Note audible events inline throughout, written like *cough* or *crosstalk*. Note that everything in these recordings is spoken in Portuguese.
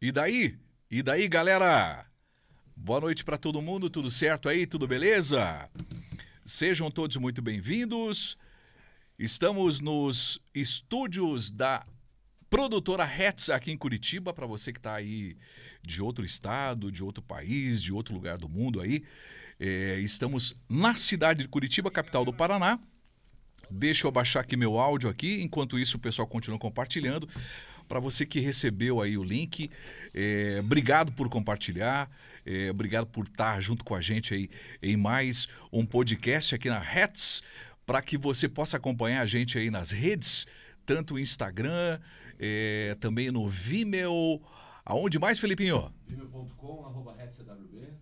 E daí? E daí, galera? Boa noite para todo mundo, tudo certo aí? Tudo beleza? Sejam todos muito bem-vindos. Estamos nos estúdios da produtora Hetz aqui em Curitiba, para você que está aí de outro estado, de outro país, de outro lugar do mundo aí. É, estamos na cidade de Curitiba, capital do Paraná. Deixa eu abaixar aqui meu áudio aqui, enquanto isso o pessoal continua compartilhando. Para você que recebeu aí o link, é, obrigado por compartilhar, é, obrigado por estar tá junto com a gente aí em mais um podcast aqui na Hats, para que você possa acompanhar a gente aí nas redes, tanto no Instagram, é, também no Vimeo. Aonde mais, Felipinho? Vimeo.com, arroba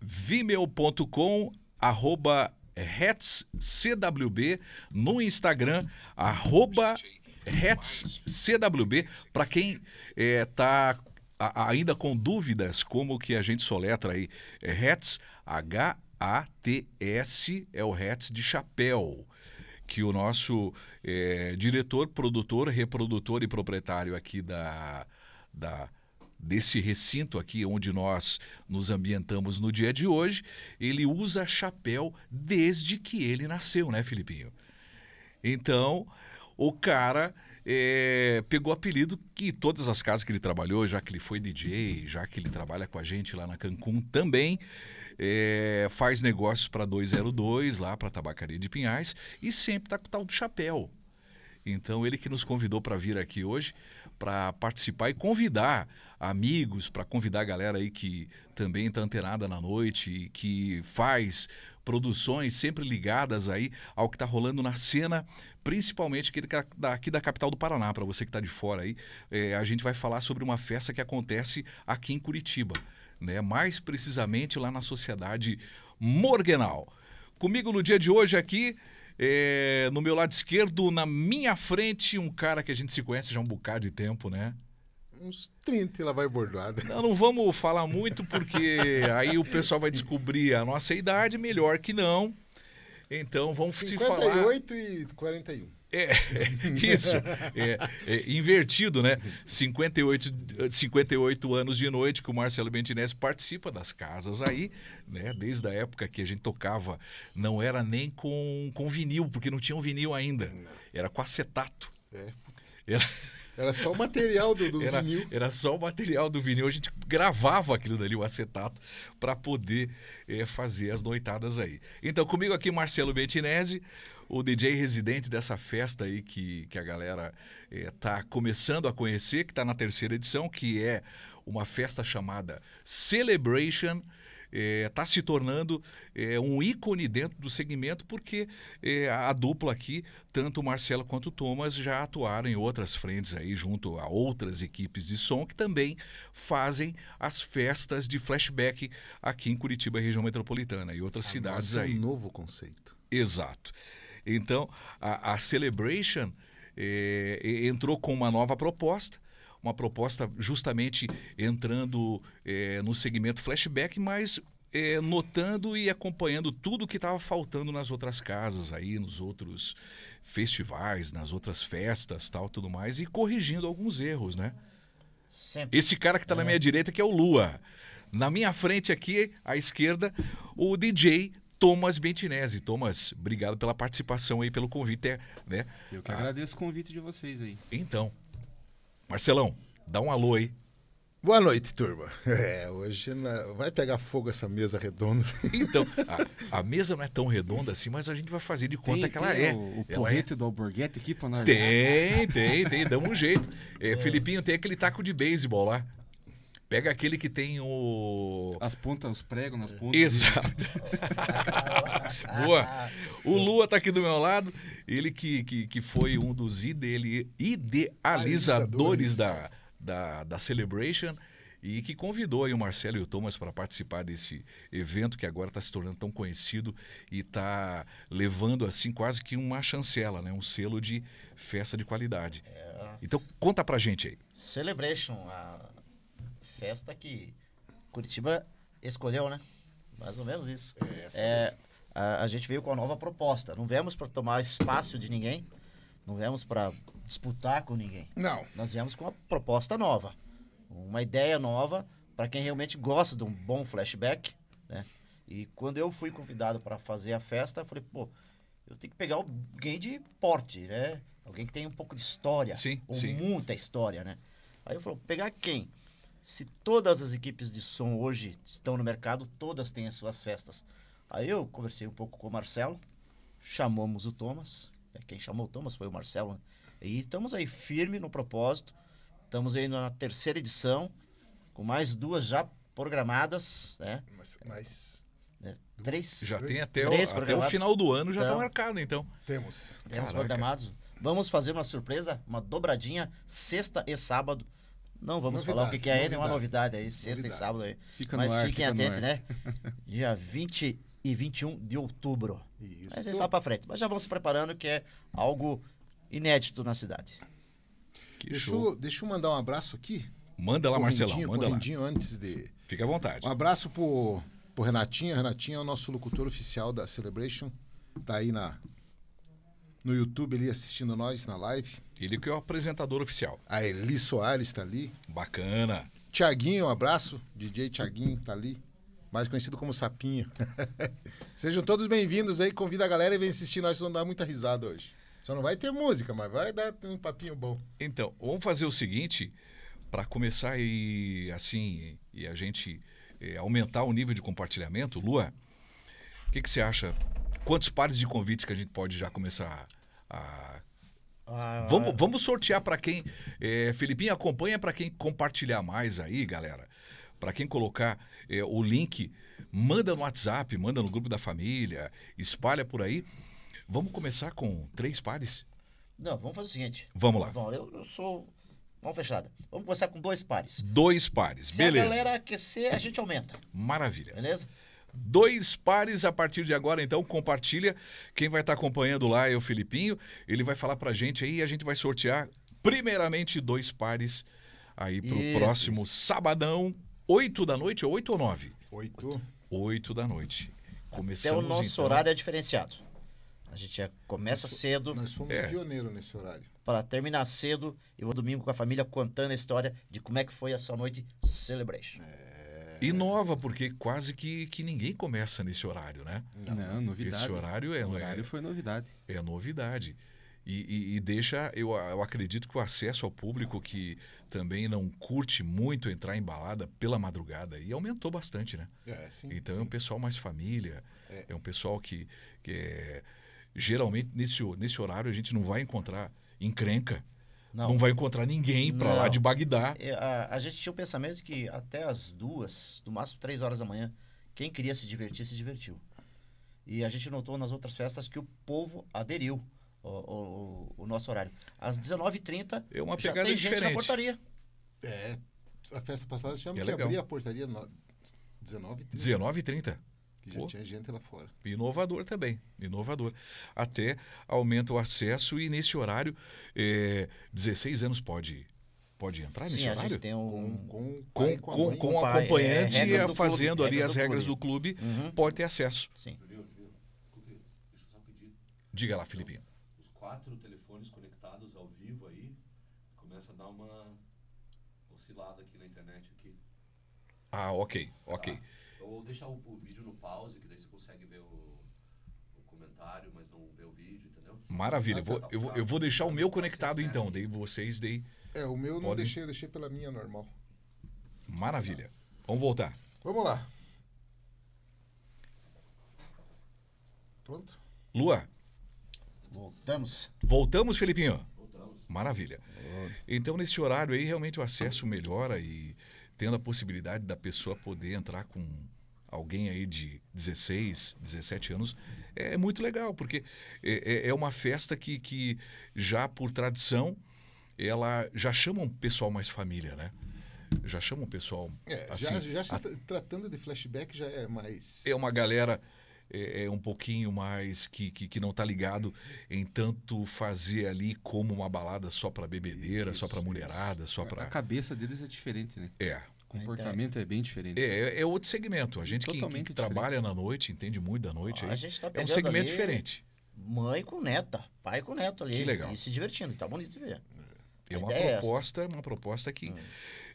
Vimeo.com, arroba é HETSCWB no Instagram, arroba HETSCWB, para quem está é, tá ainda com dúvidas como que a gente soletra aí, é HETS, H-A-T-S é o HETS de chapéu que o nosso é, diretor, produtor, reprodutor e proprietário aqui da, da desse recinto aqui onde nós nos ambientamos no dia de hoje, ele usa chapéu desde que ele nasceu, né, Filipinho? Então, o cara é, pegou apelido que todas as casas que ele trabalhou, já que ele foi DJ, já que ele trabalha com a gente lá na Cancún também, é, faz negócios para 202 lá para Tabacaria de Pinhais e sempre tá com o tal do chapéu. Então ele que nos convidou para vir aqui hoje, para participar e convidar amigos, para convidar a galera aí que também está antenada na noite e que faz produções sempre ligadas aí ao que está rolando na cena, principalmente aqui da capital do Paraná, para você que está de fora aí. É, a gente vai falar sobre uma festa que acontece aqui em Curitiba, né? mais precisamente lá na Sociedade Morgenal. Comigo no dia de hoje aqui é, no meu lado esquerdo, na minha frente, um cara que a gente se conhece já há um bocado de tempo, né? Uns 30 ela vai bordoada. Não, não vamos falar muito, porque aí o pessoal vai descobrir a nossa idade, melhor que não. Então vamos 58 se falar. 58 e 41. É, é, é, isso. É, é, invertido, né? 58, 58 anos de noite que o Marcelo Bentinese participa das casas aí, né? Desde a época que a gente tocava, não era nem com, com vinil, porque não tinha um vinil ainda. Era com acetato. É. Era... Era só o material do, do era, vinil. Era só o material do vinil. A gente gravava aquilo dali, o acetato, para poder é, fazer as noitadas aí. Então, comigo aqui, Marcelo Bentinese, o DJ residente dessa festa aí que, que a galera está eh, é, começando a conhecer, que está na terceira edição, que é uma festa chamada Celebration está eh, é, se tornando é, um ícone dentro do segmento, porque é, a dupla aqui, tanto o Marcelo quanto o Thomas, já atuaram em outras frentes aí, junto a outras equipes de som que também fazem as festas de flashback aqui em Curitiba, região metropolitana e outras a ah, cidades aí. É um novo conceito. Exato. Então, a, a Celebration é, entrou com uma nova proposta, uma proposta justamente entrando é, no segmento flashback, mas é, notando e acompanhando tudo o que estava faltando nas outras casas aí, nos outros festivais, nas outras festas, tal, tudo mais, e corrigindo alguns erros, né? Sempre. Esse cara que está é. na minha direita que é o Lua. Na minha frente aqui, à esquerda, o DJ Thomas Bentinese. Thomas, obrigado pela participação aí, pelo convite. É, né? Eu que ah, agradeço o convite de vocês aí. Então, Marcelão, dá um alô aí. Boa noite, turma. É, hoje vai pegar fogo essa mesa redonda. Então, *laughs* a, a, mesa não é tão redonda assim, mas a gente vai fazer de conta tem, que ela tem é. O, o é. porrete é... do Alborguete aqui pra nós. Tem, tem, tem, damos um jeito. É, é. Felipinho, tem aquele taco de beisebol lá. Pega aquele que tem o. As pontas, os pregos nas pontas. Exato. *laughs* Boa. O Lua tá aqui do meu lado. Ele que, que, que foi um dos ide idealizadores da, da, da Celebration e que convidou aí o Marcelo e o Thomas para participar desse evento que agora está se tornando tão conhecido e está levando assim quase que uma chancela, né? um selo de festa de qualidade. É. Então conta pra gente aí. Celebration, a festa que Curitiba escolheu, né? Mais ou menos isso. É, é a, a, gente veio com a nova proposta. Não viemos para tomar espaço de ninguém, não viemos para disputar com ninguém. Não. Nós viemos com uma proposta nova, uma ideia nova para quem realmente gosta de um bom flashback, né? E quando eu fui convidado para fazer a festa, eu falei, pô, eu tenho que pegar alguém de porte, né? Alguém que tem um pouco de história, sim, ou sim. muita história, né? Aí eu falei, pegar quem? se todas as equipes de som hoje estão no mercado, todas têm as suas festas. Aí eu conversei um pouco com o Marcelo, chamamos o Thomas, é, quem chamou o Thomas foi o Marcelo, né? e estamos aí firme no propósito, estamos aí na terceira edição, com mais duas já programadas, né? Mas, mas... É, três. Já tem até, o, até o final do ano, já está então, marcado, então. Temos. Temos Caraca. programados. Vamos fazer uma surpresa, uma dobradinha, sexta e sábado. Não vamos novidade, falar o que, que é ainda, é uma novidade aí, sexta novidade. e sábado aí. Fica Mas ar, fiquem atentos, né? *laughs* Dia 20 e 21 de outubro. Isso. Mas é lá para frente. Mas já vão se preparando que é algo inédito na cidade. Que deixa, eu, deixa eu mandar um abraço aqui. Manda lá, Marcelão, manda lá. antes de... Fica à vontade. Um abraço pro, pro Renatinho. Renatinho é o nosso locutor oficial da Celebration. Tá aí na, no YouTube ali assistindo nós na live. Ele que é o apresentador oficial. A Eli Soares está ali. Bacana. Tiaguinho, um abraço. DJ Tiaguinho está ali. Mais conhecido como Sapinho. *laughs* Sejam todos bem-vindos aí. Convida a galera e vem assistir. Nós vamos dar muita risada hoje. Só não vai ter música, mas vai dar um papinho bom. Então, vamos fazer o seguinte, para começar e assim, e a gente é, aumentar o nível de compartilhamento, Lua, o que, que você acha? Quantos pares de convites que a gente pode já começar a ah, vamos, é. vamos sortear para quem. É, Felipinho, acompanha para quem compartilhar mais aí, galera. Para quem colocar é, o link, manda no WhatsApp, manda no grupo da família, espalha por aí. Vamos começar com três pares? Não, vamos fazer o seguinte. Vamos lá. eu, eu sou. Mão fechada. Vamos começar com dois pares. Dois pares, Se beleza. Se a galera aquecer, a gente aumenta. Maravilha. Beleza? dois pares a partir de agora, então compartilha. Quem vai estar tá acompanhando lá é o Filipinho. Ele vai falar para a gente aí e a gente vai sortear primeiramente dois pares aí para o próximo isso. sabadão, 8 da noite, 8 ou 9? 8. 8 da noite. Começamos Até o nosso então... horário né? é diferenciado. A gente começa nós, cedo. Nós fomos é. pioneiros nesse horário. Para terminar cedo, eu vou domingo com a família contando a história de como é que foi essa noite celebration. É e nova porque quase que, que ninguém começa nesse horário, né? Não, novidade. Esse horário é... O é horário foi novidade. É, é novidade. E, e, e, deixa, eu, eu acredito que o acesso ao público que também não curte muito entrar em balada pela madrugada e aumentou bastante, né? É, sim, então é sim. é um pessoal mais família, é, é um pessoal que, que é, geralmente nesse, nesse horário a gente não vai encontrar encrenca, não, não vai encontrar ninguém para lá de Bagdá. É, a, a, gente tinha o pensamento que até as duas, no máximo três horas da manhã, quem queria se divertir, se divertiu. E a gente notou nas outras festas que o povo aderiu ao, ao, ao nosso horário. Às 19h30, é uma pegada já tem diferente. gente na portaria. É, a festa passada é tinha é que legal. abrir a portaria 19h30. 19h30. Que já Pô, tinha gente lá fora. Inovador também, inovador. Até aumenta o acesso e nesse horário, é, 16 anos pode pode entrar nesse Sim, horário? a gente tem um... Com, com, pai, com, com, com pai, é, acompanhante é, fazendo clube, ali as regras do clube, uhum. pode ter acesso. Sim. Diga lá, então, Filipinho. os quatro telefones conectados ao vivo aí, começa a dar uma oscilada aqui na internet. Aqui. Ah, ok, ok. Tá. Ou deixar o, o, vídeo no pause, que daí você consegue ver o, o comentário, mas não ver o vídeo, entendeu? Maravilha. Ah, tá, tá, eu, tá, vou, eu, vou deixar o meu conectado então, daí vocês daí. É, o meu podem... não deixei, eu deixei pela minha normal. Maravilha. Vamos voltar. Vamos lá. Pronto? Lua. Voltamos. Voltamos, Felipinho? Voltamos. Maravilha. Então, nesse horário aí, realmente o acesso melhora e tendo a possibilidade da pessoa poder entrar com alguém aí de 16, 17 anos, é muito legal, porque é, é, é uma festa que, que já por tradição, ela já chama um pessoal mais família, né? Já chama o pessoal. É, assim, já, já se tratando de flashback, já é mais. É uma galera é, é, um pouquinho mais que, que, que não está ligado em tanto fazer ali como uma balada só para bebedeira, isso, só para mulherada, isso. só para. A cabeça deles é diferente, né? É. O comportamento é bem diferente. É, é, é outro segmento. A gente que, que trabalha na noite, entende muito da noite. Ah, aí, a gente tá é um segmento ali, diferente. Mãe com neta, pai com neto ali. Que legal. E se divertindo, tá bonito de ver. É, é uma proposta, é uma proposta que. Hum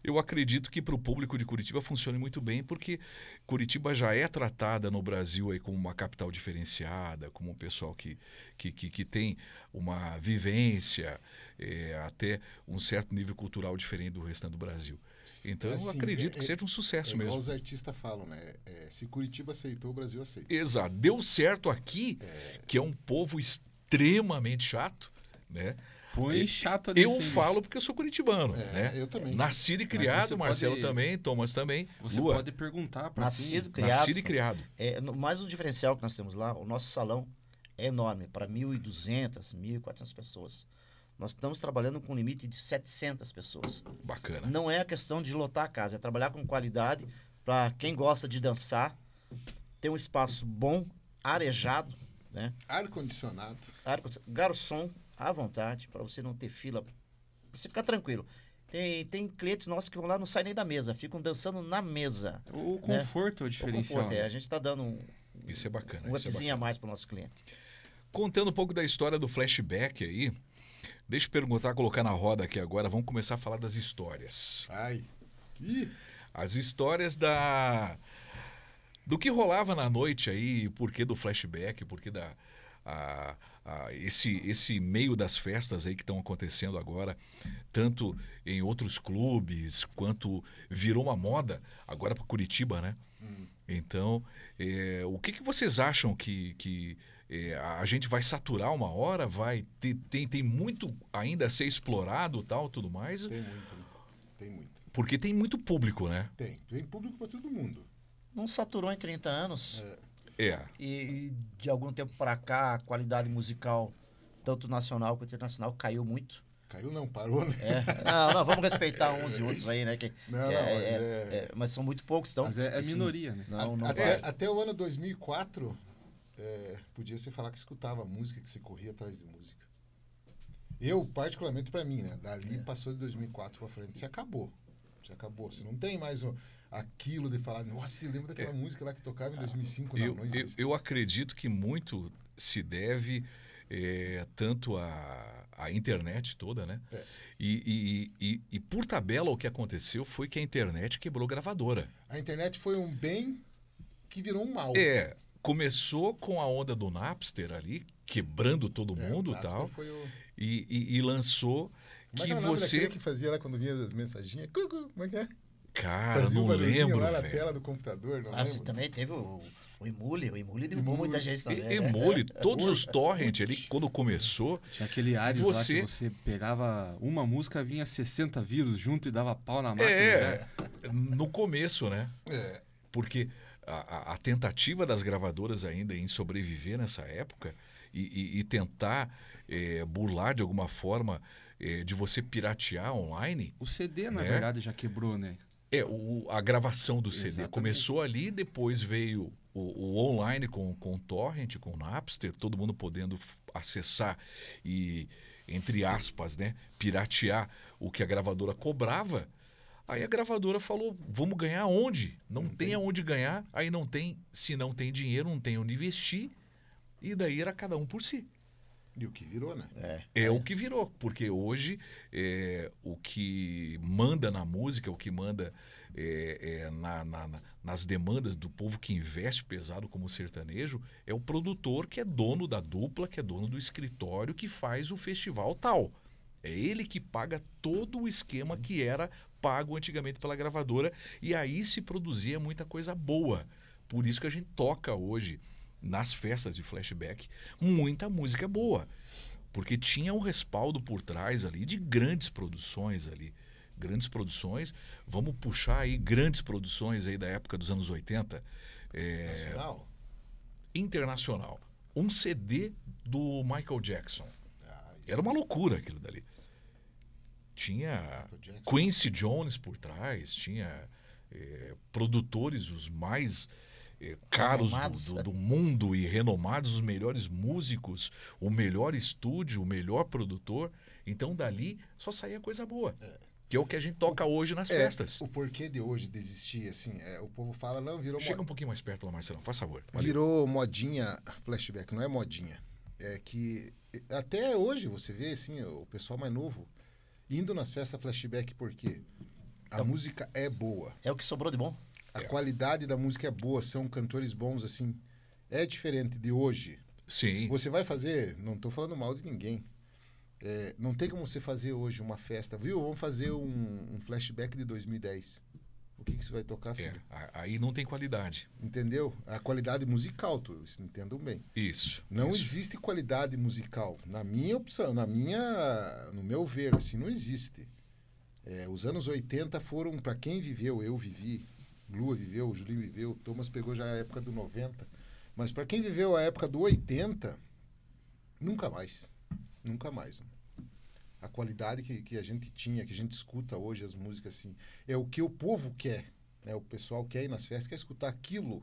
eu acredito que para o público de Curitiba funcione muito bem, porque Curitiba já é tratada no Brasil aí como uma capital diferenciada, como um pessoal que, que, que, que tem uma vivência, é, até um certo nível cultural diferente do restante do Brasil. Então, assim, eu acredito é, que é seja um sucesso é, mesmo. Igual os artistas falam, né? É, se Curitiba aceitou, o Brasil aceita. Exato. Deu certo aqui, é. que é um povo extremamente chato, né? põe chato ali. Eu falo porque eu sou curitibano. É, né? Eu também. Nascido e criado, Marcelo pode... também, Thomas também. Você Lua. pode perguntar para Nascido, criado. Nascido e criado. É, mais um diferencial que nós temos lá, o nosso salão é enorme, para 1.200, 1.400 pessoas. Nós estamos trabalhando com um limite de 700 pessoas. Bacana. Não é a questão de lotar a casa, é trabalhar com qualidade para quem gosta de dançar, ter um espaço bom, arejado, né? Ar-condicionado. Ar garçom, à vontade, para você não ter fila, você ficar tranquilo. Tem, tem clientes nossos que vão lá não saem nem da mesa, ficam dançando na mesa. O né? conforto né? é o diferencial. O né? conforto, é. A gente está dando um, isso é bacana. Uma vizinha é a mais para o nosso cliente. Contando um pouco da história do flashback aí, deixa eu perguntar, colocar na roda aqui agora, vamos começar a falar das histórias. Ai. Ih. As histórias da do que rolava na noite aí, por que do flashback, por que da a, ah, esse, esse meio das festas aí que estão acontecendo agora, tanto em outros clubes, quanto virou uma moda agora para Curitiba, né? Hum. Então, é, o que, que vocês acham que, que é, a gente vai saturar uma hora? Vai ter, tem, tem muito ainda a ser explorado tal, tudo mais? Tem muito, né? tem muito. Porque tem muito público, né? Tem, tem público para todo mundo. Não saturou em 30 anos? É. É. E, e de algum tempo para cá, a qualidade musical, tanto nacional quanto internacional, caiu muito. Caiu não, parou, né? É. Não, não, vamos respeitar uns e outros aí, né? Que, não, que é, não, mas, é, é. é, mas, são muito poucos, então. Mas é, é minoria, né? Não, não até, vale. até o ano 2004, podia se falar que escutava música, que se corria atrás de música. Eu, particularmente para mim, né? Dali passou de 2004 para frente, se acabou. Se acabou. Você não tem mais. Um, aquilo de falar, nossa, você lembra daquela é, música lá que tocava em 2005? Não, eu, não eu, eu, acredito que muito se deve é, tanto à, a internet toda, né? É. E, e, e, e, por tabela o que aconteceu foi que a internet quebrou gravadora. A internet foi um bem que virou um mal. É, começou com a onda do Napster ali, quebrando todo é, mundo e tal, o... e, e, lançou é que você... que fazia lá quando vinha as mensagens? Como é que é? Cara, Fazia não um lembro. lá na velho. tela do computador, não ah, lembro. você também teve o, o Emule, o Emule derrubou muita gente também. E, né? Emule, *laughs* todos os torrents ali, quando começou. Tinha aquele Ares você... lá que você pegava uma música, vinha 60 vírus junto e dava pau na máquina. É, né? no começo, né? É. Porque a, a, a, tentativa das gravadoras ainda em sobreviver nessa época e, e, e tentar é, burlar de alguma forma eh, de você piratear online. O CD, na né? verdade, já quebrou, né? É, o, a gravação do CD Exatamente. começou ali, depois veio o, o, online com, com o Torrent, com o Napster, todo mundo podendo acessar e, entre aspas, né, piratear o que a gravadora cobrava. Aí a gravadora falou: vamos ganhar onde? Não, não tem, tem aonde ganhar, aí não tem, se não tem dinheiro, não tem onde investir, e daí era cada um por si. E o que virou, né? É, é o que virou, porque hoje é, o que manda na música, o que manda é, é na, na, na, nas demandas do povo que investe pesado como sertanejo é o produtor que é dono da dupla, que é dono do escritório, que faz o festival tal. É ele que paga todo o esquema que era pago antigamente pela gravadora e aí se produzia muita coisa boa. Por isso que a gente toca hoje nas festas de flashback, muita música boa. Porque tinha um respaldo por trás ali de grandes produções ali. Grandes produções, vamos puxar aí grandes produções aí da época dos anos 80. É, Nacional? Internacional. Um CD do Michael Jackson. Ah, Era uma loucura aquilo dali tinha Quincy Jones por trás, tinha é, produtores os mais caros do, do, mundo e renomados, os melhores músicos, o melhor estúdio, o melhor produtor. Então dali só saía coisa boa. É. Que é o que a gente toca o, hoje nas é, festas. O porquê de hoje desistir, assim, é, o povo fala, não, virou Chega mod... um pouquinho mais perto lá, Marcelão, faz favor. Valeu. Virou modinha, flashback, não é modinha. É que até hoje você vê, assim, o pessoal mais novo indo nas festas flashback, porque A então, música é boa. É o que sobrou de bom. É. a é. qualidade da música é boa, são cantores bons, assim. É diferente de hoje. Sim. Você vai fazer, não estou falando mal de ninguém. É, não tem como você fazer hoje uma festa, viu? Vamos fazer um, um flashback de 2010. O que, que você vai tocar, é, filho? É, aí não tem qualidade. Entendeu? A qualidade musical, tu, entendam bem. Isso. Não isso. existe qualidade musical. Na minha opção, na minha, no meu ver, assim, não existe. É, os anos 80 foram, para quem viveu, eu vivi, Lua viveu, Julio viveu, Thomas pegou já a época do 90. Mas para quem viveu a época do 80, nunca mais. Nunca mais. Né? A qualidade que, que a gente tinha, que a gente escuta hoje as músicas assim, é o que o povo quer. Né? O pessoal quer ir nas festas, quer escutar aquilo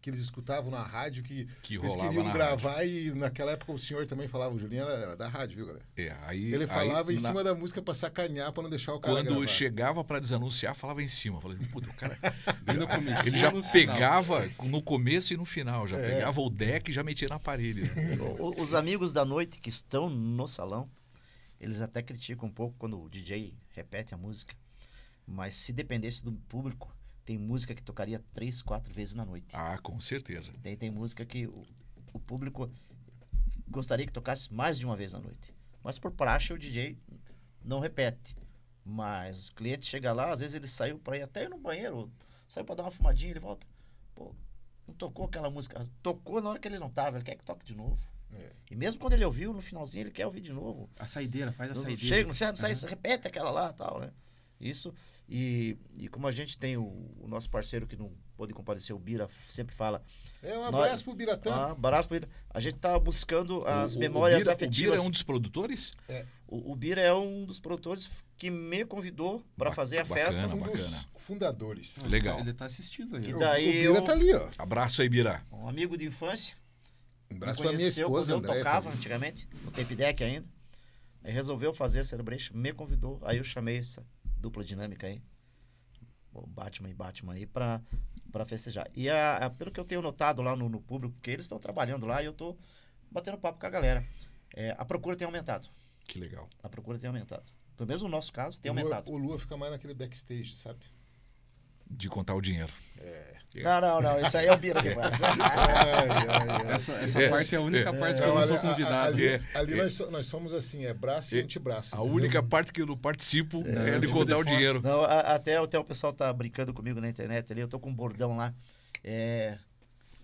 que eles escutavam na rádio que, que eles queriam gravar rádio. e naquela época o senhor também falava, o Juliano era da rádio, viu, galera? É, aí ele falava aí, em na... cima da música para sacanear, para não deixar o cara Quando gravar. chegava para desanunciar, falava em cima, falei, puta, o cara *laughs* começo, ele já no pegava final. no começo e no final, já é. pegava o deck e já metia na parede. Né? Os amigos da noite que estão no salão, eles até criticam um pouco quando o DJ repete a música, mas se dependesse do público, tem música que tocaria três, quatro vezes na noite. Ah, com certeza. Tem, tem música que o, o público gostaria que tocasse mais de uma vez na noite. Mas por praxe o DJ não repete. Mas o cliente chega lá, às vezes ele saiu para ir até no banheiro, saiu para dar uma fumadinha, ele volta. Pô, não tocou aquela música. Tocou na hora que ele não tava, ele quer que toque de novo. É. E mesmo quando ele ouviu, no finalzinho ele quer ouvir de novo. A saideira, faz a saideira. Chega, não sai, uhum. repete aquela lá tal, né? Isso e, e como a gente tem o, o nosso parceiro que não pôde comparecer, o Bira, sempre fala. É, um abraço nós, pro Biratã. Ah, um abraço pro Bira. A gente tá buscando as o, memórias o Bira, afetivas. O Bira é um dos produtores? É. O, o Bira é um dos produtores que me convidou para fazer a bacana, festa. Um bacana. dos fundadores. Ah, legal. Ele tá assistindo aí. E daí o, Bira eu, tá ali, ó. Abraço aí, Bira. Um amigo de infância. Um abraço pra minha esposa, quando eu André, tocava também. antigamente, no tape deck ainda. Aí resolveu fazer a Celebration, me convidou, aí eu chamei essa dupla dinâmica aí. Batman e Batman aí pra, pra festejar. E a, a pelo que eu tenho notado lá no, no público, que eles estão trabalhando lá e eu tô batendo papo com a galera. É, a procura tem aumentado. Que legal. A procura tem aumentado. Pelo menos no nosso caso, tem o aumentado. Lua, o Lua fica mais naquele backstage, sabe? de contar o dinheiro. É. Não, não, não. Isso aí é o Bira que faz. *laughs* essa, essa é, parte é a única é, parte que eu não sou convidado. Ali, é. ali, ali é. nós, nós, somos assim, é braço e é. antebraço. A entendeu? única parte que eu não participo é, de contar de o dinheiro. Não, até, até o pessoal tá brincando comigo na internet ali. Eu tô com um bordão lá.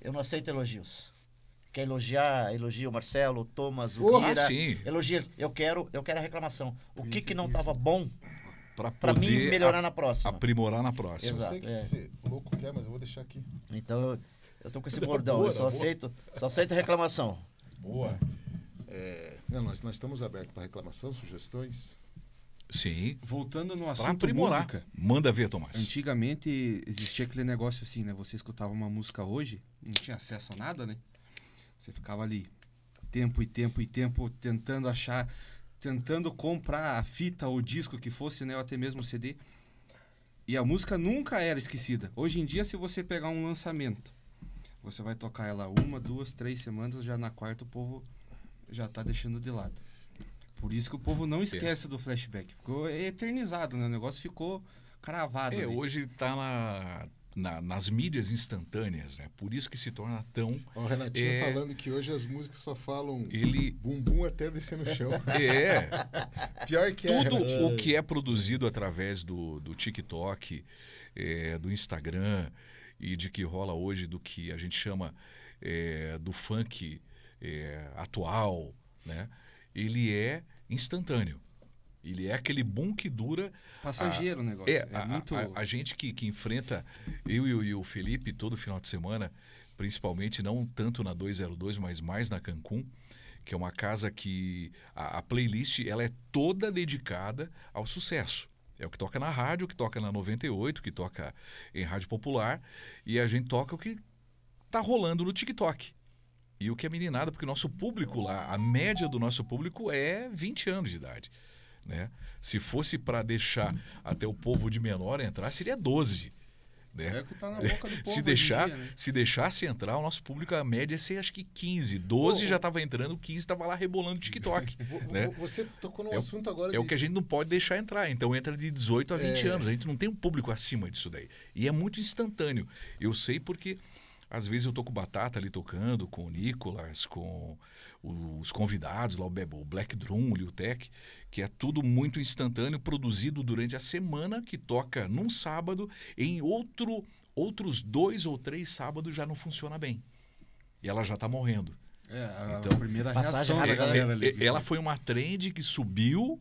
eu não aceito elogios quer elogiar, elogia o Marcelo, o Thomas, o Porra, ah, Bira. Sim. Elogia. Eu quero, eu quero a reclamação. O que que não estava bom para mim melhorar a, na próxima. Aprimorar na próxima. Exato. Eu sei é. você, o é louco quer, mas eu vou deixar aqui. Então eu, eu tô com esse bordão, boa, eu só boa. aceito, só aceito reclamação. Boa. É, não, nós, nós estamos abertos para reclamação, sugestões. Sim. Voltando no assunto aprimorar. música. Manda ver, Tomás. Antigamente existia aquele negócio assim, né? Você escutava uma música hoje, não tinha acesso a nada, né? Você ficava ali tempo e tempo e tempo tentando achar tentando comprar a fita ou disco que fosse, né, ou até mesmo o CD. E a música nunca era esquecida. Hoje em dia, se você pegar um lançamento, você vai tocar ela uma, duas, três semanas, já na quarta o povo já está deixando de lado. Por isso que o povo não esquece do flashback. Ficou eternizado, né? O negócio ficou cravado. É, ali. hoje tá na na, nas mídias instantâneas, né? Por isso que se torna tão. O Renatinho é... falando que hoje as músicas só falam ele bumbum até descer no chão. *laughs* É. Pior que é, Tudo é, o que é produzido através do, do TikTok, é, do Instagram e de que rola hoje do que a gente chama é, do funk é, atual, né? Ele é instantâneo. Ele é aquele bom que dura. Passageiro a, ah, o negócio. É, é a, muito... a, a, gente que, que enfrenta, eu e o Felipe, todo final de semana, principalmente não tanto na 202, mas mais na Cancún, que é uma casa que a, a, playlist ela é toda dedicada ao sucesso. É o que toca na rádio, o que toca na 98, o que toca em rádio popular, e a gente toca o que tá rolando no TikTok. E o que é meninada, porque o nosso público lá, a média do nosso público é 20 anos de idade. Né? Se fosse para deixar até o povo de menor entrar, seria 12. Né? É o que tá na boca do *laughs* povo se deixar, dia, né? se deixasse entrar, o nosso público a média ia ser acho que 15, 12 oh, já estava entrando, 15 estava lá rebolando o TikTok, *laughs* né? Você tocou no é, assunto agora É de... o que a gente não pode deixar entrar, então entra de 18 a 20 é... anos, a gente não tem um público acima disso daí. E é muito instantâneo. Eu sei porque às vezes eu tô com o Batata ali tocando, com o Nicolas, com os convidados lá, o, Black Drum, o Tech que é tudo muito instantâneo, produzido durante a semana, que toca num sábado, em outro outros dois ou três sábados já não funciona bem. E ela já está morrendo. É, a então, primeira passagem reação da galera ali. Ela foi uma trend que subiu,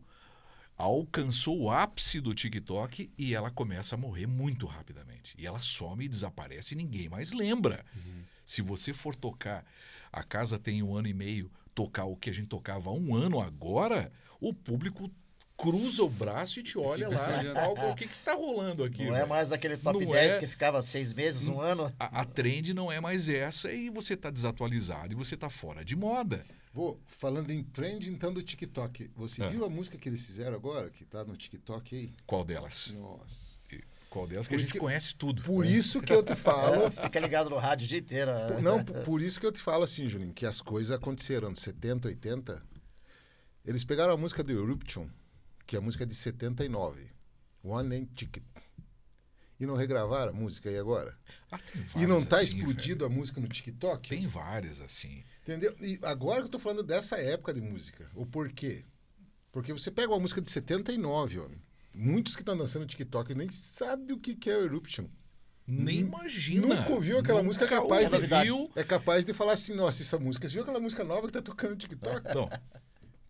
alcançou o ápice do TikTok e ela começa a morrer muito rapidamente. E ela some e desaparece e ninguém mais lembra. Uhum. Se você for tocar, a casa tem um ano e meio, tocar o que a gente tocava há um ano agora, o público cruza o braço e te olha lá, algo o que que está rolando aqui? Não é mais aquele top não 10 é... que ficava seis meses, um ano? A, a trend não é mais essa e você está desatualizado e você está fora de moda. Vou, falando em trend, então, do TikTok. Você é. viu a música que eles fizeram agora, que está no TikTok aí? Qual delas? Nossa... Qual delas? Que a gente que, conhece tudo. Por né? isso que eu te falo. *laughs* fica ligado no rádio o dia inteiro. Né? não, por, isso que eu te falo assim, Julinho, que as coisas aconteceram nos 70, 80, eles pegaram a música do Eruption, que é a música de 79, One Name Ticket. E não regravaram a música aí agora? Ah, e não tá assim, explodido velho. a música no TikTok? Tem várias assim. Entendeu? E agora que eu tô falando dessa época de música. O porquê? Porque você pega uma música de 79, homem. Muitos que estão dançando TikTok nem sabem o que, é Eruption. Nem imagina. Nunca ouviu aquela Nunca música capaz ouviu. de, é capaz de falar assim, nossa, essa música. Você viu aquela música nova que tá tocando no TikTok? Não.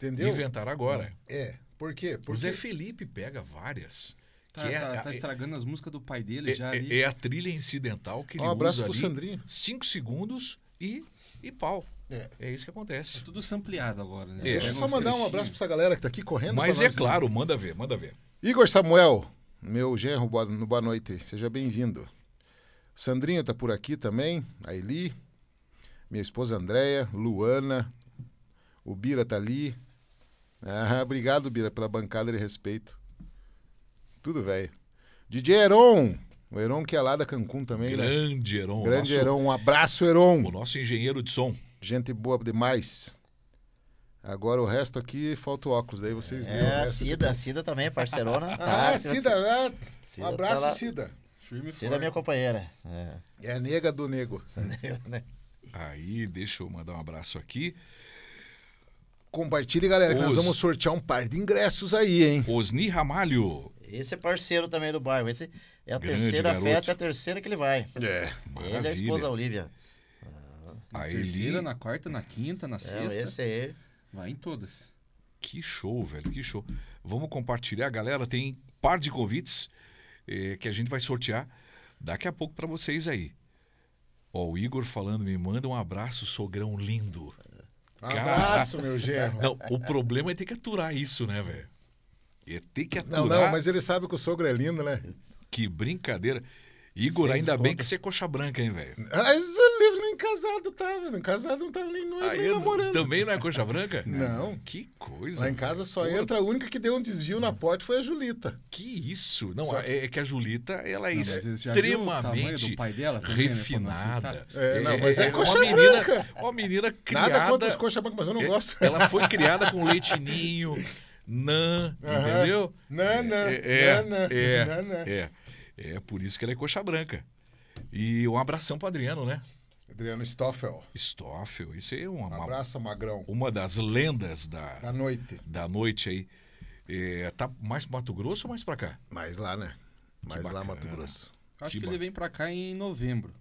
Entendeu? Inventaram agora. É. Por quê? Porque... O Zé Felipe pega várias. Tá, é, tá, tá, é estragando é, as músicas do pai dele é, já é, ali. É a trilha incidental que ele um abraço usa pro ali. Sandrinho. Cinco segundos e, e pau. É. é isso que acontece. É tudo sampleado agora, né? É. Deixa eu só mandar um abraço pra essa galera que tá aqui correndo. Mas é né? claro, manda ver, manda ver. Igor Samuel, meu genro, boa, boa noite. Seja bem-vindo. Sandrinho tá por aqui também, a Eli, minha esposa Andréia, Luana, o Bira tá ali, ah, obrigado, Bira, pela bancada de respeito. Tudo velho. DJ Heron. O Heron que é lá da Cancún também, né? Grande né? Heron. Grande nosso... Heron. Um abraço, Heron. O nosso engenheiro de som. Gente boa demais. Agora o resto aqui falta o óculos, daí vocês É, a Cida, a Cida também, é parceirona. *laughs* Ah, ah, ah, Cida, é. Cida um tá abraço, tá Cida. Firme Cida é minha companheira. É. é a *laughs* nega do nego. Aí, deixa eu mandar um abraço aqui. Compartilhe, galera, que Os- nós vamos sortear um par de ingressos aí, hein? Osni Ramalho. Esse é parceiro também do bairro. Esse é a Grande terceira garoto. festa, é a terceira que ele vai. É. Ele é a esposa Maravilha. Olivia. Na A terceira, na quarta, na quinta, na É, sexta. esse aí. Vai em todas. Que show, velho, que show. Vamos compartilhar, galera. Tem par de convites eh, que a gente vai sortear daqui a pouco para vocês aí. Ó, o Igor falando, me manda um abraço, sogrão lindo. Abraço, meu genro. Não, o problema é ter que aturar isso, né, velho? É ter que aturar. Não, não, mas ele sabe que o sogro é lindo, né? Que brincadeira. Igor, Sem ainda desconto. bem que você é coxa branca, hein, velho? Ah, mas o livro nem casado tava, tá, casado não tava nem, não é, ah, nem namorando. Também não é coxa branca? não. Que coisa. Lá em casa só Porra. entra a única que deu um desvio na hum. porta foi a Julita. Que isso? Não, é, é, que a Julita, ela é não, extremamente dela, também, né? assim, tá? refinada. É, é não, é, mas é, é coxa uma menina, branca. Uma menina criada... Nada contra as coxa branca, mas eu não é, gosto. Ela foi *laughs* criada com leitinho, nã, entendeu? Nã, nã, é, nã, nã, nã, nã. É, é. É por isso que ela é coxa branca. E um abração para Adriano, né? Adriano Stoffel. Stoffel, isso é uma. Um abraço, uma, Magrão. Uma das lendas da. Da noite. Da noite aí. É, tá mais pro Mato Grosso ou mais para cá? Mais lá, né? Mais lá, Mato Grosso. Acho que, que ele vem para cá em novembro.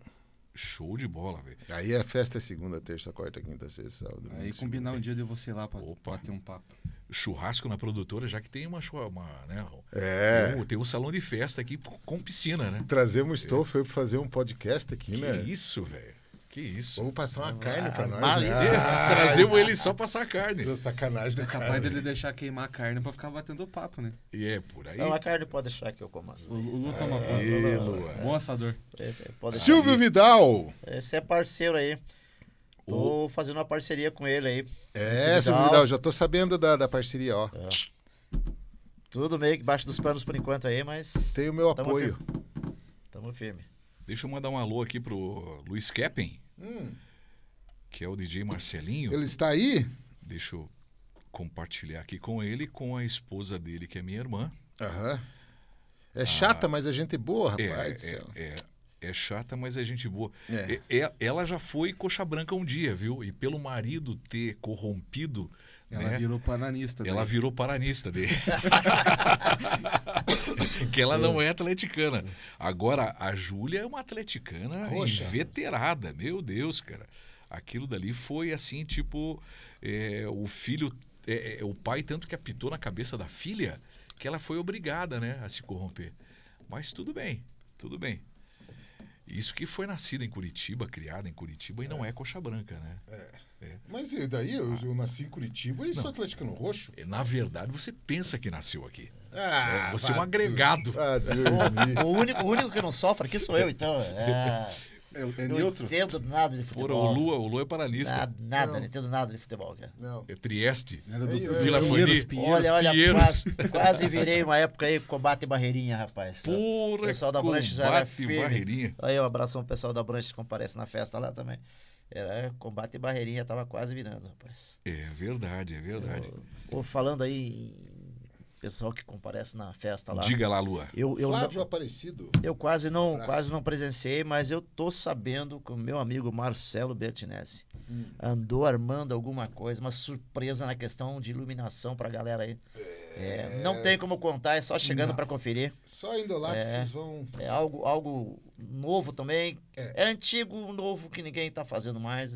Show de bola, velho. Aí a é festa é segunda, terça, quarta, quinta, sexta, sábado. Aí combinar um dia de você lá pra, bater ter um papo churrasco na produtora, já que tem uma, uma né, é. tem, um, tem, um, salão de festa aqui com piscina, né? Trazemos estofo é. para fazer um podcast aqui, que né? isso, velho. Que isso. Vamos passar uma ah, carne para nós. Mal, né? É, ah, Trazemos ele só passar carne. sacanagem do É capaz cara, dele né? deixar queimar a carne para ficar batendo papo, né? E é por aí. Não, a carne pode deixar que eu comando. O, Lu toma conta. Bom assador. Silvio Vidal. Esse é parceiro aí. Tô fazendo uma parceria com ele aí. É, Vidal, já tô sabendo da, da parceria, ó. É. Tudo meio que baixo dos panos por enquanto aí, mas. Tem o meu tamo apoio. Firme. Tamo firme. Deixa eu mandar um alô aqui pro Luiz Keppen, hum. que é o DJ Marcelinho. Ele está aí? Deixa eu compartilhar aqui com ele, com a esposa dele, que é minha irmã. Aham. É ah. chata, mas a gente é boa, é, rapaz. É, é, é, é chata, mas é gente boa. É. É, ela já foi coxa branca um dia, viu? E pelo marido ter corrompido. Ela né? virou paranista. Ela daí. virou paranista dele. *laughs* que ela é. não é atleticana. Agora, a Júlia é uma atleticana veterada, inveterada. Meu Deus, cara. Aquilo dali foi assim, tipo, é, o filho. É, é, o pai tanto que apitou na cabeça da filha que ela foi obrigada né, a se corromper. Mas tudo bem, tudo bem. Isso que foi nascido em Curitiba, criado em Curitiba e é. não é coxa branca, né? É. é. Mas e daí? Eu, ah. eu, nasci em Curitiba e não. sou no roxo. É, na verdade, você pensa que nasceu aqui. Ah, é, você é um agregado. Ah, *laughs* o, único, o único que não sofre aqui sou eu, então. É. *laughs* É, é não neutro? entendo nada de futebol. o Lua, o Lua é paralista. Nada, nada não. não entendo nada de futebol, cara. Não. É Trieste. Era do, do Vila Pinheiros, Pinheiros. Olha, olha, Pinheiros. Quase, *laughs* quase, virei uma época aí combate barreirinha, rapaz. Porra, o pessoal da Branches era firme. barreirinha. Aí um abração o pessoal da que comparece na festa lá também. Era combate barreirinha, tava quase virando, rapaz. É verdade, é verdade. Eu, eu falando aí pessoal que comparece na festa lá. Diga lá, Lua. Eu, eu Flávio Aparecido. Eu quase não, quase não presenciei, mas eu tô sabendo que o meu amigo Marcelo Bertinese hum. andou armando alguma coisa, uma surpresa na questão de iluminação pra galera aí. É, é. não tem como contar, é só chegando para conferir. Só indo lá é, que vocês vão... É algo, algo novo também. É. é, antigo, novo, que ninguém está fazendo mais.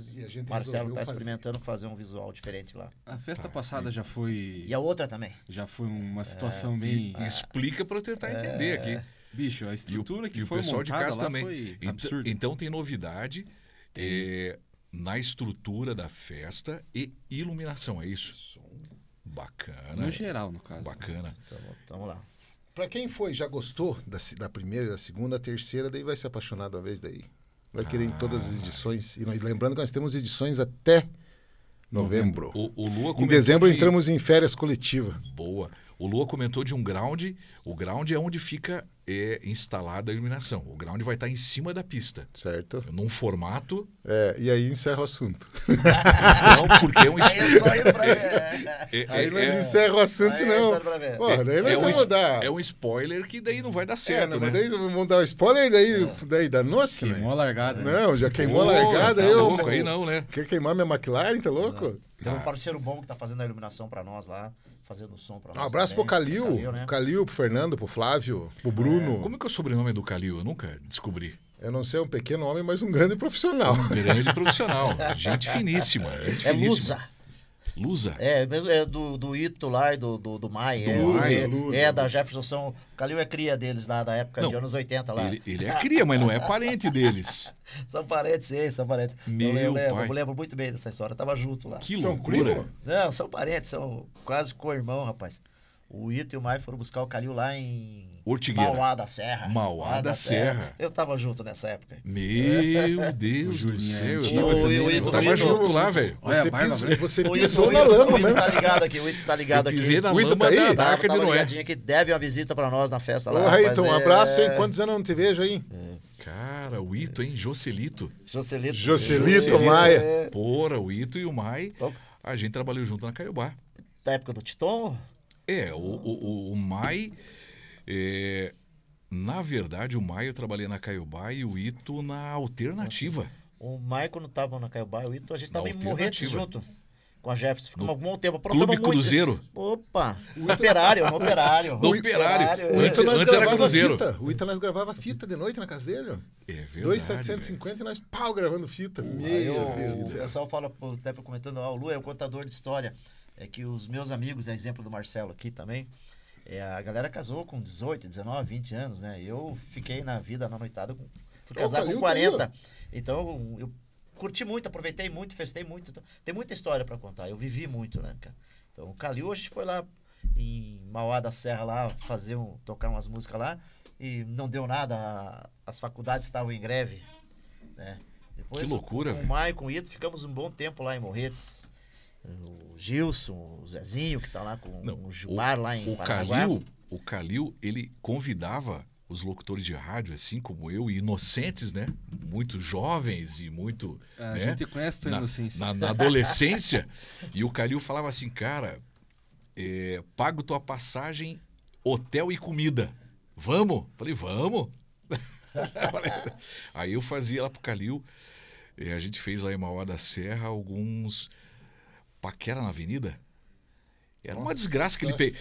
Marcelo está experimentando fazer um visual diferente lá. A festa ah, passada e... É. já foi. E a outra também. Já foi uma é, situação é, bem. E, explica para eu tentar é... entender aqui. Bicho, a estrutura o, que foi o pessoal de casa também. Foi então, absurdo. Então tem novidade. Tem. É, na estrutura da festa e iluminação, é isso? Som. Bacana. No geral, no caso. Bacana. Então, vamos lá. Para quem foi, já gostou da, da primeira, da segunda, da terceira, daí vai se apaixonar da vez daí. Vai ah. querer em todas as ah. edições. E nós, lembrando que nós temos edições até novembro. O, o Lua em dezembro de... entramos em férias coletiva. Boa. O Lua comentou de um ground. O ground é onde fica é instalada a iluminação. O ground vai estar em cima da pista. Certo. Num formato. É, e aí encerra o assunto. Não, porque é um. *laughs* Aí é só ir pra ver. É, é, aí não é... encerra o assunto, aí é não. É, pra ver. Porra, daí nós é, um, é um spoiler que daí não vai dar é, certo. É, não, né? daí vamos dar um spoiler daí, é. daí da nossa. Né? Queimou né? a largada. Né? Não, já queimou a largada. Tá eu, louco aí não, né? Quer queimar minha McLaren, tá louco? Não. Tem um parceiro bom que tá fazendo a iluminação para nós lá, fazendo o som para nós. Um abraço também. pro Calil, Calil, né? Calil, pro Fernando, pro Flávio, pro Bruno. Bruno. É, como é que é o sobrenome do Calil? Eu nunca descobri. Eu não sei, é um pequeno homem, mas um grande profissional. Um grande profissional. gente finíssima. Gente é finíssima. Lusa. Lusa? É, mesmo, é do, do Ito lá e do, do, do Mai. Do é, Lusa, é, Lusa, é, da Jefferson. São, o Calil é cria deles lá da época não, de anos 80 lá. Ele, ele, é cria, mas não é parente deles. *laughs* são parentes, sim, são parentes. Meu eu, lembro, eu lembro muito bem dessa história. Eu tava junto lá. Que loucura. Não, são parentes, são quase co-irmão, rapaz. O Ito e o Mai foram buscar o Calil lá em Ortigueira. Mauá da Serra. Mauá, Mauá da, da Serra. Serra. Eu tava junto nessa época. Meu *laughs* Deus do é céu. Eu, eu, né? eu tava Ito, junto lá, velho. Você, pis, você pisou, na lama, O Ito tá ligado aqui, o Ito tá ligado aqui. na o Ito lama tá aí? da Arca de Noé. que deve uma visita pra nós na festa lá. Ô, Ito, um é- abraço, hein? Quantos anos eu não te vejo aí? É. Cara, o Ito, hein? Jocelito. Jocelito. Jocelito, Maia. Porra, o Ito e o Mai. A gente trabalhou junto na Caiobá. Da época do Titon? É, o, o, o Mai. É, na verdade, o Mai eu trabalhei na Caiobá e o Ito na alternativa. O Mai, quando tava na Caiobá e o Ito, a gente estava em Morretes junto com a Jefferson. Ficamos algum tempo. Clube muito. Cruzeiro? Opa! O Operário, o Operário. O Operário. É. Antes, antes era Cruzeiro. Fita. O Ita nós gravava fita de noite na casa dele. É verdade. 2,750 e nós pau gravando fita. Meu Deus. O pessoal fala, até comentando, ah, o Lu é o contador de história é que os meus amigos, é exemplo do Marcelo aqui também, é, a galera casou com 18, 19, 20 anos, né? Eu fiquei na vida na noitada com. Fui casar com 40. Então, eu curti muito, aproveitei muito, festei muito. Então, tem muita história para contar. Eu vivi muito, né, cara? Então, o Calil, a gente foi lá em Mauá da Serra lá fazer um, tocar umas músicas lá e não deu nada. A, as faculdades estavam em greve, né? Depois, que loucura, com o Maio, com o Ito, ficamos um bom tempo lá em Morretes o Gilson, o Zezinho, que está lá com Não, o Jubar lá em o Paranaguá. Calil, o Calil, ele convidava os locutores de rádio, assim como eu, e inocentes, né? Muito jovens e muito. É, a né? gente conhece tua inocência. Na, na adolescência. e o Calil falava assim, cara, é, pago tua passagem, hotel e comida. Vamos? Falei, vamos. *laughs* Aí eu fazia lá pro Calil. É, a gente fez lá em Mauá da Serra alguns paquera na avenida? Era uma desgraça que ele, pe...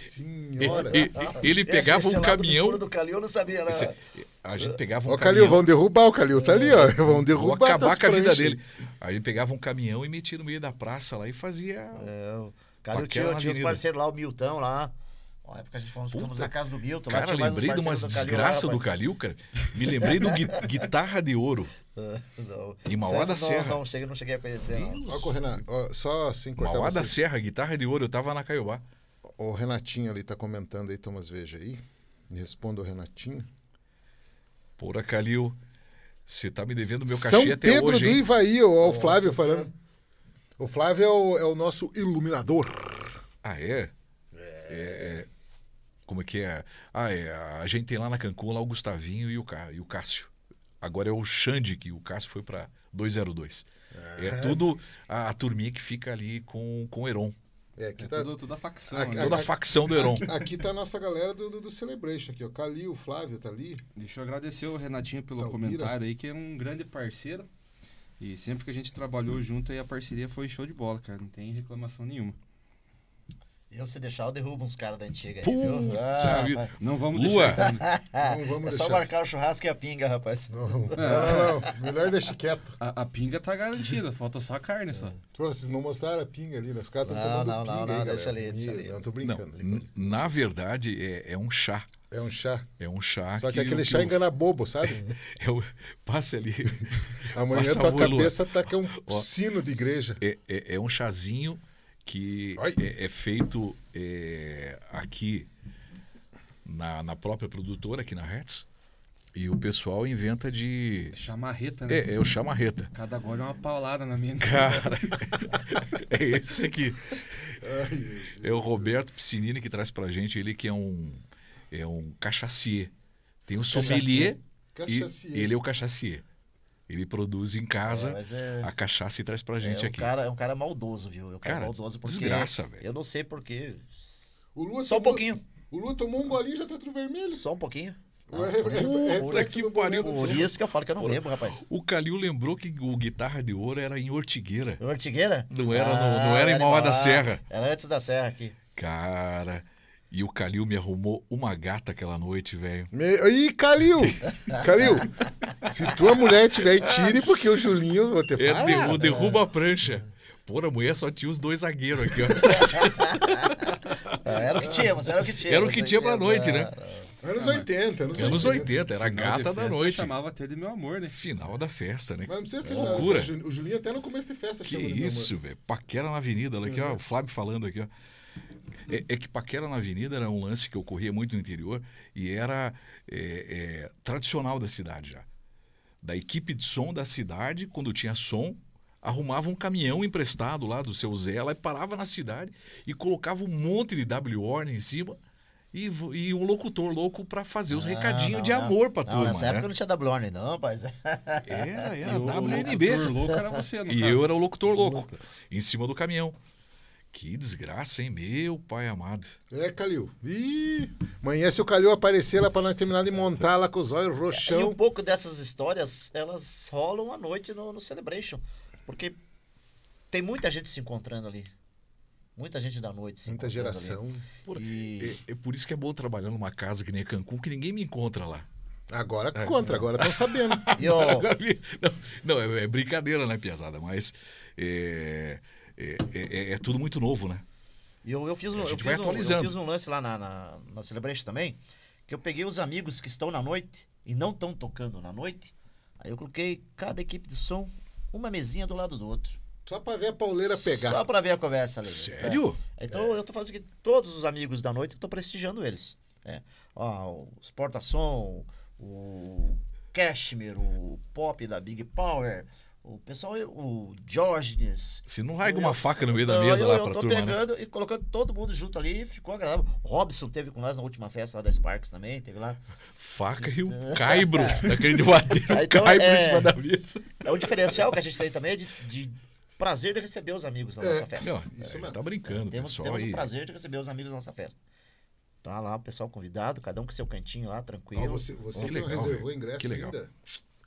ele, pegava esse, esse um é caminhão. Do Calil, eu não sabia, né? Esse... A gente pegava um Ô, caminhão. Calil, vão derrubar o Calil, tá ali, ó. Vão derrubar. Vão acabar com a vida dele. Aí ele pegava um caminhão e metia no meio da praça lá e fazia. É, o Calil tinha, tinha os parceiros lá, o Miltão lá. Na época a gente fomos, ficamos na casa do Milton. Cara, lembrei de umas desgraças do Calil, cara. Me lembrei do *laughs* Guitarra de Ouro. *laughs* não. E Mauá da Serra. Não, não, cheguei, não cheguei a conhecer, Renan, só assim cortar Mauá da Serra, guitarra de ouro, eu tava na Caiobá. O Renatinho ali tá comentando aí, Thomas, veja aí. Responda o Renatinho. Pura Calil, você tá me devendo meu cachê São até Pedro hoje, do Ivaí, Nossa, o Flávio falando. Senhora. O Flávio é o, é o, nosso iluminador. Ah, é? é? É. é? Como é que é? Ah, é. A gente tem lá na Cancún lá o Gustavinho e o, Cá, e o Cássio. Agora é o Xande, que o Cássio foi para 202. É. é tudo a, a turminha que fica ali com, com o Heron. É, aqui é tá... tudo, tudo a facção. Aqui, né? Toda a facção do Heron. Aqui, aqui tá a nossa galera do, do, do Celebration aqui, ó. Cali, o Flávio tá ali. Deixa eu agradecer o Renatinho pelo Talvira. comentário aí, que é um grande parceiro. E sempre que a gente trabalhou junto aí, a parceria foi show de bola, cara. Não tem reclamação nenhuma. Eu, se deixar, eu derrubo uns caras da antiga aí, viu? Ah, não vamos Lua. deixar. *laughs* Não vamos é só marcar o churrasco e a pinga, rapaz. Não, não, não, não. melhor deixar quieto. A, a, pinga tá garantida, falta só a carne só. Pô, vocês não mostraram a pinga ali, né? Os caras estão tomando não, pinga Não, não, não, deixa ali, deixa ali. Não, tô brincando. na verdade, é, é um chá. É um chá. É um chá. Só que, que aquele que chá eu... engana bobo, sabe? eu *laughs* é passe ali. Amanhã tua cabeça tá com um Ó, sino de igreja. É, é, é um chazinho que é, é, feito é, aqui na, na, própria produtora, aqui na Hertz. E o pessoal inventa de. Chamarreta, né? É, é o chamarreta. Cada gole é uma paulada na minha Cara, *laughs* é esse aqui. Ai, é o Roberto Piscinini que traz pra gente, ele que é um, é um cachacier. Tem o um sommelier. Cachacier. E ele é o cachacier. Ele produz em casa, é, é, a cachaça e traz pra gente é um aqui. Cara, é um cara maldoso, viu? É um cara, cara maldoso porque. Desgraça, velho. Eu não sei porque. Só tomou, um pouquinho. O Lula tomou um golinho e já tá tudo vermelho. Só um pouquinho. É, é, é, tá por, isso que eu falo que eu não lembro, rapaz. O Calil lembrou que o Guitarra de Ouro era em Ortigueira. Ortigueira? Não era, ah, não, não era, era em Mauá da Serra. Era antes da Serra aqui. Cara. E o Calil me arrumou uma gata aquela noite, velho. Me... Ih, Calil! Calil, se tua mulher tiver aí, tire, porque o Julinho, eu vou ter é, falado. Derruba, derruba a prancha. Pô, a mulher só tinha os dois zagueiros aqui, ó. *laughs* É, era o que tínhamos, era o que tínhamos. Era o que tinha pra noite, né? Anos 80, anos 80. Anos 80, era a gata da noite. chamava até de meu amor, né? Final da festa, né? Mas não precisa é ser loucura. O Julinho até no começo de festa Que isso, velho. Paquera na avenida, olha aqui, ó. O Flávio falando aqui, ó. É, é, que paquera na avenida era um lance que ocorria muito no interior e era é, é, tradicional da cidade já. Da equipe de som da cidade, quando tinha som, arrumava um caminhão emprestado lá do seu Zé, lá e parava na cidade e colocava um monte de W em cima e, e um locutor louco para fazer os não, recadinhos não, de amor para turma. Nessa né? época não tinha WN, não, rapaz. Era, era WNB. O locutor louco era você, E caso. eu era o locutor louco, em cima do caminhão. Que desgraça, hein? Meu pai amado. É, Calil. Ih, amanhã se o Calil aparecer lá para nós terminar de montar lá com os olhos roxão. e um pouco dessas histórias, elas rolam à noite no, no Celebration. Porque tem muita gente se encontrando ali. Muita gente da noite. Se Muita geração. Por, e... é, é, por isso que é bom trabalhar numa casa que nem Cancún, que ninguém me encontra lá. Agora é, contra, não. agora estão sabendo. *laughs* *laughs* não, não é, é, brincadeira, né, Piazada? Mas é, é, é, é, é tudo muito novo, né? E eu, eu, fiz, um, eu, fiz um, eu fiz um lance lá na, na, na também, que eu peguei os amigos que estão na noite e não estão tocando na noite. Aí eu coloquei cada equipe de som uma mesinha do lado do outro. Só para ver a pauleira pegar. Só para ver a conversa. Ali, Sério? Tá? Então é. eu tô fazendo que todos os amigos da noite, eu tô prestigiando eles. É. Ó, os Porta Som, o Cashmere, o Pop da Big Power, o pessoal, o Diógenes. Se não raiga uma eu, faca no meio da mesa eu, lá para turma, né? pegando né? e colocando todo mundo junto ali, ficou agradável. Robson teve com nós na última festa lá da Sparks também, teve lá. Faca e o *laughs* caibro, *laughs* daquele de madeira, então, caibro é, em cima da mesa. É o diferencial que a gente tem também é de, de prazer de receber os amigos na é, nossa festa. Não, isso mesmo. Tá brincando, é, temos, pessoal. Temos aí. o prazer de receber os amigos na nossa festa. Tá lá o pessoal convidado, cada um com seu cantinho lá, tranquilo. Ah, você você que legal, reservou ingresso que legal. ainda?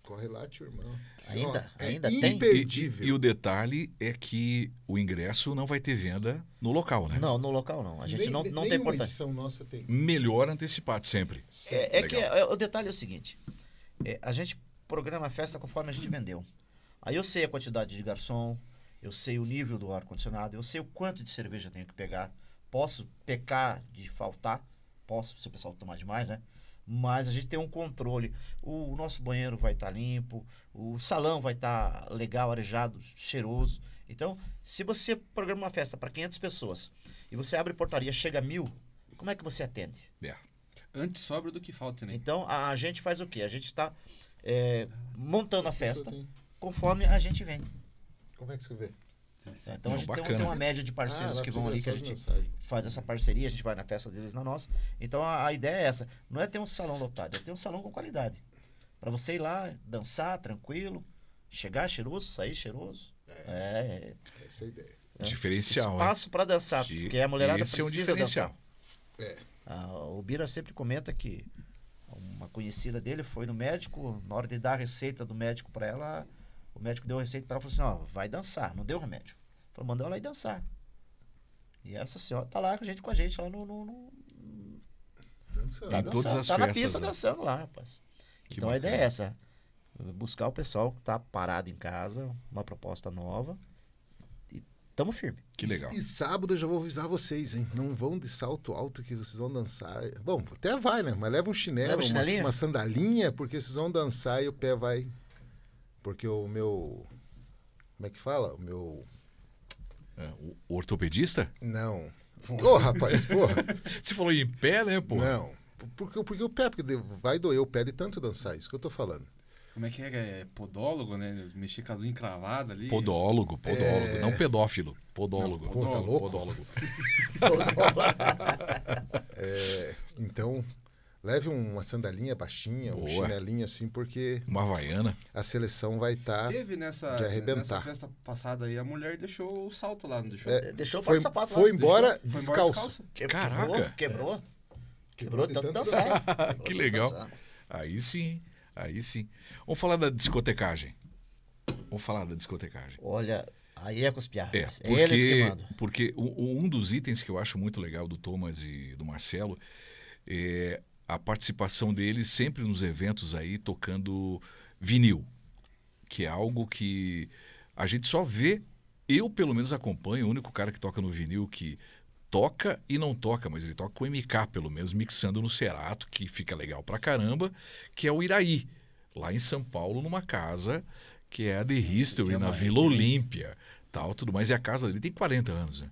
Corre lá, tio irmão. Ainda, ó, é ainda tem. Imperdível. E, e, o detalhe é que o ingresso não vai ter venda no local, né? Não, no local não. A gente nem, não, não tem importância. nossa tem. Melhor antecipado sempre. É, é que é, o detalhe é o seguinte: é, a gente programa a festa conforme a gente vendeu. Aí eu sei a quantidade de garçom, eu sei o nível do ar-condicionado, eu sei o quanto de cerveja eu tenho que pegar. Posso pecar de faltar, posso, se o pessoal tomar demais, né? mas a gente tem um controle. O, nosso banheiro vai estar tá limpo, o salão vai estar tá legal, arejado, cheiroso. Então, se você programa uma festa para 500 pessoas e você abre portaria, chega a mil, como é que você atende? É. Antes sobra do que falta, né? Então, a, a gente faz o quê? A gente está é, eh, montando a festa conforme a gente vem. Como é que você vê? Sim, né? então não, a gente tem, tem, uma média de parceiros ah, que vão ali, que a gente mensagem. faz essa parceria, a gente vai na festa deles, na nossa. Então a, a ideia é essa. Não é ter um salão lotado, é ter um salão com qualidade. Para você ir lá, dançar tranquilo, chegar cheiroso, sair cheiroso. É, é, é. essa é a ideia. É. Diferencial. Espaço para dançar, de, porque a mulherada precisa é um dançar. É. Ah, o Bira sempre comenta que uma conhecida dele foi no médico, na hora de dar a receita do médico para ela, o médico deu receita para ela e falou assim: ó, vai dançar, não deu remédio. Falou, mandou ela ir dançar. E essa senhora tá lá com a gente, com a gente, lá no. no, no dançando. Tá, dançando, tá festas, na pista né? dançando lá, rapaz. Que então bacana. a ideia é essa: buscar o pessoal que tá parado em casa, uma proposta nova. E tamo firme. Que legal. E, e sábado eu já vou avisar vocês, hein? Não vão de salto alto que vocês vão dançar. Bom, até vai, né? Mas leva um chinelo, leva uma, uma sandalinha, porque vocês vão dançar e o pé vai porque o meu. Como é que fala? O meu. É, o ortopedista? Não. Ô, oh, rapaz, porra. *laughs* Você falou em pé, né, pô? Não. Porque, porque o pé, porque vai doer o pé de tanto dançar, isso que eu tô falando. Como é que é? é podólogo, né? Mexer com a unha encravada ali. Podólogo, podólogo. É... Não pedófilo. Podólogo. Não, pô, tá podólogo. Tá *laughs* podólogo. podólogo. *laughs* é, então, Leve uma sandalinha baixinha, Boa. um chinelinho assim, porque. Uma havaiana. A seleção vai estar. Tá Teve nessa, de arrebentar. nessa festa passada aí, a mulher deixou o salto lá, não deixou? É, é deixou foi, sapato foi lá. Embora deixou, foi embora descalço. Caraca. Quebrou. É. Quebrou, quebrou tanto, tanto dançar. quebrou que legal. Aí sim, aí sim. Vamos falar da discotecagem. Vamos falar da discotecagem. Olha, Aí é com os piadas. É, porque, Eles Porque um dos itens que eu acho muito legal do Thomas e do Marcelo é a participação dele sempre nos eventos aí tocando vinil, que é algo que a gente só vê, eu pelo menos acompanho, o único cara que toca no vinil que toca e não toca, mas ele toca com MK, pelo menos mixando no Cerato, que fica legal pra caramba, que é o Iraí, lá em São Paulo, numa casa que é a The é, History, é na Vila Olímpia, tal, tudo mais. E a casa dele tem 40 anos, né?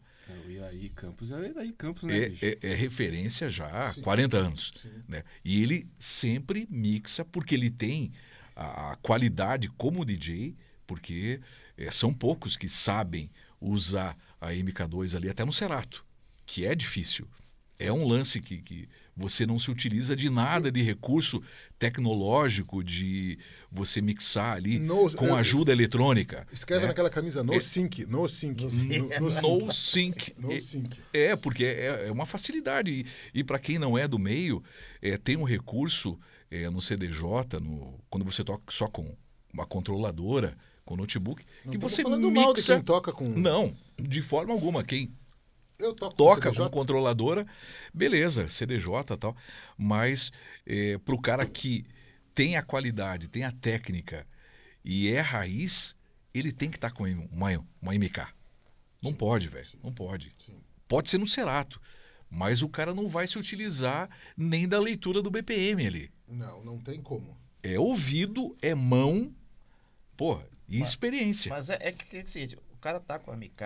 e Iraí Campos é Iraí Campos, né? É, é, é, referência já há Sim. 40 anos. Né? E ele sempre mixa, porque ele tem a, a qualidade como DJ, porque é, são poucos que sabem usar a MK2 ali, até no Cerato, que é difícil. É um lance que, que você não se utiliza de nada de recurso tecnológico de você mixar ali no, com é, ajuda eletrônica. Escreve é. naquela camisa no é, sync, no sync. No, no, no sync. No sync. É, é porque é, é, uma facilidade. E, e para quem não é do meio, é, tem um recurso no CDJ, no, quando você toca só com uma controladora, com notebook, não que você mixa... Não toca com... Não, de forma alguma. Quem eu toco toca com, com controladora, beleza, CDJ e tal. Mas é, eh, para o cara que tem a qualidade, tem a técnica e é raiz, ele tem que estar tá com uma, uma MK. Não sim, pode, velho. Não pode. Sim. Pode ser no Cerato, mas o cara não vai se utilizar nem da leitura do BPM ali. Não, não tem como. É ouvido, é mão, porra, e mas, experiência. Mas é, é que é o o cara tá com a MK,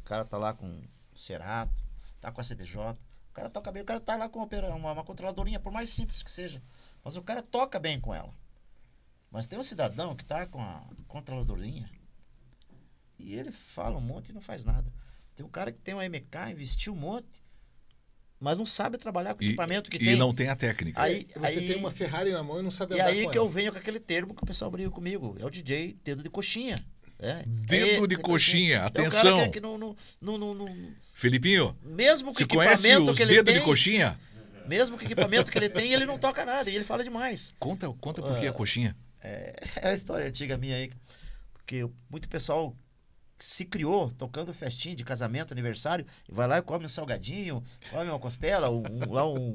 o cara tá lá com Cerato, tá com a CDJ. O cara toca bem, o cara tá lá com uma, uma controladorinha, por mais simples que seja. Mas o cara toca bem com ela. Mas tem um cidadão que tá com a controladorinha e ele fala um monte e não faz nada. Tem um cara que tem uma MK, investiu um monte, mas não sabe trabalhar com o equipamento que e tem. E não tem a técnica. Aí, é, Você aí, tem uma Ferrari na mão e não sabe E aí que ela. eu venho com aquele termo que o pessoal briga comigo. É o DJ dedo de coxinha. É. Dedo é, de é, coxinha, é, é atenção. É que, que não, não, não, não, Felipinho, mesmo você conhece os dedos tem, de coxinha? Mesmo que o equipamento que ele tem, ele não toca nada e ele fala demais. Conta, conta por ah, que uh, a coxinha. É, *laughs* é a história antiga minha aí. Porque muito pessoal se criou tocando festinha de casamento, aniversário, e vai lá e come um salgadinho, come uma costela, um, um, lá um.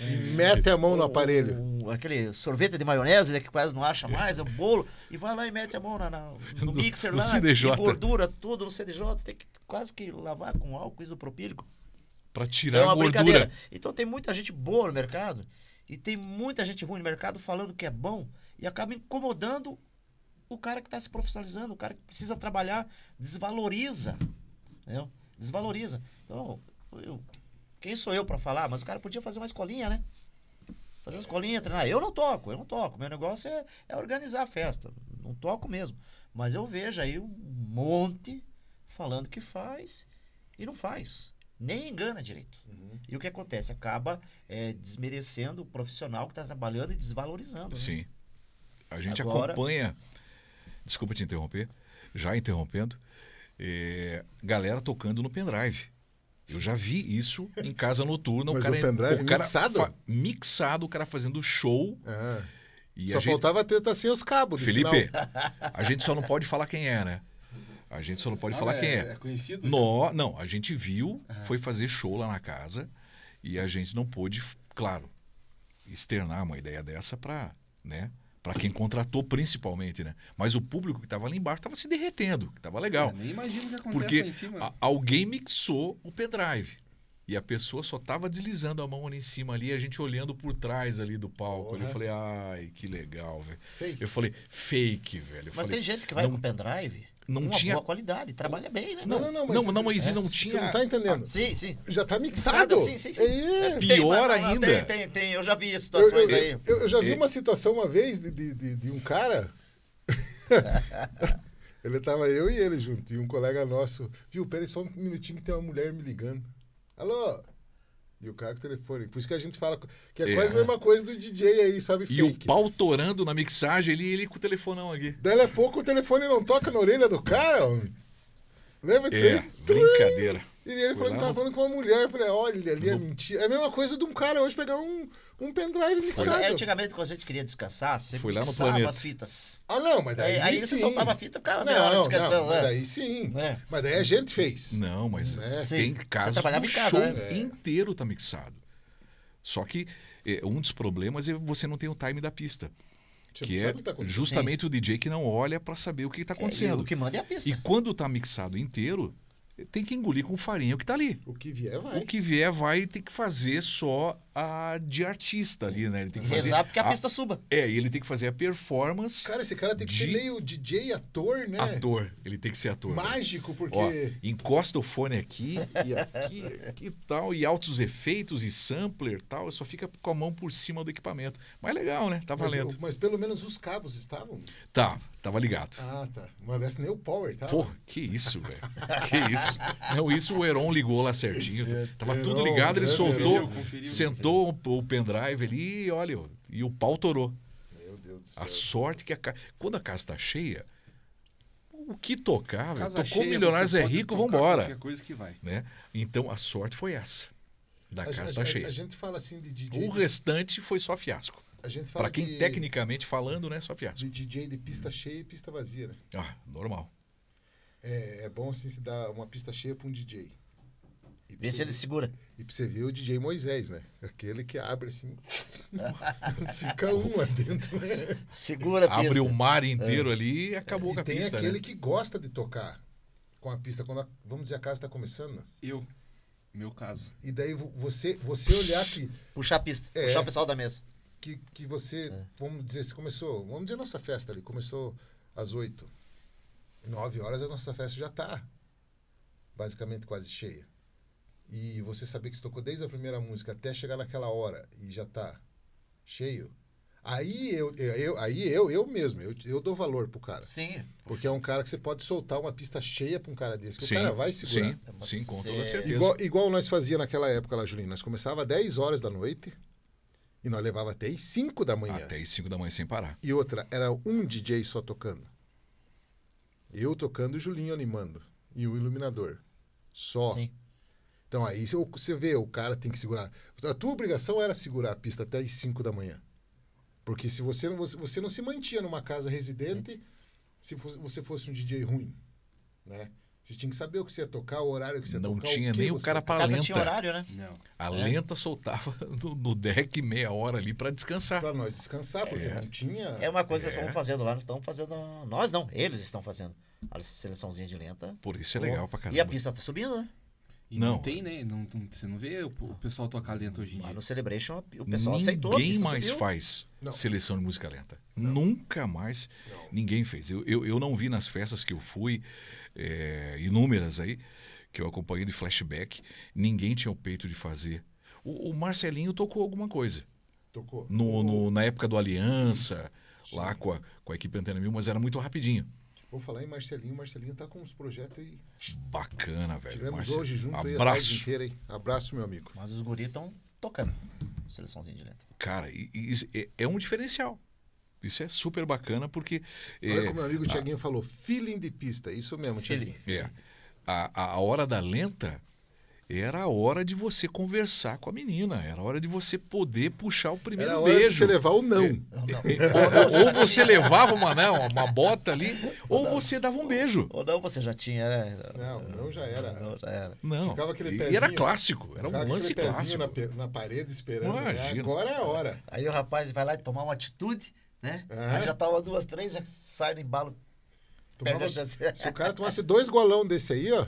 um *laughs* mete a mão no aparelho. Um, aquele sorvete de maionese né, que quase não acha mais, é um bolo, e vai lá e mete a mão na, na no, no, mixer no lá, CDJ. gordura tudo no CDJ, tem que quase que lavar com álcool isopropílico. Para é tirar é a gordura. Então tem muita gente boa no mercado, e tem muita gente ruim no mercado falando que é bom, e acaba incomodando o cara que está se profissionalizando, o cara que precisa trabalhar, desvaloriza. Entendeu? Desvaloriza. Então, eu, quem sou eu para falar? Mas o cara podia fazer uma escolinha, né? Fazer uma escolinha, treinar. Eu não toco, eu não toco. Meu negócio é, é organizar a festa. Não toco mesmo. Mas eu vejo aí um monte falando que faz e não faz. Nem engana direito. Uhum. E o que acontece? Acaba é, desmerecendo o profissional que está trabalhando e desvalorizando. Né? Sim. Né? A gente Agora, acompanha desculpa te interromper, já interrompendo, é, galera tocando no pendrive. Eu já vi isso em casa noturna. Mas o, cara, o pendrive o cara, mixado? mixado, o cara fazendo show. Ah, só faltava ter tá sem os cabos. Felipe, *laughs* a gente só não pode falar quem é, né? A gente só não pode ah, falar é, quem é. É conhecido? No, não, a gente viu, ah. foi fazer show lá na casa e a gente não pôde, claro, externar uma ideia dessa para, né? para quem contratou principalmente, né? Mas o público que estava ali embaixo estava se derretendo, que estava legal. Eu é, nem imagino o que acontece Porque em cima. A, alguém mixou o pendrive. E a pessoa só estava deslizando a mão ali em cima ali, a gente olhando por trás ali do palco. Eu falei, ai, que legal, velho. Eu falei, fake, velho. Eu Mas falei, tem gente que vai não... com pendrive? não uma tinha. boa qualidade, trabalha bem, né? Não, não, não, mas, não, não, mas é, não tinha. Você não tá entendendo. Ah, sim, sim. Já tá mixado. Sim, sim, sim. É, é pior tem, ainda. Tem, tem, tem. Eu já vi situações eu, eu, aí. Eu, eu já vi uma situação uma vez de, de, de, de um cara. *laughs* ele tava eu e ele junto, e um colega nosso. Viu, peraí só um minutinho que tem uma mulher me ligando. Alô? E o cara o telefone, Por isso que a gente fala que é, é. quase a mesma coisa do DJ aí, sabe? E o pau torando na mixagem, ele, ele com o telefonão aqui. Daí a é pouco o telefone não toca na orelha do cara, homem. Lembra disso é, aí? Brincadeira. E ele falou que tava falando com uma mulher. Eu falei, olha ali é mentira. É a mesma coisa de um cara hoje pegar um, um pendrive mixado. É, é, antigamente, quando a gente queria descansar, você Fui lá no planeta. as fitas. Ah, não, mas daí. É, aí, sim. você soltava a fita e ficava meia hora descansando. Não, mas né? daí sim. É. Mas daí a gente fez. Não, mas é. tem casos. Você trabalhava em casa. O show né? É. inteiro tá mixado. Só que um dos problemas é você não tem o time da pista. Você que é que tá justamente Sim. o DJ que não olha para saber o que está acontecendo. É, o que manda é a pista. E quando está mixado inteiro, tem que engolir com farinha o que está ali. O que vier vai. O que vier vai tem que fazer só a, de artista ali, né? Ele tem que fazer Rezar porque a, pista suba. É, e ele tem que fazer a performance. Cara, esse cara tem que de... ser meio DJ, ator, né? Ator, ele tem que ser ator. Né? Mágico, porque. Ó, encosta o fone aqui e aqui, aqui tal, e altos efeitos e sampler tal, só fica com a mão por cima do equipamento. Mas legal, né? Tá valendo. Mas, mas pelo menos os cabos estavam? Tá, Tava ligado. Ah, tá. Uma dessas nem o Power, tá? Pô, que isso, velho. Que isso. Não, isso o Heron ligou lá certinho. Tava tudo ligado, ele soltou, sentou o, pendrive ali e olha, e o pau torou. Meu Deus do céu. A sorte que a Quando a casa tá cheia, o que tocar, tocou cheia, Milionários é Rico, vambora. Qualquer coisa que vai. Né? Então a sorte foi essa. Da a casa gente, tá cheia. A gente fala assim de DJ. O restante foi só fiasco. A gente fala Pra quem de... tecnicamente falando, né, só fiasco. De DJ de pista hum. cheia e pista vazia, né? Ah, normal. É, é bom assim se dar uma pista cheia para um DJ. Vê se ele segura. E pra você ver o DJ Moisés, né? Aquele que abre assim. *laughs* fica um lá dentro. Né? Segura a pista. Abre o mar inteiro é. ali e acabou e com a pista. Tem né? aquele né? que gosta de tocar com a pista. Quando a, vamos dizer, a casa está começando. Eu. Meu caso. E daí você, você olhar que. Puxar a pista. É, puxar o pessoal da mesa. Que, que você, é. vamos dizer, se começou. Vamos dizer, nossa festa ali. Começou às oito nove horas a nossa festa já está basicamente quase cheia e você saber que você tocou desde a primeira música até chegar naquela hora e já tá cheio, Aí eu, eu, aí eu, eu mesmo, eu, eu dou valor pro cara. Sim. Porque é um cara que você pode soltar uma pista cheia pra um cara desse, que sim, o cara vai segurar. Sim, é sim com toda certeza. Igual, igual nós fazia naquela época lá, Julinho. Nós começava às 10 horas da noite e nós levava até às 5 da manhã. Até às 5 da manhã sem parar. E outra, era um DJ só tocando. Eu tocando, o Julinho animando. E o iluminador. Só. Sim. Então aí você vê, o cara tem que segurar. A tua obrigação era segurar a pista até as 5 da manhã. Porque se você não, você não se mantinha numa casa residente se você fosse um DJ ruim, né? Você tinha que saber o que você ia tocar, o horário que você ia não tocar. Não tinha nem o cara para a lenta. tinha horário, né? Não. É. A é. lenta soltava *laughs* no, no, deck meia hora ali para descansar. Para nós descansar, porque é. não tinha. É uma coisa é. que estão fazendo lá, não estão fazendo. Nós não, eles estão fazendo. A seleçãozinha de lenta. Por isso é legal pra caramba. E a pista tá subindo, né? E não. não tem, né? Não, não, você não vê o, o pessoal tocar lenta hoje em dia. Lá no Celebration, o pessoal ninguém aceitou. Ninguém mais subiu. faz não. seleção de música lenta. Nunca mais ninguém fez. Eu, eu, eu, não vi nas festas que eu fui, é, inúmeras aí, que eu acompanhei de flashback, ninguém tinha o peito de fazer. O, o Marcelinho tocou alguma coisa. Tocou. No, no na época do Aliança, Sim. lá com a, com a equipe Antena Mil, mas era muito rapidinho. Vou falar em Marcelinho. Marcelinho tá com uns projetos aí. Bacana, velho. Tivemos hoje junto Abraço. aí a tarde inteira, hein? Abraço, meu amigo. Mas os guris estão tocando. Seleçãozinha de lenta. Cara, e, e, é, é um diferencial. Isso é super bacana porque. Olha é, como meu amigo a... Tiaguinho falou, feeling de pista. Isso mesmo, Tiaguinho. É. A, a hora da lenta era a hora de você conversar com a menina, era a hora de você poder puxar o primeiro era a hora beijo. De você levar ou não. É, é ou, ou, você levava uma, né, uma bota ali, ou, ou você dava um beijo. Ou não você já tinha, né? Não, não já era. Não, já era. Não. Ficava aquele pezinho, e era clássico, era um lance clássico. Na, na parede esperando. Né? Agora é a hora. Aí o rapaz vai lá e tomar uma atitude, né? É. Aí já tava duas, três, já sai no embalo. Tomava, se o cara tomasse dois golão desse aí, ó.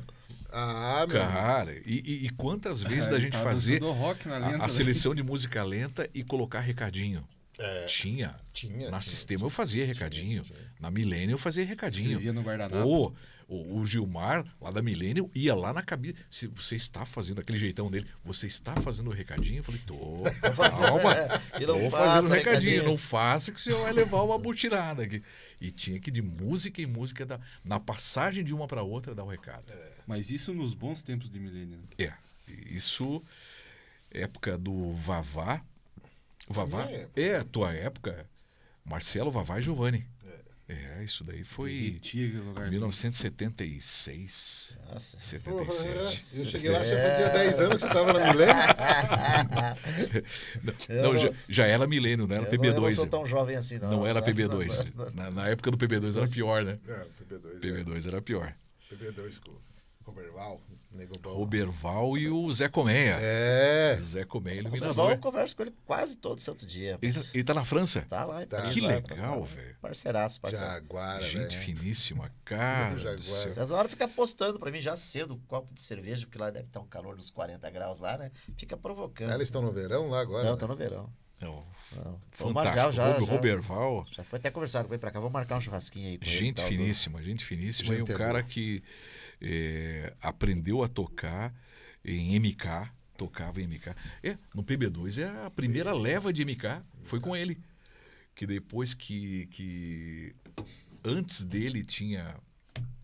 Ah, meu. Cara, e, e quantas *laughs* vezes a da gente tá fazer a, a né? seleção de música lenta e colocar recadinho? É, tinha. Tinha. Na tinha, Sistema tinha, eu fazia recadinho. Tinha, na Milênio eu fazia recadinho. Escrevia no guardanapo. Pô, o, o, Gilmar, lá da Milênio, ia lá na cabine. Se você está fazendo aquele jeitão dele, você está fazendo o recadinho? Eu falei, tô. *laughs* Calma. É, não tô fazendo recadinho. recadinho. Não faça que você vai levar uma butinada aqui. E tinha que de música em música, da, na passagem de uma para outra, dar o recado. É. Mas isso nos bons tempos de milênio. Né? É. Isso, época do Vavá. Vavá é, é a tua época. Marcelo, Vavá e Giovanni. É. É, isso daí foi. Retiro, 1976. Nossa. 77. Porra, eu cheguei lá, já fazia 10 é. anos que você estava na Milênio. *laughs* não, não, já, já era Milênio, não era PB2. Não, eu não sou tão jovem assim, não. Não era PB2. *laughs* Na, na época do PB2 né? era pior, né? PB2. PB2 era pior. PB2, desculpa. Roberval, Nego Bom. Roberval e o Zé Colmeia. É. Zé Colmeia, iluminador. Roberval, eu converso com ele quase todo santo dia. Ele, ele tá na França? Tá lá. Tá. Que lá, tá. legal, velho. Parceiraço, parceiraço. Jaguara, Gente véio. Né? finíssima, cara. Jaguara. Às horas fica postando pra mim já cedo um copo de cerveja, porque lá deve estar um calor dos 40 graus lá, né? Fica provocando. Ah, eles estão no verão lá agora? Não, estão né? no verão. É Não. Não. Fantástico. Marcar, já, o Roberval. Já, já foi até conversado com ele pra cá. Vou marcar um churrasquinho aí com gente ele. Finíssima, gente finíssima, gente finíssima. E um cara que é, aprendeu a tocar em MK, tocava em MK. É, no PB2 é a primeira leva de MK, foi com ele. Que depois que, que antes dele tinha,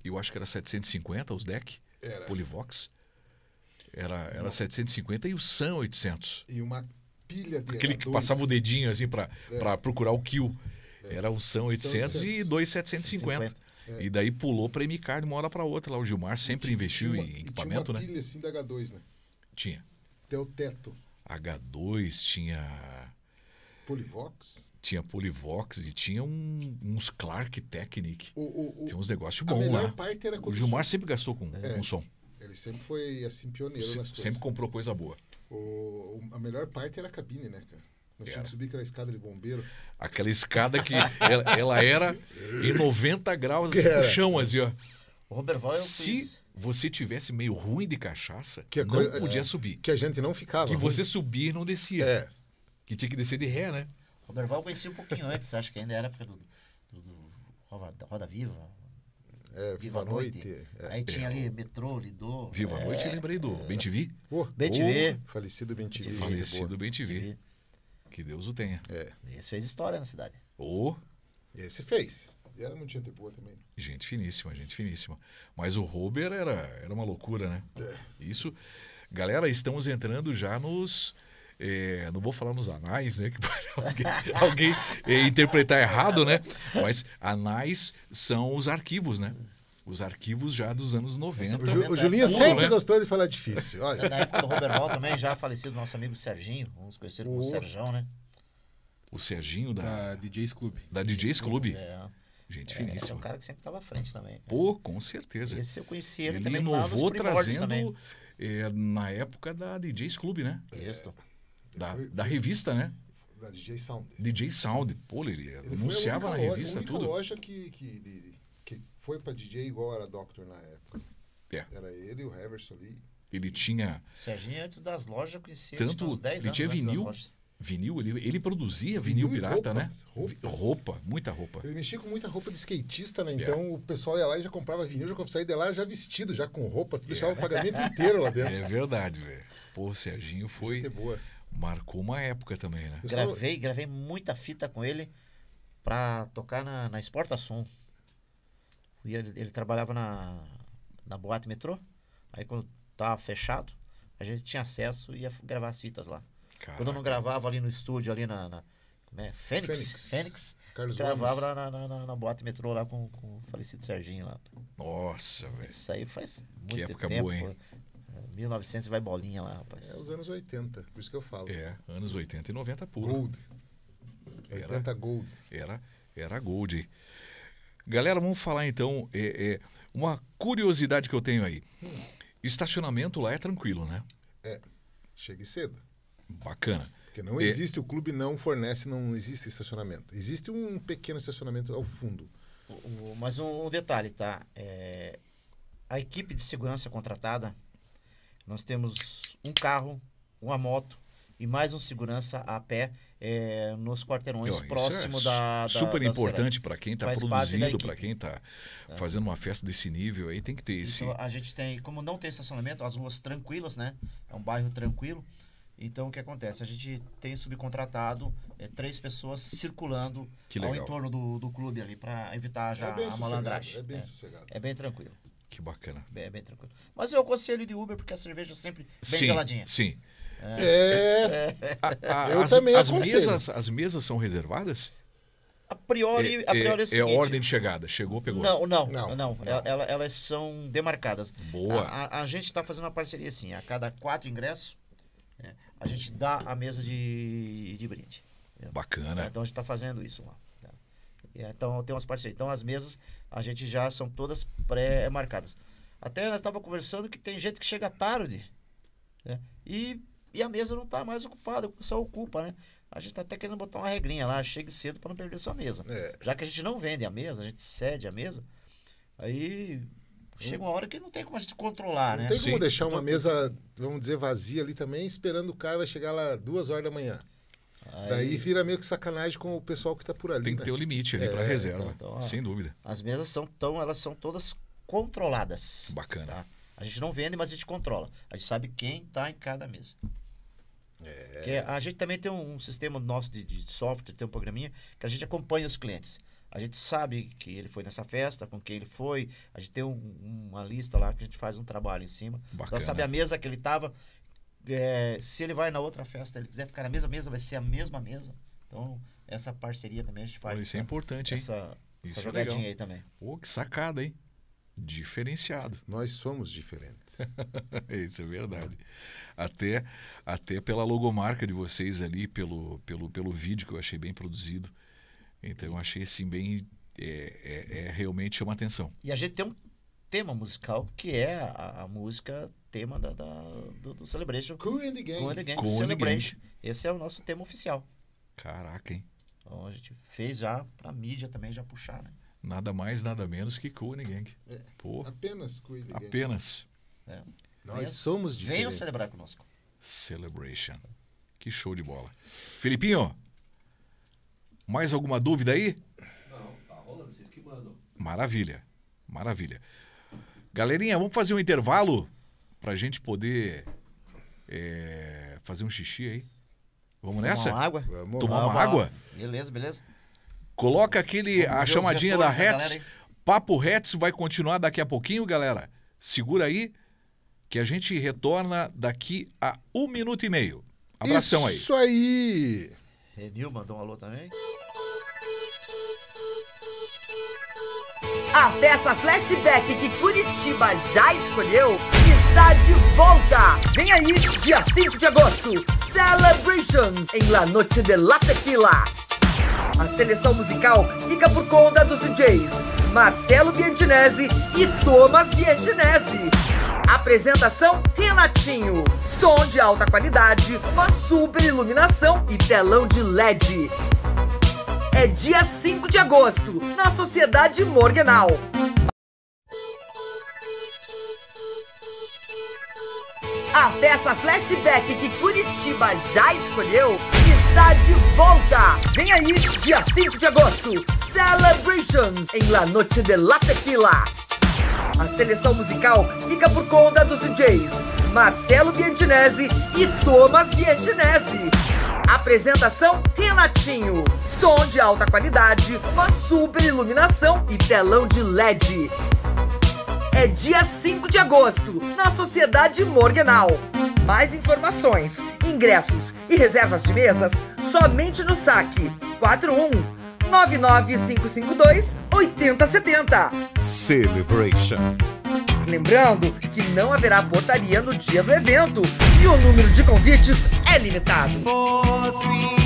eu acho que era 750 os deck, era. Polivox. Era, era 750 e o Sam 800. E uma pilha de Aquele que passava o dedinho assim para é. Pra procurar o kill. É. Era o Sam 800 São e dois 750. 50. É. E daí pulou para MK de uma hora para outra lá. O Gilmar sempre tinha, investiu tinha uma, em equipamento, tinha uma né? pilha, né? assim da H2, né? Tinha. Até o teto. H2 tinha. Polivox? Tinha Polivox e tinha um, uns Clark Technic. O, o, Tem uns negócios bons lá. Parte era o Gilmar sempre gastou com, é, com som. Ele sempre foi assim pioneiro Se, nas coisas. Sempre comprou coisa boa. a melhor parte era a cabine, né, cara? Nós tínhamos que subir aquela escada de bombeiro. Aquela escada que *laughs* ela, ela, era em 90 graus assim, chão, assim, ó. eu Se fiz. você tivesse meio ruim de cachaça, que não coisa, podia é, subir. Que a gente não ficava. Que ruim. você subia e não descia. É. Que tinha que descer de ré, né? O Robert Val eu conheci um pouquinho antes, acho que ainda era época do, do, do Roda, Roda Viva. É, Viva, Viva Noite. Noite. É. Aí tinha ali é. metrô, Lidô. Viva é, Noite, lembrei do é. Bentivi. Oh, Bentivi. Oh, falecido Bentivi. Falecido Bentivi. Que Deus o tenha. É. Esse fez história na cidade. O. Esse fez. E era muito gente boa também. Gente finíssima, gente finíssima. Mas o Rober era, era uma loucura, né? É. Isso. Galera, estamos entrando já nos. É, não vou falar nos anais, né? Que *laughs* pode alguém, alguém é, interpretar errado, né? Mas anais são os arquivos, né? os arquivos já dos anos 90. É o, o Julinho é sempre né? gostou de falar difícil. Olha. É, na época do Hall também, já falecido nosso amigo Serginho, vamos conhecer como o... Serjão, né? O Serginho da, da DJs Club. Da DJs Club. É. Gente é, finíssima. Esse é um cara que sempre estava à frente também. Cara. Pô, com certeza. Esse eu conheci ele, ele também inovou trazendo é, na época da DJs Club, né? É. Isso. É, da, da revista, né? Da DJ Sound. DJ Sound. Pô, ele, ele anunciava na revista tudo. tudo. a única loja que, que de, foi para DJ igual era Doctor na época. *laughs* É. Era ele e o Heverson ali. Ele tinha. Serginho antes das lojas conhecia tanto uns 10 ele tinha vinil, vinil, ele, ele produzia vinil, vinil pirata, roupa, né? Roupas. Roupa, muita roupa. Ele mexia com muita roupa de skatista, né? É. Então yeah. o pessoal ia lá e já comprava vinil, já saía de lá já vestido, já com roupa, yeah. É. deixava o pagamento inteiro lá dentro. *laughs* É verdade, velho. Pô, o Serginho foi. boa. Marcou uma época também, né? Gravei, gravei muita fita com ele pra tocar na, na Exporta Som. Ele, ele trabalhava na, na boate metrô. Aí quando tava fechado, a gente tinha acesso e ia gravar as fitas lá. Caraca. Quando eu não gravava ali no estúdio, ali na. na como é? Fênix. Fênix. Fênix Carlos gravava na, na, na, na, boate metrô lá com, com o falecido Serginho lá. Nossa, velho. Isso aí faz muito que época tempo. Boa, hein? 1900 é, vai bolinha lá, rapaz. É os anos 80, por isso que eu falo. É, anos 80 e 90 puro. Gold. 80 era, gold. Era, era gold. Galera, vamos falar então é, é, uma curiosidade que eu tenho aí. Estacionamento lá é tranquilo, né? É. Chegue cedo. Bacana. Porque não é. existe, o clube não fornece, não existe estacionamento. Existe um pequeno estacionamento ao fundo. O, o, mas um, um, detalhe, tá? É, a equipe de segurança contratada, nós temos um carro, uma moto e mais um segurança a pé é, nos quarteirões então, próximo é da, da, Super importante para quem está produzindo, para quem está é. fazendo uma festa desse nível aí, tem que ter esse. Então, a gente tem, como não tem estacionamento, as ruas tranquilas, né? É um bairro tranquilo. Então, o que acontece? A gente tem subcontratado é, três pessoas circulando ao entorno do, do clube ali para evitar já é a malandragem. É bem é. sossegado. É bem tranquilo. Que bacana. É bem, bem tranquilo. Mas eu aconselho de Uber porque a cerveja é sempre bem sim, geladinha. Sim. É. *laughs* eu as, também as mesas, as mesas são reservadas? A priori, é, a priori é, é, é seguinte, é ordem de chegada. Chegou, pegou. Não, não. Não. não, não. Ela, elas são demarcadas. Boa. A, a gente está fazendo uma parceria assim. A cada quatro ingressos, né, a gente dá a mesa de, de brinde. Bacana. Então a gente está fazendo isso lá. Tá. Então tem umas parcerias. Então as mesas, a gente já são todas pré-marcadas. Até nós estávamos conversando que tem gente que chega tarde. Né, e e a mesa não está mais ocupada, só ocupa, né? A gente está até querendo botar uma regrinha lá, chegue cedo para não perder sua mesa. É. Já que a gente não vende a mesa, a gente cede a mesa, aí chega uma hora que não tem como a gente controlar, não né? tem como Sim. deixar uma então, mesa, vamos dizer, vazia ali também, esperando o cara vai chegar lá duas horas da manhã. Aí... Daí vira meio que sacanagem com o pessoal que está por ali. Tem que né? ter o um limite ali é, para reserva, então, então, ó, sem dúvida. As mesas são tão, elas são todas controladas. Bacana. Tá? A gente não vende, mas a gente controla. A gente sabe quem está em cada mesa. É. Que é, a gente também tem um, um sistema nosso de, de, software, tem um programinha que a gente acompanha os clientes. A gente sabe que ele foi nessa festa, com quem ele foi. A gente tem um, uma lista lá que a gente faz um trabalho em cima. Então, Bacana. Então sabe a mesa que ele estava. É, se ele vai na outra festa, ele quiser ficar na mesma mesa, vai ser a mesma mesa. Então essa parceria também a gente faz. Isso é essa, é importante, essa, hein? Essa, isso essa é jogadinha é aí também. Pô, que sacada, hein? diferenciado. Nós somos diferentes. *laughs* Isso é verdade. Até até pela logomarca de vocês ali, pelo pelo pelo vídeo que eu achei bem produzido. Então eu achei assim bem é, é, é realmente chama atenção. E a gente tem um tema musical que é a, a música tema da, da do, do, Celebration. Cool and the Gang. Cool and the Gang. Cool Celebration. The gang. Esse é o nosso tema oficial. Caraca, hein? Então a gente fez já pra mídia também já puxar, né? Nada mais, nada menos que Coen né, Gang. É. Pô, apenas Coen Gang. Apenas. É. Nós venham, somos de. Venham celebrar conosco. Celebration. Que show de bola. Felipinho, mais alguma dúvida aí? Não, tá rolando, vocês que mandam. Maravilha, maravilha. Galerinha, vamos fazer um intervalo para a gente poder é, fazer um xixi aí. Vamos Tomar nessa? Uma água? Vamos Tomar uma água? Beleza, beleza. Coloca aquele, Vamos a chamadinha da Reds. Papo Reds vai continuar daqui a pouquinho, galera. Segura aí, que a gente retorna daqui a um minuto e meio. Abração aí. Isso aí. Renil mandou um alô também. A festa Flashback que Curitiba já escolheu está de volta! Vem aí, dia 5 de agosto, Celebration, em La Noche de La Tequila. A seleção musical fica por conta dos DJs Marcelo Bientinese e Thomas Bientinese. Apresentação Renatinho. Som de alta qualidade, uma super iluminação e telão de LED. É dia 5 de agosto, na Sociedade Morganal. A festa Flashback que Curitiba já escolheu está de volta! Vem aí, dia 5 de agosto, Celebration em La Noche de la Tequila. A seleção musical fica por conta dos DJs Marcelo Biantinese e Thomas Biantinese. Apresentação Renatinho. Som de alta qualidade, uma super iluminação e telão de LED é dia 5 de agosto, na Sociedade Morganal. Mais informações, ingressos e reservas de mesas somente no saque 41 99552 8070. Celebration. Lembrando que não haverá portaria no dia do evento e o número de convites é limitado. Four, three,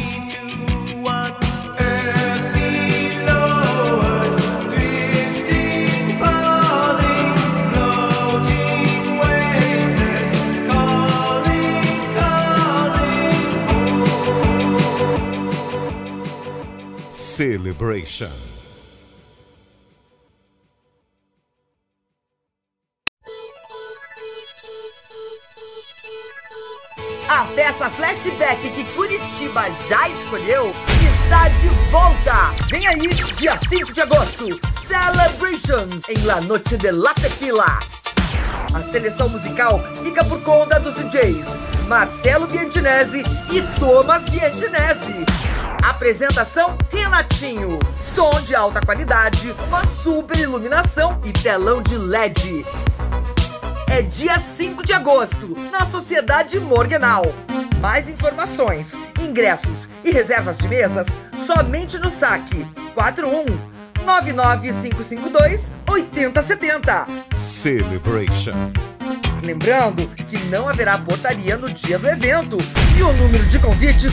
Celebration. A festa Flashback que Curitiba já escolheu está de volta! Vem aí, dia 5 de agosto, Celebration, em La noite de la Tequila. A seleção musical fica por conta dos DJs Marcelo Biantinese e Thomas Biantinese. Apresentação: Renatinho. Som de alta qualidade, uma super iluminação e telão de LED. É dia 5 de agosto, na Sociedade Morganal. Mais informações, ingressos e reservas de mesas somente no saque 41 99552 8070. Celebration. Lembrando que não haverá portaria no dia do evento e o número de convites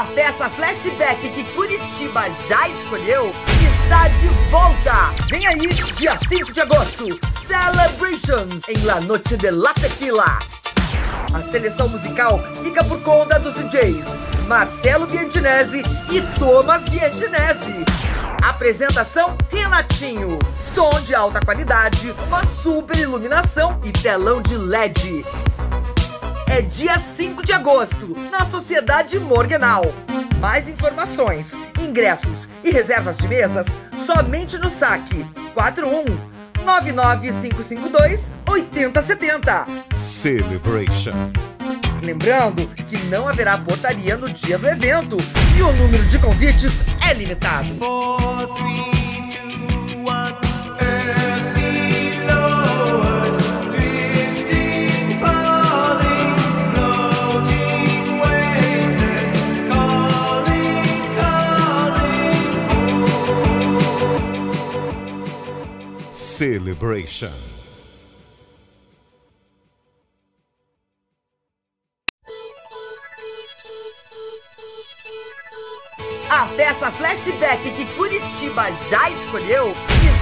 A festa Flashback que Curitiba já escolheu está de volta! Vem aí, dia 5 de agosto, Celebration em La noite de la Tequila. A seleção musical fica por conta dos DJs Marcelo Biantinese e Thomas Biantinese. Apresentação Renatinho. Som de alta qualidade, uma super iluminação e telão de LED é dia 5 de agosto, na Sociedade Morganal. Mais informações, ingressos e reservas de mesas somente no saque 41 99552 8070. Celebration. Lembrando que não haverá portaria no dia do evento e o número de convites é limitado. Four, three, Celebration. A festa Flashback que Curitiba já escolheu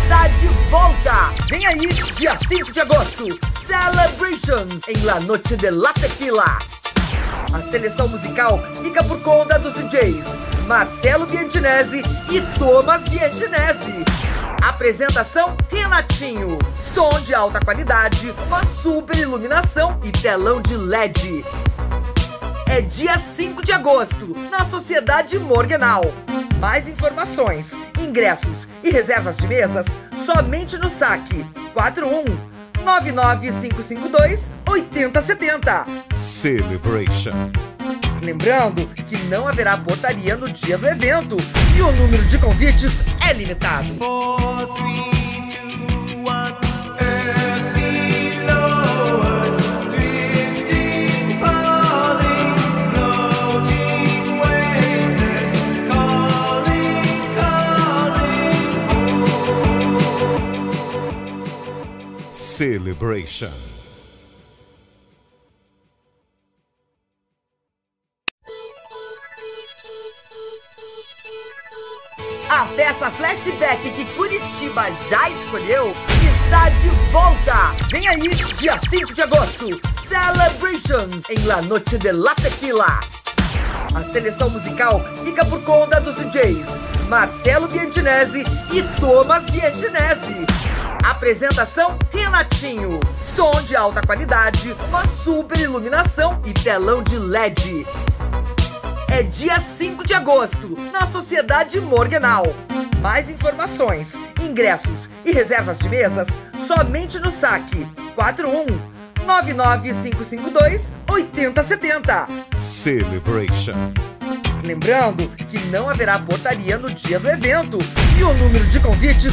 está de volta! Vem aí, dia 5 de agosto, Celebration, em La Noite de la Tequila. A seleção musical fica por conta dos DJs Marcelo Biantinese e Thomas Biantinese. Apresentação Renatinho. Som de alta qualidade, uma super iluminação e telão de LED. É dia 5 de agosto, na Sociedade Morganal. Mais informações, ingressos e reservas de mesas somente no saque 41 99552 8070. Celebration. Lembrando que não haverá portaria no dia do evento e o número de convites é limitado. Four, three, Celebration. A festa flashback que Curitiba já escolheu está de volta! Vem aí, dia 5 de agosto, Celebration, em La Noche de la Tequila. A seleção musical fica por conta dos DJs Marcelo Biantinese e Thomas Biantinese. Apresentação: Renatinho. Som de alta qualidade, uma super iluminação e telão de LED. É dia 5 de agosto, na Sociedade Morganal. Mais informações, ingressos e reservas de mesas somente no saque 41 99552 8070. Celebration. Lembrando que não haverá portaria no dia do evento e o número de convites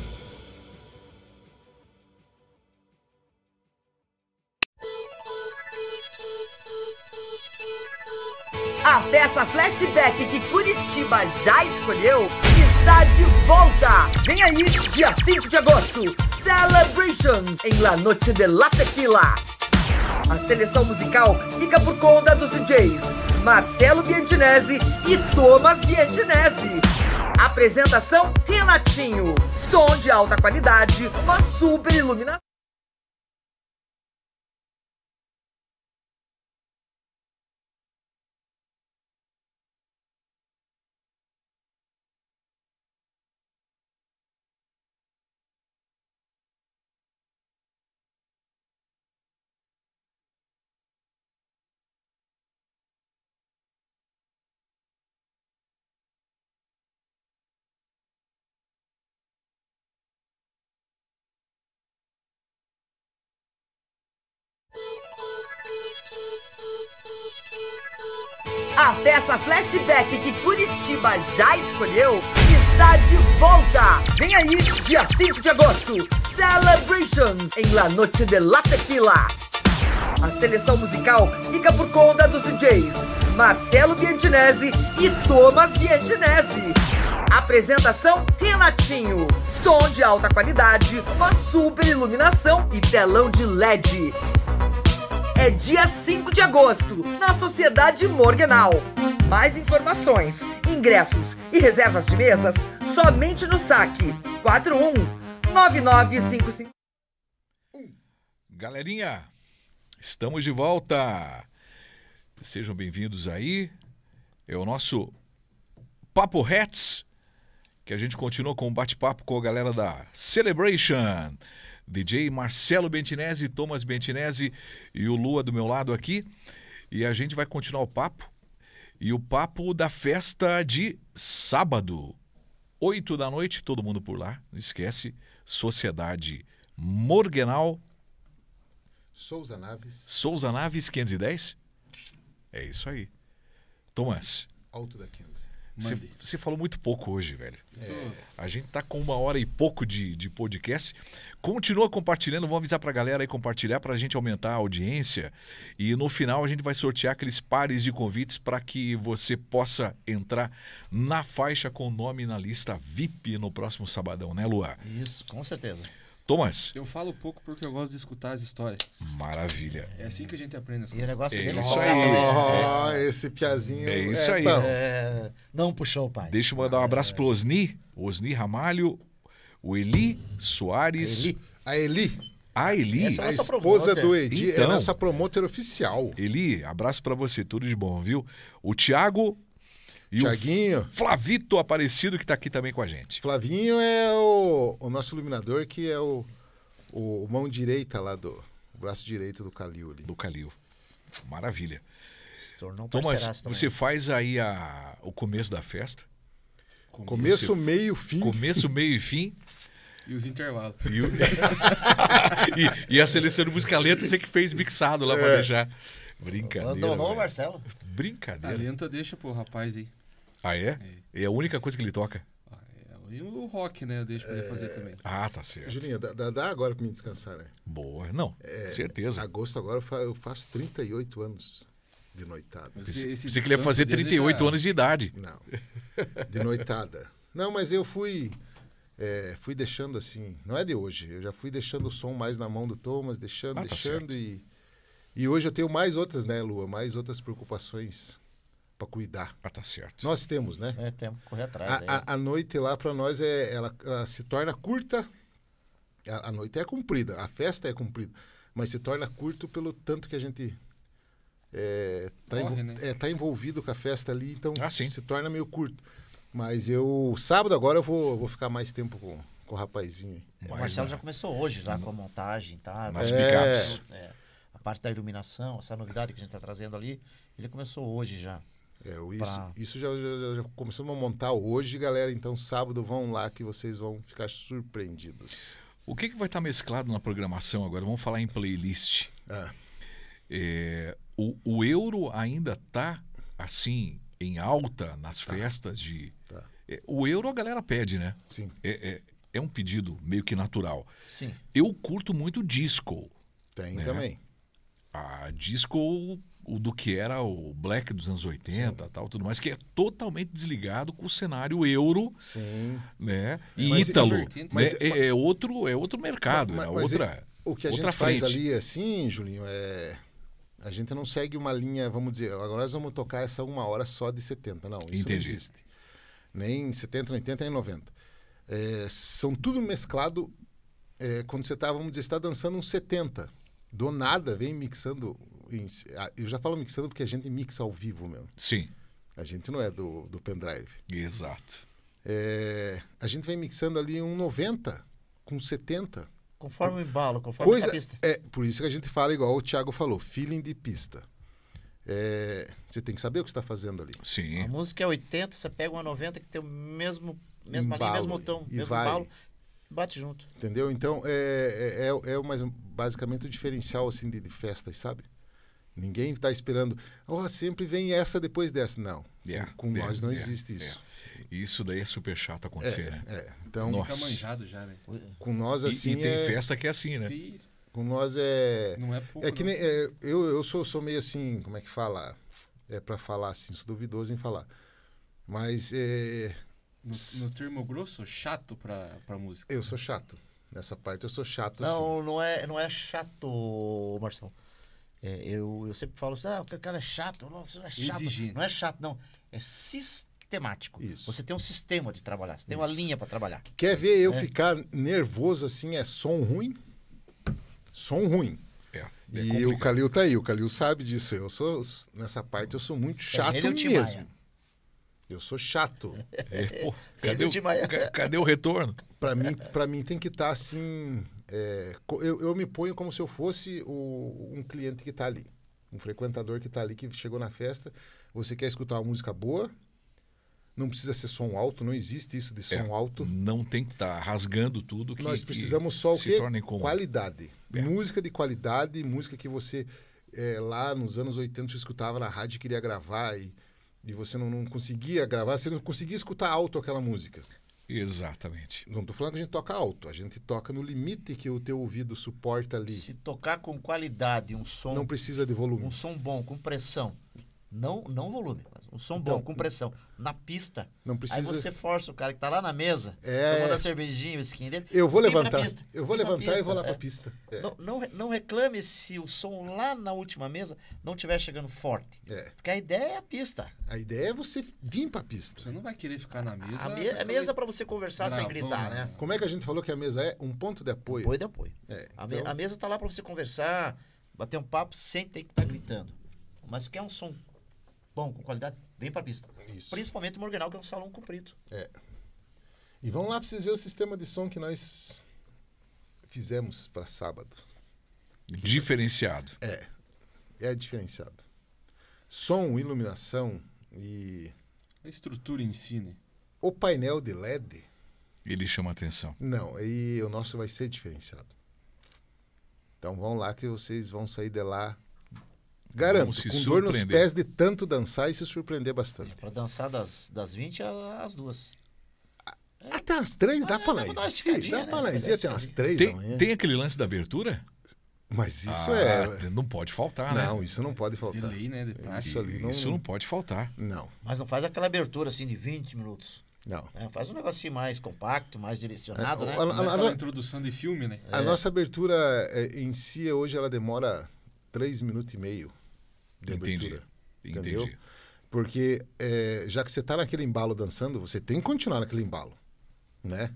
A festa Flashback que Curitiba já escolheu está de volta! Vem aí, dia 5 de agosto, Celebration em La noite de la Tequila. A seleção musical fica por conta dos DJs Marcelo Biantinese e Thomas Biantinese. Apresentação Renatinho. Som de alta qualidade, uma super iluminação. A festa Flashback que Curitiba já escolheu está de volta! Vem aí, dia 5 de agosto, Celebration em La Noche de la Tequila. A seleção musical fica por conta dos DJs Marcelo Bientinese e Thomas Biantinese. Apresentação Renatinho. Som de alta qualidade, uma super iluminação e telão de LED é dia 5 de agosto, na Sociedade Morganal. Mais informações, ingressos e reservas de mesas somente no saque 419955. Galerinha, estamos de volta. Sejam bem-vindos aí. É o nosso Papo Hats, que a gente continua com o bate-papo com a galera da Celebration. DJ Marcelo Bentinese, Thomas Bentinese e o Lua do meu lado aqui. E a gente vai continuar o papo. E o papo da festa de sábado. 8 da noite, todo mundo por lá. Não esquece. Sociedade Morgenal. Souza Naves. Souza Naves 510? É isso aí. Thomas Alto da 15. Você falou muito pouco hoje, velho. É. A gente tá com uma hora e pouco de, de podcast. Continua compartilhando, vou avisar para a galera aí compartilhar para a gente aumentar a audiência. E no final a gente vai sortear aqueles pares de convites para que você possa entrar na faixa com o nome na lista VIP no próximo sabadão, né, Luan? Isso, com certeza. Thomas. Eu falo pouco porque eu gosto de escutar as histórias. Maravilha. É assim que a gente aprende as coisas. E o negócio é dele é isso aí. é. Esse piazinho. É isso é, aí. É... Não puxou o pai. Deixa eu mandar um abraço é. pro Osni, Osni Ramalho, o Eli Soares. Eli. A Eli. A Eli, Essa é a, esposa promoter. É do Edi, é então, é nossa promoter oficial. Eli, abraço para você, tudo de bom, viu? O Thiago e Thiaguinho. o Flavito Aparecido, que tá aqui também com a gente. Flavinho é o, o nosso iluminador, que é o, o, mão direita lá do. O braço direito do Calil ali. Do Calil. Maravilha. Se tornou um Thomas, você faz aí a, o começo da festa. Começo, começo meio, fim. Começo, meio e fim. E os intervalos. E, o... *laughs* e, e a seleção de música lenta você que fez mixado lá é. pra deixar. Brincadeira. Abandonou Marcelo. Brincadeira. A lenta deixa pro rapaz aí. Ah, é? É, é a única coisa que ele toca. Ah, é. E o rock, né? Eu deixo pra ele é... fazer também. Ah, tá certo. Julinha, dá, dá agora pra mim descansar, né? Boa. Não, é, certeza. Agosto agora eu faço 38 anos de noitada. Você queria fazer 38 anos de idade. Não. De noitada. Não, mas eu fui. É, fui deixando assim, não é de hoje, eu já fui deixando o som mais na mão do Thomas, deixando, ah, tá deixando e. E hoje eu tenho mais outras, né, Lua? Mais outras preocupações para cuidar. Ah, tá certo. Nós temos, né? É, temos que correr atrás. A, é. a, a noite lá para nós, é, ela, ela, se torna curta. A, a noite é cumprida, a festa é cumprida, mas se torna curto pelo tanto que a gente está é, né? é, tá envolvido com a festa ali, então ah, se torna meio curto. Mas eu, sábado agora, eu vou, vou ficar mais tempo com, com o rapazinho. o Marcelo já começou hoje já com a montagem, tá? É. É, a parte da iluminação, essa novidade que a gente está trazendo ali, ele começou hoje já. É, isso, pra... isso já, já, já, começamos a montar hoje, galera. Então, sábado vão lá que vocês vão ficar surpreendidos. O que, que vai estar tá mesclado na programação agora? Vamos falar em playlist. Ah. É, o, o euro ainda tá assim em alta nas tá. festas de. Tá. É, o euro a galera pede, né? Sim. É, é, é, um pedido meio que natural. Sim. Eu curto muito disco. Tem né? também. A disco o do que era o Black dos anos 80 Sim. tal, tudo mais, que é totalmente desligado com o cenário euro, Sim. né? E mas, Ítalo. É né? Mas, é, é, outro, é outro mercado, mas, né? é outra. o que a outra gente frente. faz ali, assim, Julinho, é a gente não segue uma linha, vamos dizer, agora nós vamos tocar essa uma hora só de 70. Não, isso Entendi. não existe. Nem 70, 80, nem 90. É, são tudo mesclado. É, quando você está, vamos dizer, está dançando uns 70. Do nada vem mixando. Em, ah, eu já falo mixando porque a gente mixa ao vivo mesmo. Sim. A gente não é do, do pendrive. Exato. É, a gente vem mixando ali um 90 com 70 Conforme o embalo, conforme Coisa, a pista. É, por isso que a gente fala igual o Thiago falou, feeling de pista. É, você tem que saber o que está fazendo ali. Sim. A música é 80, você pega uma 90 que tem o mesmo, mesmo embalo, ali, mesmo tom, mesmo vai. embalo, bate junto. Entendeu? Então, é, é, é, é basicamente o diferencial assim, de, de festas, sabe? Ninguém está esperando, oh, sempre vem essa depois dessa. Não, yeah, com yeah, nós não yeah, existe isso. Isso daí é super chato acontecer, é, né? É. Então, Nossa. fica manjado já, né? Com nós assim. E, e assim tem é... festa que é assim, né? Com nós é. Não é pouco. É que nem, é, eu eu sou, sou meio assim, como é que fala? É para falar assim, sou duvidoso em falar. Mas. É... No, no termo grosso, chato pra, pra música. Eu sou chato. Nessa parte eu sou chato. Não, assim. não, é, não é chato, Marcelo. É, eu, eu sempre falo assim, ah, o cara é chato, é não é chato. Não é chato, não. É sistema sistemático. Isso. Você tem um sistema de trabalhar, você tem Isso. uma linha para trabalhar. Quer ver eu é. ficar nervoso assim? É som ruim? Som ruim. É, é e o Calil tá aí, o Calil sabe disso. Eu sou, nessa parte, eu sou muito é chato é, mesmo. Eu sou chato. *laughs* É, cadê, o, cadê o retorno? Para mim, mim tem que estar tá, assim. É, eu, eu me ponho como se eu fosse o, um cliente que está ali. Um frequentador que está ali, que chegou na festa. Você quer escutar uma música boa, não precisa ser som alto, não existe isso de é, som é, alto. Não tem que estar tá rasgando tudo. Que, Nós precisamos só o que? Qualidade. É. Música de qualidade, música que você é, lá nos anos 80 você escutava na rádio e queria gravar e, e você não, não conseguia gravar, você não conseguia escutar alto aquela música. Exatamente. Não estou falando que a gente toca alto, a gente toca no limite que o teu ouvido suporta ali. Se tocar com qualidade, um som. Não precisa de volume. Um som bom, com pressão. Não, não volume um som então, bom, com pressão. Na pista. Não precisa. Aí você força o cara que tá lá na mesa, é... tomando a cervejinha, o skin dele. Eu vou levantar. Eu vou levantar pista, e vou lá é. pista. É. Não, não, não, reclame se o som lá na última mesa não estiver chegando forte. É. Porque a ideia é a pista. A ideia é você vir pra pista. Você não vai querer ficar na mesa. A, me a mesa é pra você conversar sem gritar, né? né? Como é que a gente falou que a mesa é um ponto de apoio? Um apoio de apoio. É, a, me então- a mesa tá lá pra você conversar, bater um papo sem ter que estar tá gritando. Mas quer um som bom, com qualidade, vem para a pista. Isso. Principalmente o Morganal, que é um salão comprido. É. E vão lá para vocês verem o sistema de som que nós fizemos para sábado. Diferenciado. É. É diferenciado. Som, iluminação e. A estrutura em si, né? O painel de LED. Ele chama atenção. Não, e o nosso vai ser diferenciado. Então vão lá que vocês vão sair de lá Garanto, Vamos se com dor nos pés de tanto dançar e se surpreender bastante. É, para dançar das, das 20 às 2. É. Até as 3 dá para nós. Dá para nós até as 3 tem, tem aquele lance da abertura? Mas isso ah, é. Não pode faltar, não, né? Não, isso não pode faltar. Delay, né? Isso, não... isso, não... pode faltar. Não. Mas não faz aquela abertura assim de 20 minutos. Não. É, faz um negocinho mais compacto, mais direcionado, é, né? A, a, é a, a introdução de filme, né? A é. nossa abertura é, em si hoje ela demora 3 minutos e meio de Entendi. abertura. Entendi. Entendeu? Porque é, já que você está naquele embalo dançando, você tem que continuar naquele embalo, né?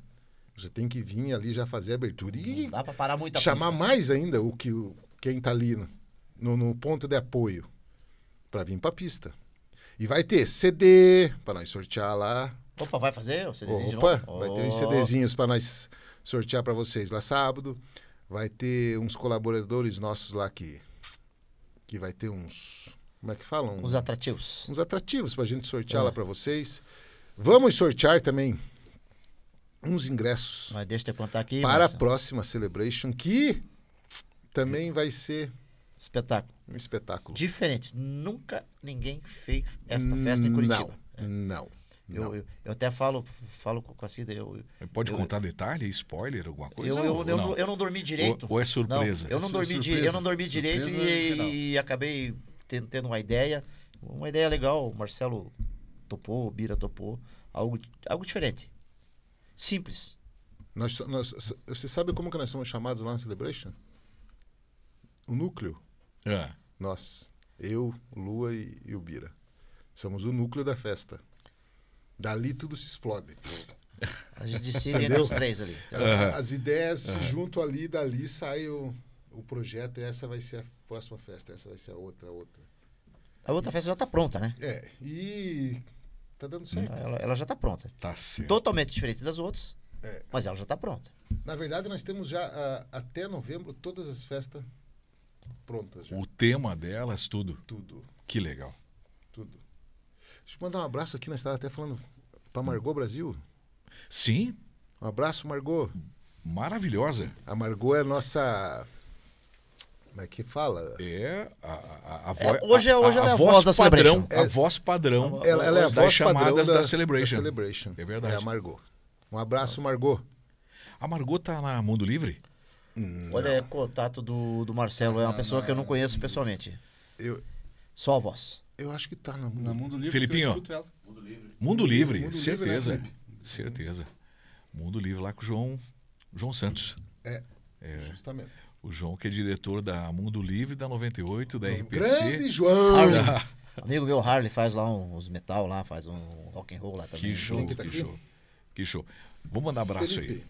Você tem que vir ali já fazer a abertura e dá para parar muita chamar pista. mais ainda o que o, quem está ali no, no ponto de apoio para vir para a pista. E vai ter CD para nós sortear lá. Opa, vai fazer o CDzinho Opa, vai ter uns CDzinhos para nós sortear para vocês lá sábado. Vai ter uns colaboradores nossos lá que que vai ter uns. Como é que falam? Uns atrativos. Uns atrativos para a gente sortear é. lá para vocês. Vamos sortear também uns ingressos. Mas deixa eu contar aqui. Para Marcelo. a próxima Celebration, que também vai ser. Espetáculo. Um espetáculo. Diferente. Nunca ninguém fez esta festa em Curitiba. Não. É. Não. Eu, eu, eu, até falo, falo com a Cida. Eu, Pode eu, contar detalhe, spoiler, alguma coisa? Eu, eu, não? eu, não? dormi direito. Ou, ou é surpresa? Não, eu, não dormi surpresa. Di, eu não dormi surpresa direito e, e, acabei tendo, tendo, uma ideia. Uma ideia legal. O Marcelo topou, o Bira topou. Algo, algo diferente. Simples. Nós, nós, você sabe como que nós somos chamados lá na Celebration? O núcleo. É. Nós. Eu, Lua e, e o Bira. Somos o núcleo da festa. Dali tudo se explode. A gente decide entre os três ali. Uhum. As ideias uhum. se juntam ali, dali sai o, o projeto. essa vai ser a próxima festa, essa vai ser a outra, a outra. A outra e, festa já está pronta, né? É, e tá dando certo. Ela, ela já está pronta. Tá certo. Totalmente diferente das outras, é. mas ela já está pronta. Na verdade, nós temos já a, ah, até novembro todas as festas prontas. Já. O tema delas, tudo? Tudo. Que legal. Tudo. Deixa eu mandar um abraço aqui, na estávamos até falando para Margot Brasil. Sim. Um abraço, Margot. Maravilhosa. A Margot é nossa como é que fala? É a, a, a voz. É, hoje, é- hoje a, ela é a voz, da padrão. a voz padrão. Ela, ela é a voz das chamadas da, da, Celebration. da, Celebration. É verdade. É a Margot. Um abraço, Margot. A Margot tá na Mundo Livre? Não. Hum, Olha, é contato do, do Marcelo. É uma ah, pessoa que eu não conheço pessoalmente. Eu... Só a voz. Eu acho que está na Mundo, Mundo Livre. Felipinho. Mundo Livre. Mundo Livre, Mundo certeza. Livre, né? Certeza. Mundo Livre lá com o João, João Santos. É, é. Justamente. O João, que é diretor da Mundo Livre, da 98, da um Grande João! Harley. Ah, Amigo meu, Harley, faz lá uns metal lá, faz um rock and roll lá também. Que show, que, tá que show. Que show. Vou mandar abraço Felipe. aí.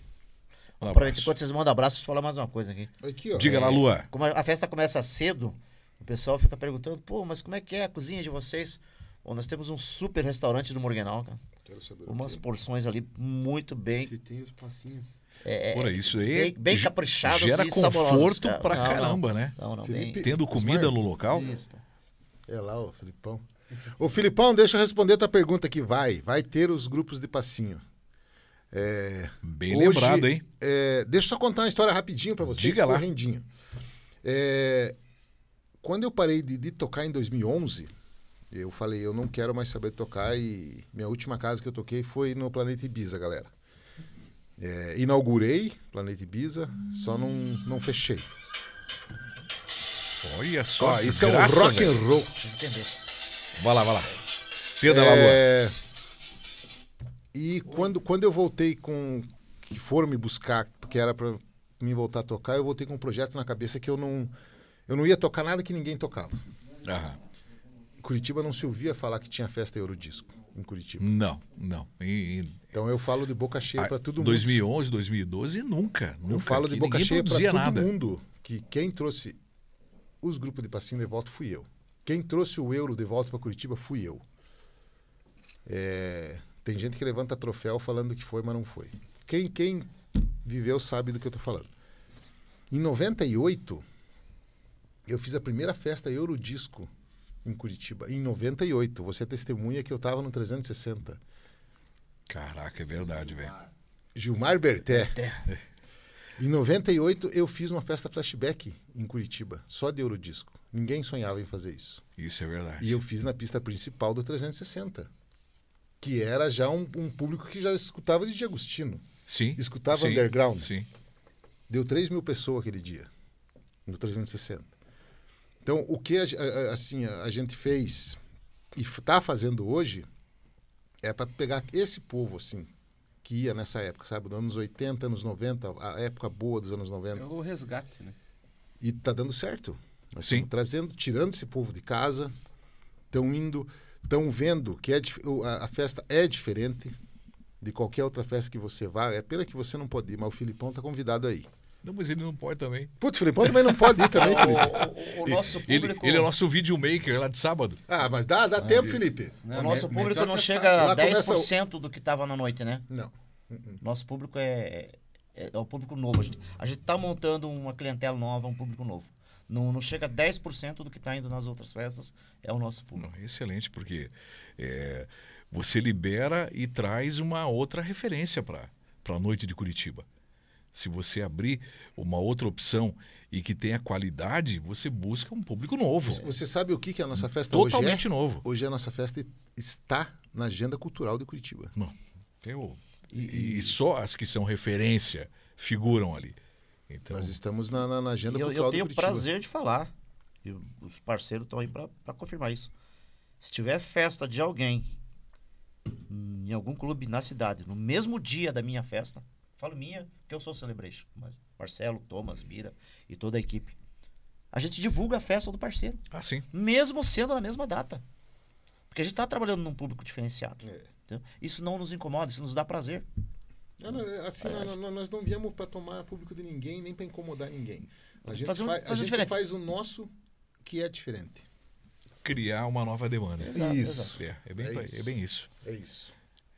Um abraço. Enquanto vocês mandam abraço, deixa eu falar mais uma coisa aqui. aqui Diga é, lá, Lua. Como a festa começa cedo, o pessoal fica perguntando, pô, mas como é que é a cozinha de vocês? Bom, nós temos um super restaurante do Morgenal, cara. Quero saber. Umas porções ali muito bem. Se tem os passinhos. É, é Porra, isso aí bem, bem caprichado gera conforto cara. pra não, caramba, não, né? Não, não, Felipe, Tendo comida no local. É lá, o Filipão. Ô, Filipão, deixa eu responder a tua pergunta aqui. Vai, vai ter os grupos de passinho. É, Bem hoje, lembrado, hein? É, deixa eu só contar uma história rapidinho para vocês. Diga lá. Correndinho. É, quando eu parei de, de tocar em 2011, eu falei, eu não quero mais saber tocar e minha última casa que eu toquei foi no Planeta Ibiza, galera. É, inaugurei Planeta Ibiza, só não, não fechei. Olha só, Ó, isso é um rock and roll. Vai lá, vai lá. Pedra é... E quando, quando eu voltei com. que foram me buscar, porque era para me voltar a tocar, eu voltei com um projeto na cabeça que eu não eu não ia tocar nada que ninguém tocava. Aham. Curitiba não se ouvia falar que tinha festa Eurodisco em Curitiba. Não, não. E, e... Então eu falo de boca cheia ah, para todo mundo. 2011, 2012, nunca. nunca falo de boca cheia para todo nada. mundo que quem trouxe os grupos de passinho de volta fui eu. Quem trouxe o euro de volta para Curitiba fui eu. É... tem gente que levanta troféu falando que foi, mas não foi. Quem, quem viveu sabe do que eu estou falando. Em 98, eu fiz a primeira festa Eurodisco em Curitiba, em 98. Você é testemunha que eu estava no 360. Caraca, é verdade, velho. Gilmar Berté. Berté. *laughs* Em 98 eu fiz uma festa flashback em Curitiba, só de Eurodisco. Ninguém sonhava em fazer isso. Isso é verdade. E eu fiz na pista principal do 360, que era já um, um público que já escutava de Agostino. Sim. Escutava sim, underground. Sim. Deu 3 mil pessoas aquele dia, no 360. Então, o que a, assim, a gente fez e está fazendo hoje é para pegar esse povo, assim, que ia nessa época, sabe? Nos anos 80, anos 90, a época boa dos anos 90. É o resgate, né? E tá dando certo. Nós Sim. trazendo, tirando esse povo de casa, estão indo, estão vendo que é, a, a festa é diferente de qualquer outra festa que você vá. É pena que você não pode ir, mas o Filipão tá convidado aí. Não, mas ele não pode também. Putz, Filipão também não pode ir também, *laughs* Felipe. o, o, o nosso público... Ele, ele é o nosso videomaker lá de sábado. Ah, mas dá, dá ah, tempo, Felipe. Não, o nosso público não chega a 10% começa... do que estava na noite, né? Não. Nosso público é, é, é o público novo. A gente está montando uma clientela nova, um público novo. Não, não chega a 10% do que está indo nas outras festas, é o nosso público. Não, excelente, porque é, você libera e traz uma outra referência para a noite de Curitiba. Se você abrir uma outra opção e que tenha qualidade, você busca um público novo. Você sabe o que, é a nossa festa é? Totalmente hoje? Totalmente é? novo. Hoje a nossa festa está na agenda cultural de Curitiba. Não, eu, e, e só as que são referência figuram ali. Então, Nós estamos na, na, na agenda cultural de Curitiba. eu tenho o prazer de falar. E os parceiros estão aí para confirmar isso. Se tiver festa de alguém em algum clube na cidade, no mesmo dia da minha festa, Falo minha, porque eu sou Celebration. Mas Marcelo, Thomas, Bira e toda a equipe. A gente divulga a festa do parceiro. Ah, sim. Mesmo sendo na mesma data. Porque a gente está trabalhando num público diferenciado. É. Então, isso não nos incomoda, isso nos dá prazer. É assim, nós, nós não viemos para tomar público de ninguém, nem para incomodar ninguém. A gente, faz, um, faz, a gente faz o nosso que é diferente criar uma nova demanda. Exato, isso. É, é, bem, é, é isso. é bem isso. É isso.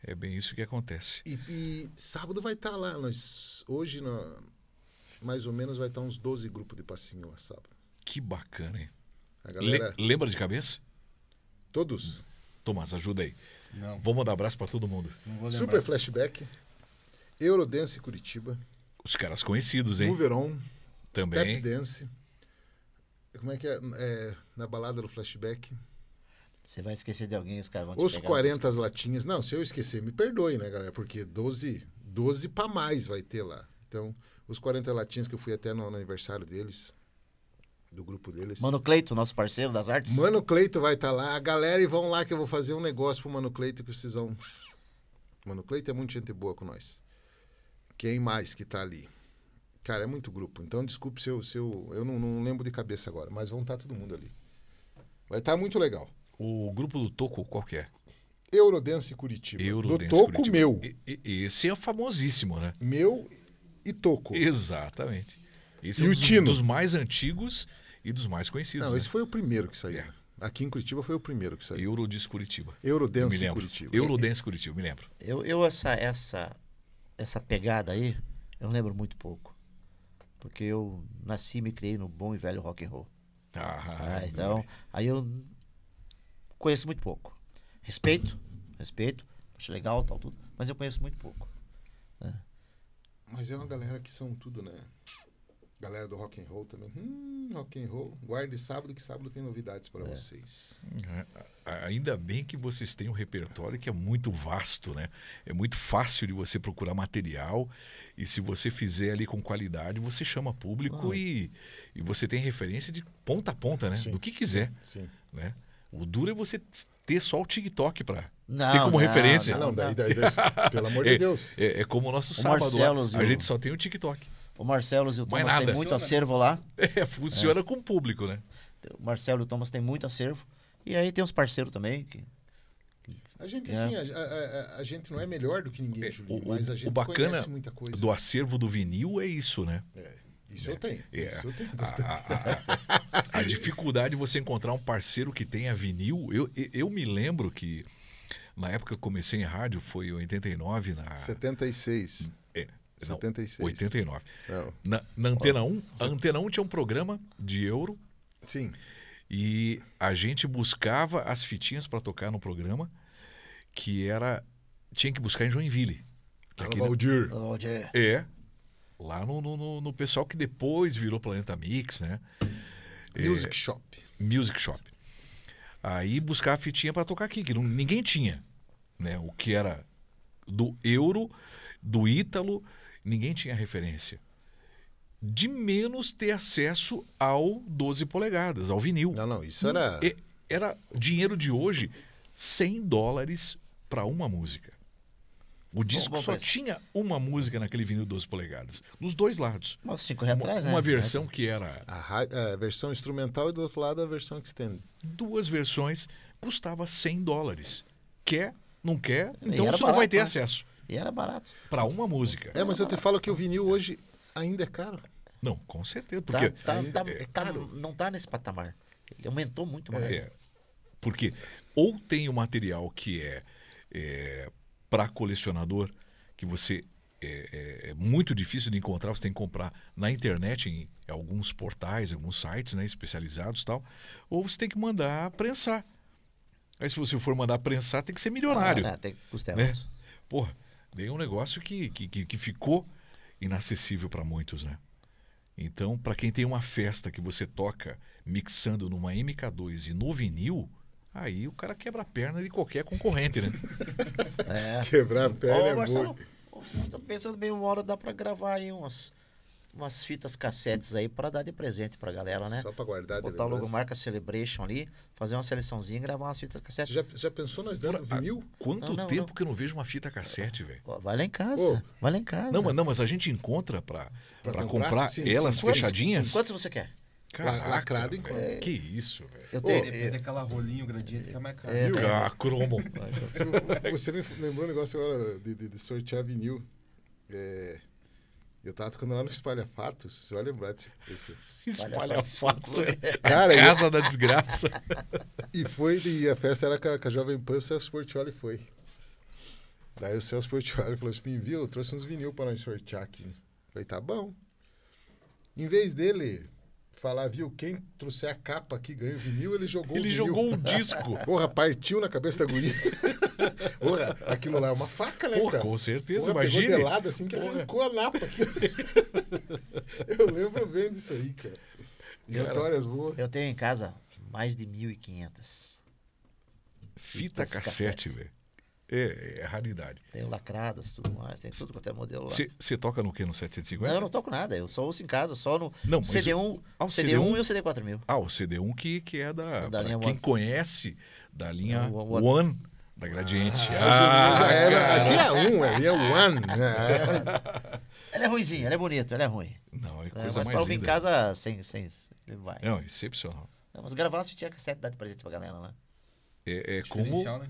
É bem isso que acontece. E, e sábado vai estar tá lá. Nós, hoje, na, mais ou menos, vai estar tá uns 12 grupos de passinho lá sábado. Que bacana, hein? Galera... Le lembra de cabeça? Todos. Hum. Tomás, ajuda aí. Não. Vou mandar abraço para todo mundo. Super Flashback, Eurodance Curitiba. Os caras conhecidos, hein? Moveron. Também. Step Dance. Como é que é? é? Na balada do Flashback. Você vai esquecer de alguém, os caras vão te Os pegar 40 latinhas. Não, se eu esquecer, me perdoe, né, galera? Porque 12, 12 para mais vai ter lá. Então, os 40 latinhas que eu fui até no, no aniversário deles, do grupo deles. Mano Cleito, nosso parceiro das artes. Mano Cleito vai estar tá lá. A galera e vão lá que eu vou fazer um negócio pro Mano Cleito que vocês vão. Mano Cleito é muito gente boa com nós. Quem mais que tá ali? Cara, é muito grupo. Então, desculpe se eu, se eu, eu não, não lembro de cabeça agora, mas vão estar tá todo mundo ali. Vai estar tá muito legal o grupo do Toco, qual que é? Eurodance Curitiba. Eurodance do Toco Curitiba. meu. E, e, esse é famosíssimo, né? Meu e Toco. Exatamente. Esse é e é um o dos, Tino. dos mais antigos e dos mais conhecidos. Não, né? esse foi o primeiro que saiu. É. Aqui em Curitiba foi o primeiro que saiu. Eurodance Curitiba. Eurodance Curitiba. Eurodance Curitiba, me lembro. Eu, eu essa, essa, essa pegada aí, eu lembro muito pouco. Porque eu nasci e me criei no bom e velho rock and roll. Ah, ah então, aí eu Conheço muito pouco. Respeito, respeito, acho legal, tal, tudo, mas eu conheço muito pouco. Né? Mas é uma galera que são tudo, né? Galera do rock and roll também. Hum, rock and roll. Guarde sábado que sábado tem novidades para é. vocês. É, ainda bem que vocês têm um repertório que é muito vasto, né? É muito fácil de você procurar material e se você fizer ali com qualidade, você chama público ah. e, e você tem referência de ponta a ponta, né? Sim. Do que quiser, Sim. né? O duro é você ter só o TikTok para não, como não, referência. Não, não, daí, daí, daí *laughs* pelo amor de é, Deus. É, é, é como o nosso o sábado Marcelo, lá. A gente só tem o TikTok. O Marcelo e o Thomas têm muito funciona. acervo lá. *laughs* É, funciona é. com o público, né? O Marcelo e o Thomas têm muito acervo. E aí tem uns parceiros também que... A gente, é. sim, a, a, a, gente não é melhor do que ninguém, é, Julinho, o, mas a gente o bacana muita coisa. do acervo do vinil é isso, né? É. Isso, é, eu tenho, é, isso eu tenho. A, a, a, a, dificuldade de você encontrar um parceiro que tenha vinil. Eu, eu me lembro que na época que eu comecei em rádio foi em 89 na 76. É, não, 76. 89. Não. Na, na Antena 1, a Antena 1 tinha um programa de euro. Sim. E a gente buscava as fitinhas para tocar no programa que era tinha que buscar em Joinville. Que ah, aqui, Aldir. Aldir. É, lá no, no, no pessoal que depois virou Planeta Mix, né? É, Music é, Shop. Music Shop. Aí buscar a fitinha para tocar aqui, que não, ninguém tinha, né? O que era do euro, do ítalo, ninguém tinha referência. De menos ter acesso ao 12 polegadas, ao vinil. Não, não, isso era. Era dinheiro de hoje, 100 dólares para uma música. O disco bom, bom, só tinha uma música naquele vinil 12 polegadas, nos dois lados. Mas cinco reais né? Uma versão é. que era. A, a, versão instrumental e do outro lado a versão extended. Duas versões custava 100 dólares. Quer, não quer, então você barato, não vai ter né? acesso. E era barato. Para uma música. É, mas eu te falo que o vinil hoje ainda é caro. Não, com certeza. Porque tá, tá, tá, é tá não está nesse patamar. Ele aumentou muito mais. É, porque ou tem o material que é, é para colecionador que você é, é, é, muito difícil de encontrar, você tem que comprar na internet, em alguns portais, alguns sites né, especializados tal, ou você tem que mandar prensar. Aí se você for mandar prensar, tem que ser milionário. Ah, não, né, tem que é né? Porra, daí um negócio que, que, que, que ficou inacessível para muitos, né? Então, para quem tem uma festa que você toca mixando numa MK2 e no vinil, Aí o cara quebra a perna de qualquer concorrente, né? *laughs* É. Quebrar a perna Ô, é Marcelo, Tô pensando bem, uma hora dá pra gravar aí umas, umas fitas cassetes aí pra dar de presente pra galera, né? Só pra guardar Botar o logomarca Celebration ali, fazer uma seleçãozinha e gravar umas fitas cassetes. Você já, já pensou nós dando Porra, vinil? A, quanto não, não, tempo não. que eu não vejo uma fita cassete, velho? Vai lá em casa, Ô. vai lá em casa. Não, mas, não, mas a gente encontra pra, pra, pra comprar, comprar sim, elas sim, fechadinhas. Quantas você quer? Caraca, lacrado em cromo. É, que isso, velho. Tenho... Oh, é, aquela rolinha, o que é mais caro. É, é, ah, cromo. Você me lembrou um negócio agora de, de, de sortear vinil. É, eu tava tocando lá no Espalha-Fatos, você vai lembrar disso. Esse... Espalha-Fatos, é. cara, casa da desgraça. *laughs* e foi, e a festa era com a, com a Jovem Pan, o Celso Portioli foi. Daí o Celso Portioli falou assim, me viu, eu trouxe uns vinil pra nós sortear aqui. falei, tá bom. Em vez dele falar, viu, quem trouxer a capa aqui ganha o vinil, ele jogou ele o Ele jogou um disco. *laughs* Porra, partiu na cabeça da guria. *laughs* Porra, aquilo lá é uma faca, né, Porra, cara? com certeza, Porra, imagina. Pegou papelado assim que arrancou a napa. Aqui. *laughs* Eu lembro bem disso aí, cara. cara Histórias boas. Eu tenho em casa mais de 1.500. Fitas Fita cassete, velho. É, é, é raridade. Tem lacradas, tudo mais, tem tudo quanto é modelo lá. Você toca no que no 750? Não, eu não toco nada, eu só ouço em casa, só no não, CD1, ah, o CD1, CD1 e o CD4000. Ah, o CD1 que, que é da, da linha quem One. conhece da linha é One, One da Gradiente. Ah, ah já era, ali é, é um, ali One. Né? *laughs* Ela é ruimzinha, ela é bonita, ela é ruim. Não, é coisa é, mas mais Mas ouvir em casa, sem, sem, vai. Não, excepcional. Não, mas gravar se fitinha cassete dá de presente pra galera, né? É, é como... Né?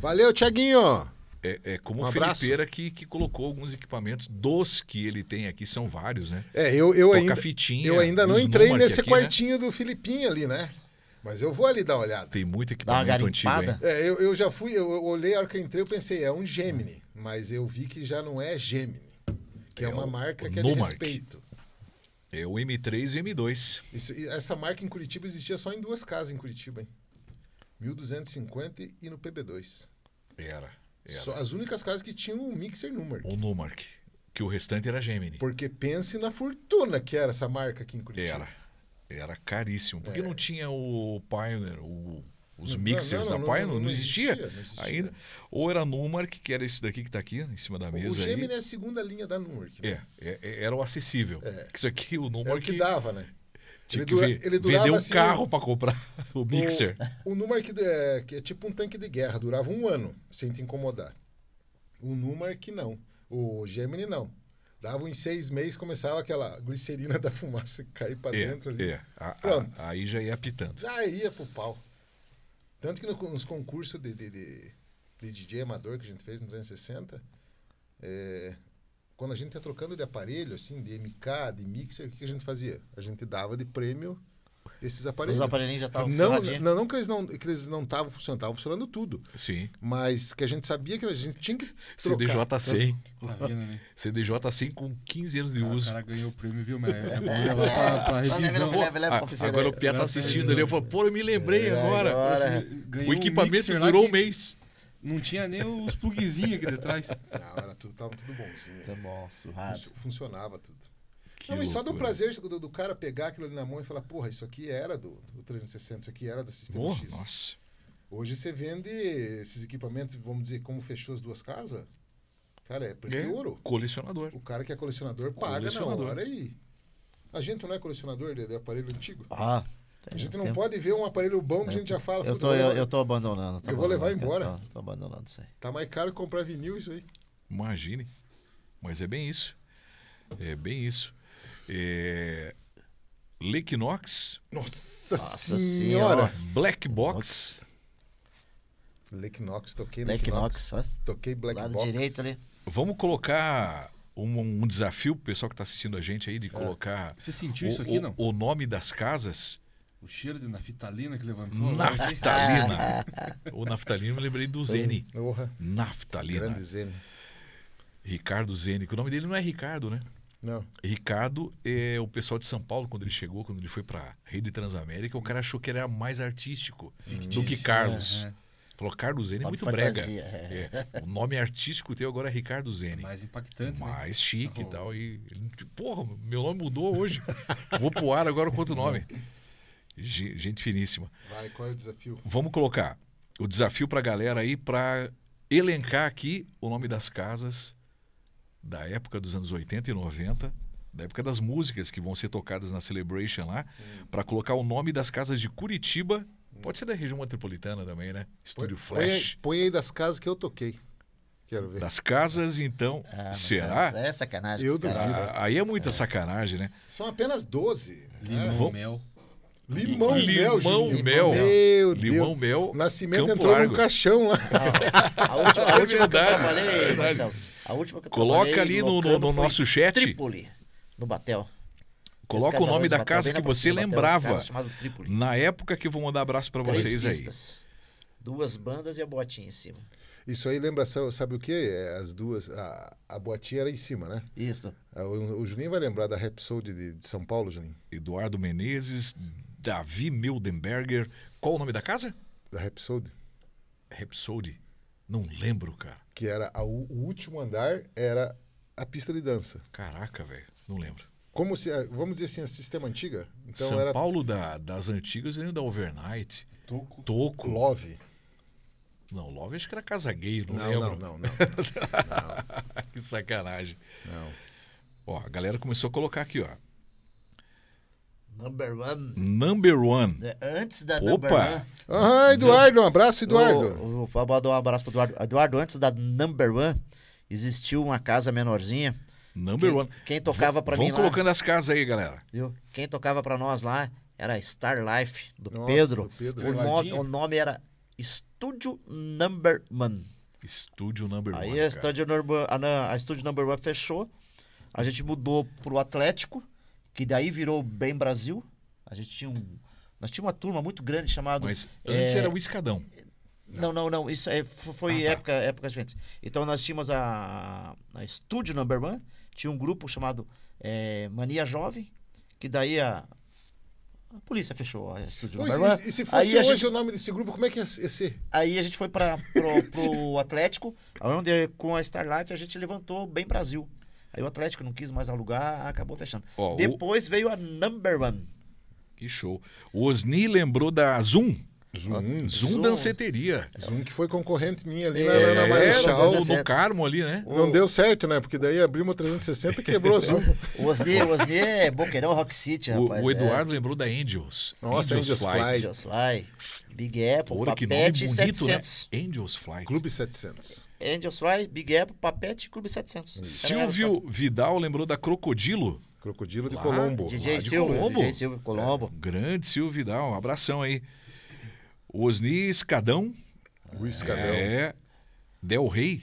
Valeu, Tiaguinho. É, é, como um o Felipeira que, que colocou alguns equipamentos dos que ele tem aqui, são vários, né? É, eu, eu ainda. Fitinha, eu ainda não entrei nesse aqui, né? quartinho né? do Filipinho ali, né? Mas eu vou ali dar uma olhada. Tem muito equipamento antigo, hein? É, eu, eu já fui, eu, eu olhei a hora que eu entrei, eu pensei, é um Gemini, mas eu vi que já não é Gemini, que é, é uma o, marca o que é de respeito. É o M3 e o M2. Isso, essa marca em Curitiba existia só em duas casas em Curitiba, hein? 1250 e no PB2. Era. era. Só as únicas casas que tinham o um mixer Numark. O Numark. Que o restante era Gemini. Porque pense na fortuna que era essa marca aqui em Curitiba. Era. Era caríssimo. Porque é. não tinha o Pioneer, o os mixers não, não, da Pioneer, não, não, não, existia, existia ainda. Ou era a Numark, que era esse daqui que está aqui em cima da mesa. O Gemini aí. é a segunda linha da Numark. Né? É, é, é era o acessível. É. Isso aqui, o Numark... É o que dava, né? Tinha ele que dura, ele durava, vender um assim, carro para comprar *laughs* o mixer. O, o Numark é, que é tipo um tanque de guerra, durava um ano sem te incomodar. O Numark não. O Gemini não. Dava em seis meses, começava aquela glicerina *laughs* da fumaça cair para é, dentro ali. É. A, a, aí já ia apitando. Já ia pro pau. Tanto que no, nos concursos de, de, de, de, DJ amador que a gente fez no 360, é, quando a gente ia tá trocando de aparelho, assim, de MK, de mixer, o que, a gente fazia? A gente dava de prêmio esses aparelhos. Os aparelhos já estavam não, não, não que eles não que eles não estavam funcionando, estavam funcionando tudo. Sim. Mas que a gente sabia que a gente tinha que trocar. CDJ 100. né? né? CDJ 100 com 15 anos de ah, uso. O cara ganhou o prêmio, viu, mas é bom levar pra, pra revisão. agora o Pia tá assistindo ali, eu falo, pô, eu me lembrei é, agora. agora. O equipamento durou um mês. Não tinha nem os pluguezinhos aqui detrás. Não, era tudo, tava tudo bonzinho. Tá bom, surrado. Funcionava tudo. Que não, e só do prazer do, do, cara pegar aquilo ali na mão e falar, porra, isso aqui era do, do 360, isso aqui era da Sistema oh, X. Nossa. Hoje você vende esses equipamentos, vamos dizer, como fechou as duas casas, cara, é preço é, ouro. Colecionador. O cara que é colecionador paga colecionador. na hora A gente não é colecionador de, de aparelho antigo? Ah, é, a gente não pode ver um aparelho bom que a é, gente já fala. Eu tô, eu, eu tô abandonando. Tô tá eu vou levar embora. Tô, tô, abandonando isso aí. Tá mais caro comprar vinil isso aí. Imagine. Mas é bem isso. É bem isso. É... Lequinox. Nossa, Nossa senhora. senhora. Black Box. Lequinox, toquei Lequinox. Toquei Black Lado Box. direito ali. Vamos colocar um, um desafio pro pessoal que está assistindo a gente aí de é. colocar. Você sentiu o, isso aqui, não? o nome das casas o cheiro de naftalina que levantou. Né? Naftalina! *laughs* o naftalina, eu me lembrei do Zene. Naftalina. Grande Zene. Ricardo Zene, que o nome dele não é Ricardo, né? Não. Ricardo é o pessoal de São Paulo, quando ele chegou, quando ele foi para Rede Transamérica, o cara achou que ele era mais artístico Fictício, do que Carlos. colocar é. Falou, Carlos Zene é muito fantasia. brega. É. é. O nome artístico teu agora é Ricardo Zene. Mais impactante. Né? Mais né? chique oh. e tal. E, porra, meu nome mudou hoje. Vou pro ar agora com outro nome. *laughs* Gente finíssima. Vai, qual é o desafio? Vamos colocar o desafio para a galera aí para elencar aqui o nome das casas da época dos anos 80 e 90, da época das músicas que vão ser tocadas na Celebration lá, hum. para colocar o nome das casas de Curitiba. Hum. Pode ser da região metropolitana também, né? Estúdio põe, Flash. Põe, aí das casas que eu toquei. Quero ver. Das casas, então, ah, será? É sacanagem. Eu ah, aí é muita é. sacanagem, né? São apenas 12. Limão, mel. Limão, limão, mel, limão, mel. Meu limão, Deus. mel. Nascimento Campo entrou Largo. caixão lá. Ah, a última, a última é que eu trabalhei, é né? Marcelo. A última que eu Coloca ali no, no, no nosso chat. Trípoli, no Batel. Coloca o nome da Batel, casa que você Batel, lembrava. Na época que eu vou mandar abraço para vocês pistas, aí. Duas bandas e a botinha em cima. Isso aí lembra, sabe o que? É, as duas. A, a boatinha era em cima, né? Isso. Ah, o, o Juninho vai lembrar da Rhapsody de, de São Paulo, Juninho. Eduardo Menezes, Davi Mildenberger. Qual o nome da casa? Da Rhapsody. Rhapsody. Não lembro, cara. Que era a, o último andar era a pista de dança. Caraca, velho. Não lembro. Como se, eh, vamos dizer assim, a sistema antiga? Então São era... Paulo da, das antigas era da Overnight. Toco. Toco. Love. Não, Love acho que era casa não, não lembro. Não, não, não. *laughs* não. que sacanagem. Não. Ó, a galera começou a colocar aqui, ó. Number One. Number One. É, antes da Opa. Number One. Ah, Eduardo, um abraço, Eduardo. O, o, vou dar um abraço para Eduardo. Eduardo, antes da Number One, existiu uma casa menorzinha. Number que, One. Quem tocava para mim lá... Vamos colocando as casas aí, galera. Viu? Quem tocava para nós lá era Star Life, do Nossa, Pedro. Do Pedro. O, nome, o nome era Estúdio Number One. Estúdio Number aí One. Aí a Estúdio Number, Number One fechou. A gente mudou pro Atlético que daí virou Bem Brasil. A gente tinha um. Nós tínhamos uma turma muito grande chamada. Mas antes é, era o Escadão. Não, não, não. Isso é, foi ah, época, tá. época diferente. Então nós tínhamos a, a Estúdio Number One, tinha um grupo chamado é, Mania Jovem, que daí a, a polícia fechou a Estúdio pois, Number One. E, e se fosse aí hoje gente, o nome desse grupo, como é que ia ser? Aí a gente foi para o Atlético, onde com a Star Life a gente levantou bem Brasil. Aí o Atlético não quis mais alugar, acabou fechando. Ó, Depois o... veio a Number One. Que show. O Osni lembrou da Zoom. Ah, Zoom. Zoom, danceteria. Zoom que foi concorrente minha ali é, na, na Marechal. É, no Carmo ali, né? Não deu certo, né? Porque daí abriu uma 360 e quebrou a Zoom. *laughs* o Osni, o Osni é Boqueirão Rock City, rapaz. O, o é. Eduardo é. lembrou da Angels. Nossa, Angels, Angels Flight. Angels Fly. Big Apple, Porra, Papete e 700. Né? Angels Flight. Clube 700. Angels Fly, Big Apple, Papete Clube 700. Silvio Vidal lembrou da Crocodilo. Crocodilo de Lá, Colombo. DJ de Silvio, Colombo. DJ Silvio Colombo. É, grande Silvio Vidal, um abração aí. Osni Escadão. O Escadão. É. Del Rey.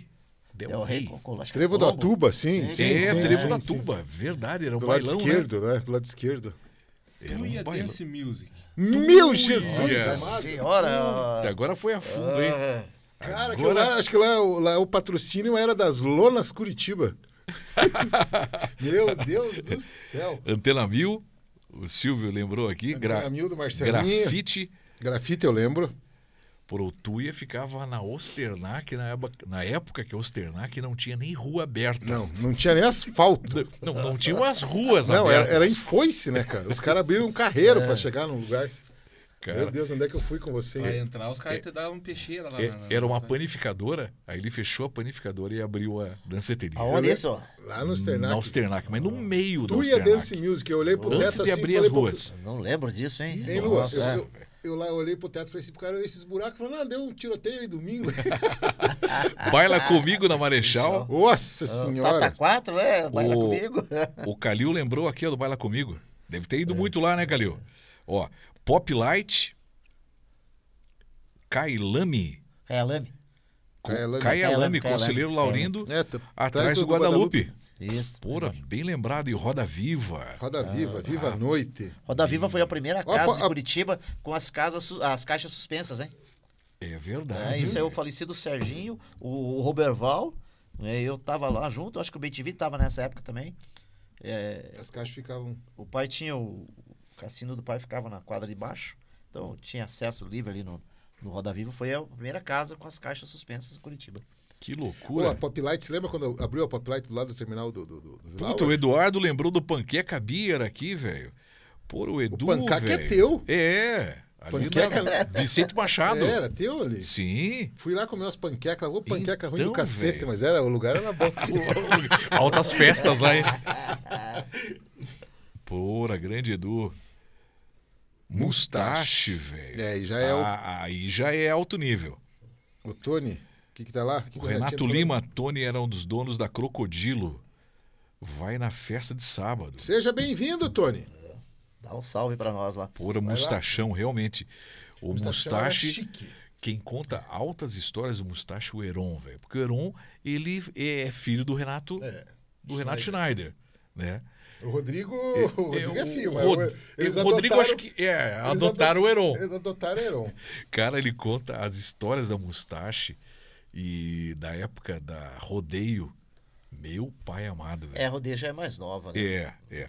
Del, Del Rey. É Trevo da Tuba, sim. É, sim, é, sim, Trevo da Tuba. Verdade, era um Do bailão, lado né? esquerdo, né? né? Do lado esquerdo. Era Ia Dance Music. Meu Jesus! Nossa Senhora! agora foi a fundo, hein? É. Cara, agora... lá, acho que lá, lá o patrocínio era das Lonas Curitiba. *laughs* Meu Deus do céu. Antena Mil, o Silvio lembrou aqui. Antena Mil do Marcelinho. Grafite. Grafite, eu lembro. Protuia ficava na Osternac, na, na época que a Osternac não tinha nem rua aberta. Não, não tinha nem asfalto. não, não tinham as ruas não, abertas. Não, era, era em foice, né, cara? Os caras abriram um carreiro é. para chegar num lugar. Cara, Meu Deus, onde é que eu fui com você? Pra entrar, os caras é, te davam peixeira lá. É, na, na, era uma panificadora, aí ele fechou a panificadora e abriu a danceteria. Aonde isso? Lá no Osternac. Na Osternac, mas no ah. meio do Osternac. Tu ia Dance Music, eu olhei pro Antes de assim abrir as ruas. Pro... Não lembro disso, hein? Nem Lu, eu, eu lá olhei pro teto e falei assim, cara, esses buracos, falando, ah, deu um tiroteio aí domingo. *laughs* Baila comigo na Marechal. Nossa ah, senhora. Tata 4, é, baila o, comigo. *laughs* o Calil lembrou aqui ó, do Baila Comigo. Deve ter ido é. muito lá, né, Calil? Ó, Pop Light, Kailami. Kailami. Caia Lame, Conselheiro é. Laurindo, é, tá atrás do, do Guadalupe. Guadalupe. Isso. bem lembrado. E Roda Viva. Roda Viva, ah, Viva a ah. Noite. Roda Viva foi a primeira casa de Curitiba com as, casas, as caixas suspensas, hein? É verdade. É, isso é o falecido Serginho, o, o Roberval. Né, eu tava lá junto, acho que o BTV tava nessa época também. É, as caixas ficavam. O pai tinha. O, o cassino do pai ficava na quadra de baixo. Então tinha acesso livre ali no, no Roda Viva foi a primeira casa com as caixas suspensas em Curitiba. Que loucura. Pô, a Pop Light, você lembra quando abriu a Pop Light do lado do terminal do, do, do, Puta, o Eduardo lembrou do Panqueca Beer aqui, velho. Pô, o Edu, O Panqueca é teu. É. Ali panqueca... de é Vicente Machado. era teu ali? Sim. Fui lá comer umas panquecas, vou panqueca então, ruim do então, cacete, véio. mas era, o lugar era bom. *laughs* Altas festas lá, hein? grande Edu. Mustache, velho. É, aí já é, ah, aí já é alto nível. O Tony, o que, que tá lá? Que o que Renato tá Lima, falou? Tony era um dos donos da Crocodilo. Vai na festa de sábado. Seja bem-vindo, Tony. Dá um salve para nós lá. Pura Vai mustachão, lá. realmente. O é mustache. mustache quem conta altas histórias do mustache, o Heron, velho. Porque o Heron, ele é filho do Renato. É. Do Renato Schneider né? O Rodrigo, é, o Rodrigo é, é filho, Rod mas eles é, o Rodrigo acho que é, adotaram o Heron. Eles adotaram o Heron. *laughs* Cara, ele conta as histórias da Mustache e da época da Rodeio. Meu pai amado. velho. É, a Rodeio já é mais nova, né? É, é. é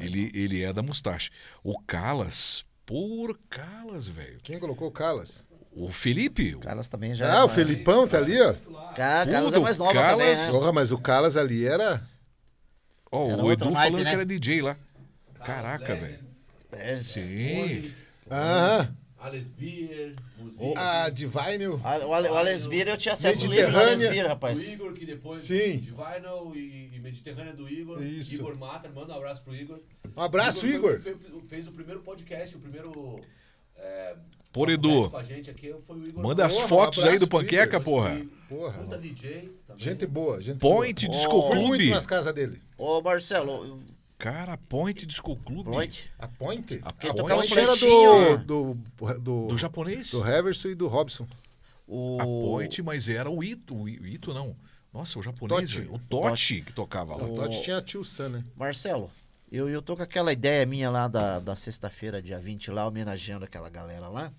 ele, nova. ele é da Mustache. O Calas, por Calas, velho. Quem colocou o Calas? O Felipe. O Calas também já. Ah, é o mais... Felipão tá ali, ó. Calas é mais nova Calas... também. Né? Porra, mas o Calas ali era. Ó, oh, o Edu hype, falando né? que era DJ lá. Caraca, velho. É, sim. Ah. Alex Beer, Muzinho. Ah, ah O, Alex Beer eu tinha acesso ao livro do Alex Beer, rapaz. O Igor, que depois. Sim. Divinal e, e Mediterrânea do Igor. Isso. Igor Mata, manda um abraço pro Igor. Um abraço, Igor. Igor. Fez, fez, o primeiro podcast, o primeiro. É, por Edu. Manda as fotos um aí do Panqueca, Igor. porra. porra DJ, gente boa, gente Point boa. Disco oh, Clube. nas casas dele. Ô, oh, Marcelo. Cara, Point Disco Clube. Point. A Point? A, a é, Point é era do, do, do, do, japonês? Do Heverson e do Robson. O... A Point, mas era o Ito. O Ito não. Nossa, o japonês, o Totti, que tocava lá. O Totti tinha a Tio Sam, né? Marcelo, eu, eu tô com aquela ideia minha lá da, da sexta-feira, dia 20, lá, homenageando aquela galera lá.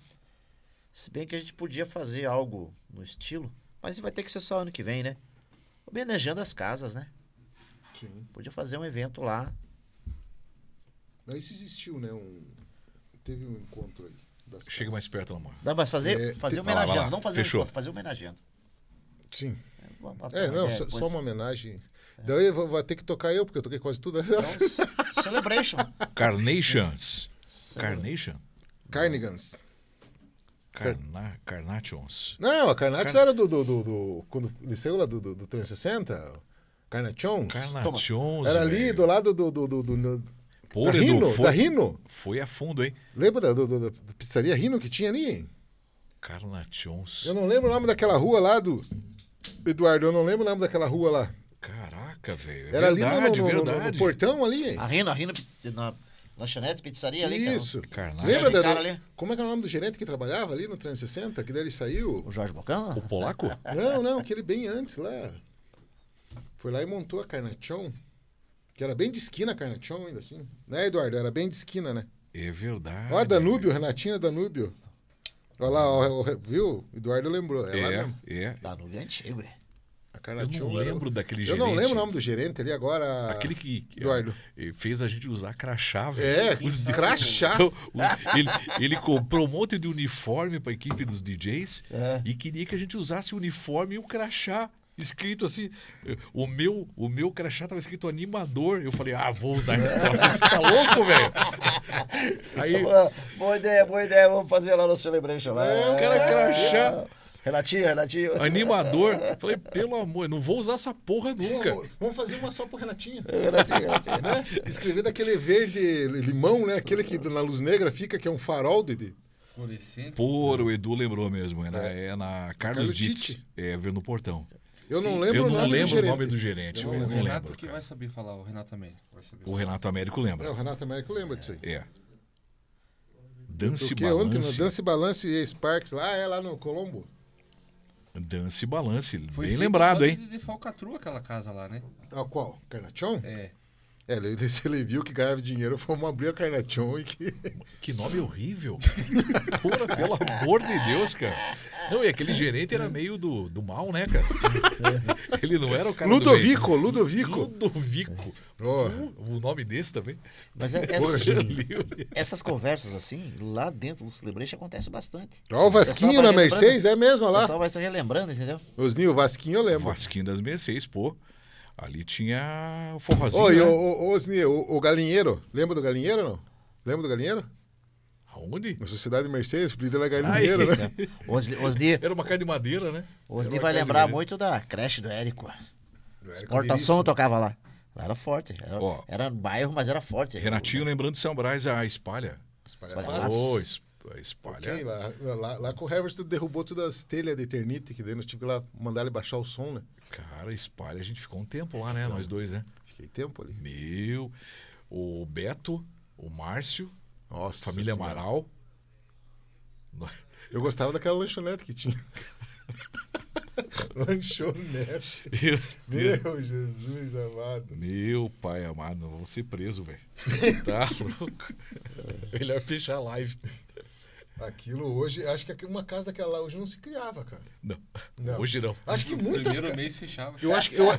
Se bem que a gente podia fazer algo no estilo, mas vai ter que ser só ano que vem, né? Homenageando as casas, né? Sim. Podia fazer um evento lá. Não, isso existiu, né? Um... Teve um encontro aí. Chega mais perto, Lamar. Dá, mas fazer, é, fazer te... homenageando, lá, lá. não fazer Fechou. Um encontro, fazer homenageando. Sim. É, uma, uma, é não, é, só, só uma homenagem. É. Daí vai ter que tocar eu, porque eu toquei quase tudo. Então, *laughs* celebration. Carnations. Carnation? Carnigans. Carna, Carnations. Não, a Carnations Car... era do, do, do, do, Quando ele saiu lá do, do, do 360. Carnations. Carnations. Era ali velho. do lado do. do, do, do Pô, da, Rino, foi, da Rino. Foi a fundo, hein? Lembra da, da, da pizzaria Rino que tinha ali? Carnations. Eu não lembro o nome daquela rua lá do. Eduardo, eu não lembro o nome daquela rua lá. Caraca, velho. É era verdade, ali no, no, verdade. No, no portão ali. A Rina, a Rina, na lanchonete, pizzaria ali, Isso. Carnage. Lembra da, cara ali? Como é que era o nome do gerente que trabalhava ali no 360? Que daí ele saiu. O Jorge Bocão? O polaco? Não, não, aquele bem antes lá. Foi lá e montou a Carnation. Que era bem de esquina a Carnation, ainda assim. Né, Eduardo? Era bem de esquina, né? É verdade. Ó, Danúbio, Renatinha Danúbio. Olha lá, ó, viu? Eduardo lembrou. É, é, é. Danúbio é antigo, é. A Carla eu não lembro eu, daquele gerente. Eu não lembro o nome do gerente ali agora. Aquele que, Eduardo. Eh, eh, fez a gente usar é, crachá. Velho. É, os, crachá. ele, ele, comprou um monte de uniforme para a equipe dos DJs é. e queria que a gente usasse o uniforme e o crachá escrito assim, o meu, o meu crachá tava escrito animador. Eu falei, ah, vou usar esse troço, você tá louco, velho? *laughs* Aí... Boa, boa ideia, boa ideia, vamos fazer lá no Celebration. Lá. É, o cara é crachá. É, Renatinho, Renatinho. Animador. Falei, pelo amor, não vou usar essa porra nunca. Pô, vamos fazer uma só pro Renatinho. É Renatinho, Renatinho. Né? Escrever daquele verde limão, né? Aquele que na luz negra fica, que é um farol de. Florescente. Por, o Edu lembrou mesmo. É na, é. É na Carlos, Carlos Ditt. É, no portão. Eu não lembro, eu não lembro o nome do gerente. Eu, eu não, o Renato lembro, que vai saber falar, o Renato Américo. O Renato Américo lembra. É, o Renato Américo lembra disso aí. É. Dance Balance. Ontem no Dance Balance e Sparks, lá é lá no Colombo. Dance e Balance. Foi bem lembrado, hein? De, de falcatrua aquela casa lá, né? Ah, qual? Carnation? É. É, se *laughs* ele viu que ganhava dinheiro, uma abrir a Carnation e que. *laughs* Que nome horrível! Porra, pelo amor de Deus, cara. Não, e aquele gerente era meio do, do mal, né, cara? É. Ele não era o cara Ludovico, do meio. Ludovico. Ludovico. Oh. O nome desse também. Mas é, essas, essas conversas assim, lá dentro do Celebration, acontece bastante. Ó, o Vasquinho na Mercedes, é mesmo, lá. O pessoal vai se relembrando, entendeu? Os Nil, Vasquinho eu lembro. Vasquinho das Mercedes, pô. Ali tinha o forrozinho. Oi, né? ô, Osni, o, o galinheiro. Lembra do galinheiro não? Lembra do galinheiro? Aonde? Na Sociedade Mercedes, Brida da galinheiro. ah, né? né? *laughs* Osni, Osni, Era uma casa de madeira, né? Osni vai lembrar muito da creche do Érico. Do Érico tocava lá. Lá era forte. Era, Ó, era bairro, mas era forte. Renatinho, lembrando de São Brás, a espalha. Espalha, espalha espalha. Okay, lá, lá, lá, com o Harvard derrubou todas as telhas de Eternity, que daí nós tivemos que lá mandar ele baixar o som, né? Cara, espalha, a gente ficou um tempo lá, né? Então, nós dois, né? Fiquei tempo ali. Meu, o Beto, o Márcio, Nossa família Amaral. Eu gostava daquela lanchonete que tinha. *laughs* Lanchonete. Meu, Meu Jesus amado. Meu pai amado, não vou ser preso, velho. *laughs* tá louco? Melhor fechar a live. Aquilo hoje, acho que uma casa daquela lá hoje não se criava, cara. Não. não. Hoje não. Acho que muitas. Primeiro mês fechava. Eu acho que *laughs* eu...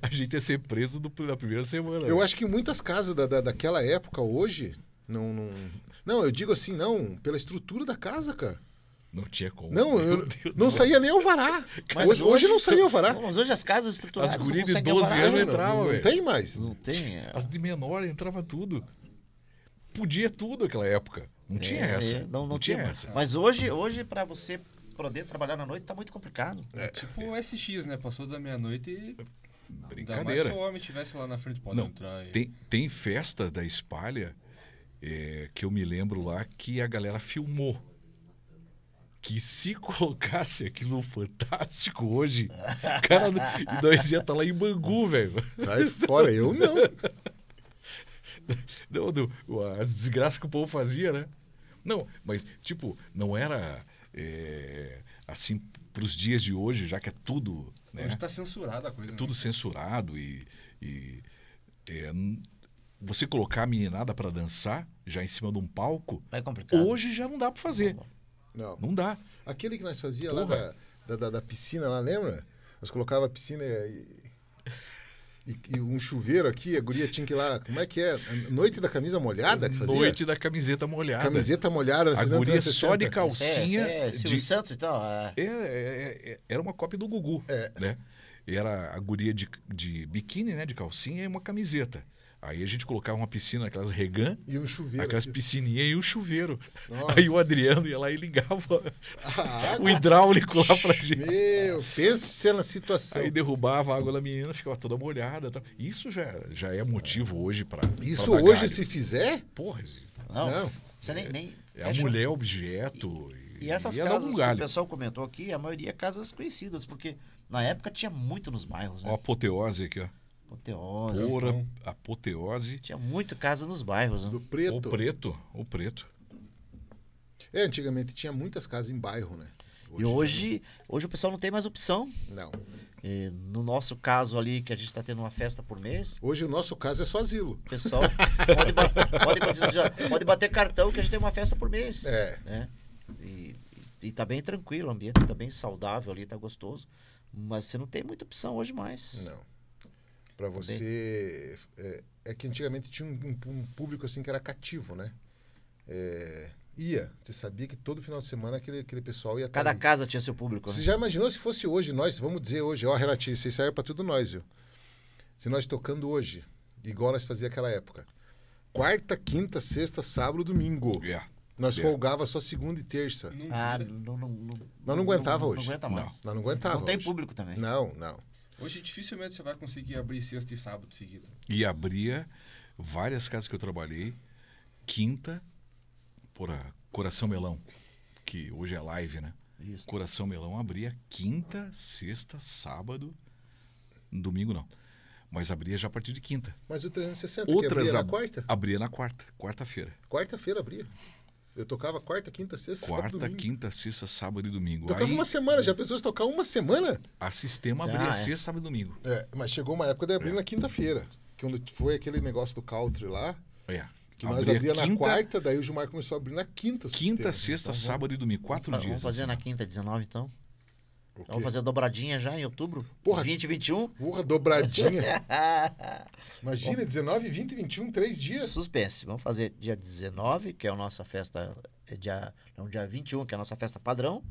a gente ia ser preso do, na primeira semana. Né? Eu né? acho que muitas casas da, da, daquela época hoje não, não. Não, eu digo assim, não, pela estrutura da casa, cara. Não tinha como. Não, eu, não saía nem alvará. Mas hoje, hoje não saía alvará. Mas hoje as casas estruturadas. As gurias de 12 anos entravam, Não, não tem mais. Não tem. É. As de menor entrava tudo. Podia tudo naquela época. Não tinha é, essa. É, não, não, não tinha, tinha essa. Mas hoje, hoje para você poder trabalhar na noite tá muito complicado. É, é. tipo o SX, né? Passou da meia-noite e. Brincadeira. se o homem estivesse lá na frente, pode não, entrar. E... Tem, tem festas da espalha é, que eu me lembro lá que a galera filmou. Que se *laughs* colocasse aquilo fantástico hoje, cara, *laughs* nós ia estar tá lá em Bangu, velho. Sai fora, eu não. *laughs* *laughs* não, as desgraças que o povo fazia, né? Não, mas, tipo, não era é, assim para os dias de hoje, já que é tudo. Né? Hoje está censurada a coisa. É né? tudo censurado e. e é, você colocar a meninada para dançar já em cima de um palco, é complicado. hoje já não dá para fazer. Não. não dá. Aquele que nós fazia Porra. lá da, da, da, piscina, lá lembra? Nós colocava a piscina e, e, e, um chuveiro aqui, a guria tinha que ir lá. Como é que é? Noite da camisa molhada que fazia? Noite da camiseta molhada. Camiseta molhada. A guria só de calcinha. É, é, é de... Santos, então. É. É, é... é, era uma cópia do Gugu, né? Era a guria de, de biquíni, né? De calcinha e uma camiseta. Aí a gente colocava uma piscina, aquelas regã. E chuveiro. Aquelas piscininhas e um chuveiro. Nossa. Aí o Adriano ia lá e ligava ah, o hidráulico lá pra gente. Meu, pensa na situação. Aí derrubava a água da menina, ficava toda molhada. Tá. Isso já, já é motivo é. hoje para Isso pra hoje se fizer? Porra, não. não. Você nem. nem é, é a mulher objeto. E, e essas e é casas que o pessoal comentou aqui, a maioria é casas conhecidas, porque na época tinha muito nos bairros. Né? Ó, apoteose aqui, ó. Apoteose. Porra, então. apoteose. Tinha muito casa nos bairros. Né? Do preto. O preto, o preto. É, antigamente tinha muitas casas em bairro, né? Hoje e hoje, hoje o pessoal não tem mais opção. Não. E no nosso caso ali, que a gente está tendo uma festa por mês. Hoje o nosso caso é só asilo. O pessoal pode, pode, pode, bater cartão que a gente tem uma festa por mês. É. Né? E, e tá bem tranquilo, o ambiente tá bem saudável ali, tá gostoso. Mas você não tem muita opção hoje mais. Não para você. É, é, que antigamente tinha um, um, público assim que era cativo, né? É, ia. Você sabia que todo final de semana aquele, aquele pessoal ia. Cada tá casa tinha seu público. Você né? já imaginou se fosse hoje nós? Vamos dizer hoje, ó, oh, Renatinho, isso serve para tudo nós, viu? Se nós tocando hoje, igual nós fazia aquela época. Quarta, quinta, sexta, sábado, domingo. Yeah. Nós yeah. folgava só segunda e terça. Ah, não, não, não, nós não aguentava hoje. Não aguenta mais. Não, não aguentava. Não tem hoje. público também. Não, não. Hoje dificilmente você vai conseguir abrir sexta e sábado seguida. E abria várias casas que eu trabalhei, quinta, por a Coração Melão, que hoje é live, né? Isso. Coração Melão abria quinta, sexta, sábado, domingo não. Mas abria já a partir de quinta. Mas o 360 Outras abria na quarta? Abria na quarta, quarta-feira. Quarta-feira abria. Eu tocava quarta, quinta, sexta, quarta, sábado, quinta, sexta, sábado e domingo. Tocava Aí, uma semana, já pensou se tocar uma semana? A sistema abria é. sexta, sábado e domingo. É, mas chegou uma época de abrir é. na quinta-feira, que foi aquele negócio do country lá. É. Que abria nós abria quinta, na quarta, daí o Gilmar começou a abrir na quinta. Quinta, sistema. sexta, então, sábado e domingo, quatro vamos, dias. Vamos fazer assim. na quinta, 19 então? Vamos fazer dobradinha já em outubro? Porra, 20 21? Porra, dobradinha. *laughs* Imagina, Bom, 19, 20 21, três dias. Suspense. Vamos fazer dia 19, que é a nossa festa. É dia, não, dia 21, que é a nossa festa padrão.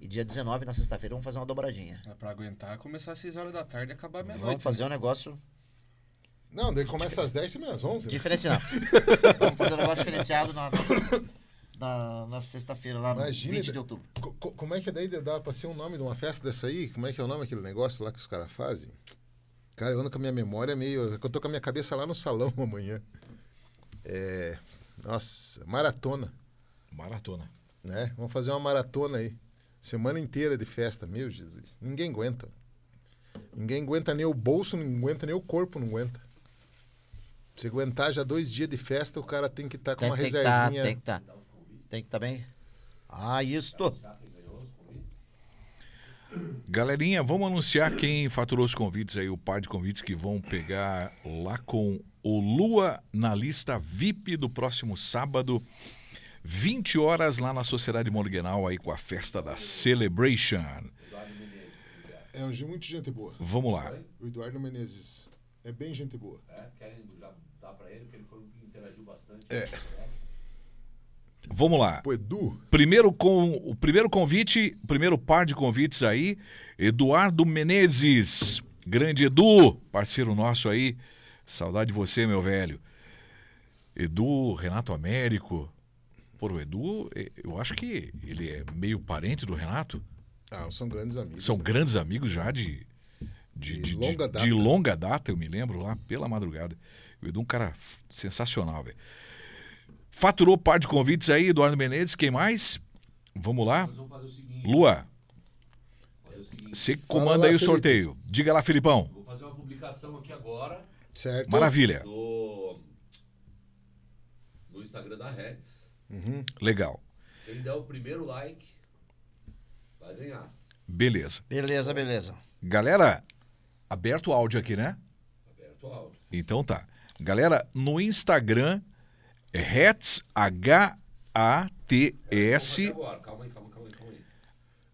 E dia 19, na sexta-feira, vamos fazer uma dobradinha. É pra aguentar, começar às 6 horas da tarde e acabar meia-noite. Vamos fazer né? um negócio não, daí começa às 10 e às 11. Né? Diferenciado. *laughs* Vamos fazer um negócio diferenciado na nossa, na, na sexta-feira, lá no Imagina, 20 de outubro. Co como é que daí dá para ser o um nome de uma festa dessa aí? Como é que é o nome daquele negócio lá que os caras fazem? Cara, eu ando com a minha memória meio. Eu tô com a minha cabeça lá no salão *laughs* amanhã. É. Nossa, maratona. Maratona. Né? Vamos fazer uma maratona aí. Semana inteira de festa, meu Jesus. Ninguém aguenta. Ninguém aguenta nem o bolso, não aguenta nem o corpo, não aguenta. Se aguentar já dois dias de festa, o cara tem que estar tá com tem uma tem reservinha. Que tá, tem que estar. Tá. Tem que estar tá bem. Ah, isto. Galerinha, vamos anunciar quem faturou os convites aí, o par de convites que vão pegar lá com o Lua na lista VIP do próximo sábado, 20 horas lá na Sociedade Morganal aí com a festa da Celebration. É muita gente boa. Vamos lá. O Eduardo Menezes é bem gente boa. É, querem já dar pra ele, porque ele foi, interagiu bastante. É. Né? Vamos lá. Edu. Primeiro com o primeiro convite, primeiro par de convites aí, Eduardo Menezes. Grande Edu, parceiro nosso aí. Saudade de você, meu velho. Edu, Renato Américo. por o Edu, eh, eu acho que ele é meio parente do Renato. Ah, são grandes amigos. São né? grandes amigos já de de, de, de, longa data. de longa data, eu me lembro lá pela madrugada. O Edu é um cara sensacional, velho. Faturou par de convites aí, Eduardo Menezes. Quem mais? Vamos lá. Lua. Você comanda lá, aí o Felipe. sorteio. Diga lá, Filipão. Vou fazer uma publicação aqui agora. Certo. Maravilha. No, no Instagram da Reds. Uhum. Legal. Quem der o primeiro like vai ganhar. Beleza. Beleza, beleza. Galera, aberto o áudio aqui, né? Aberto o áudio. Então tá. Galera, no Instagram Hats, H-A-T-S.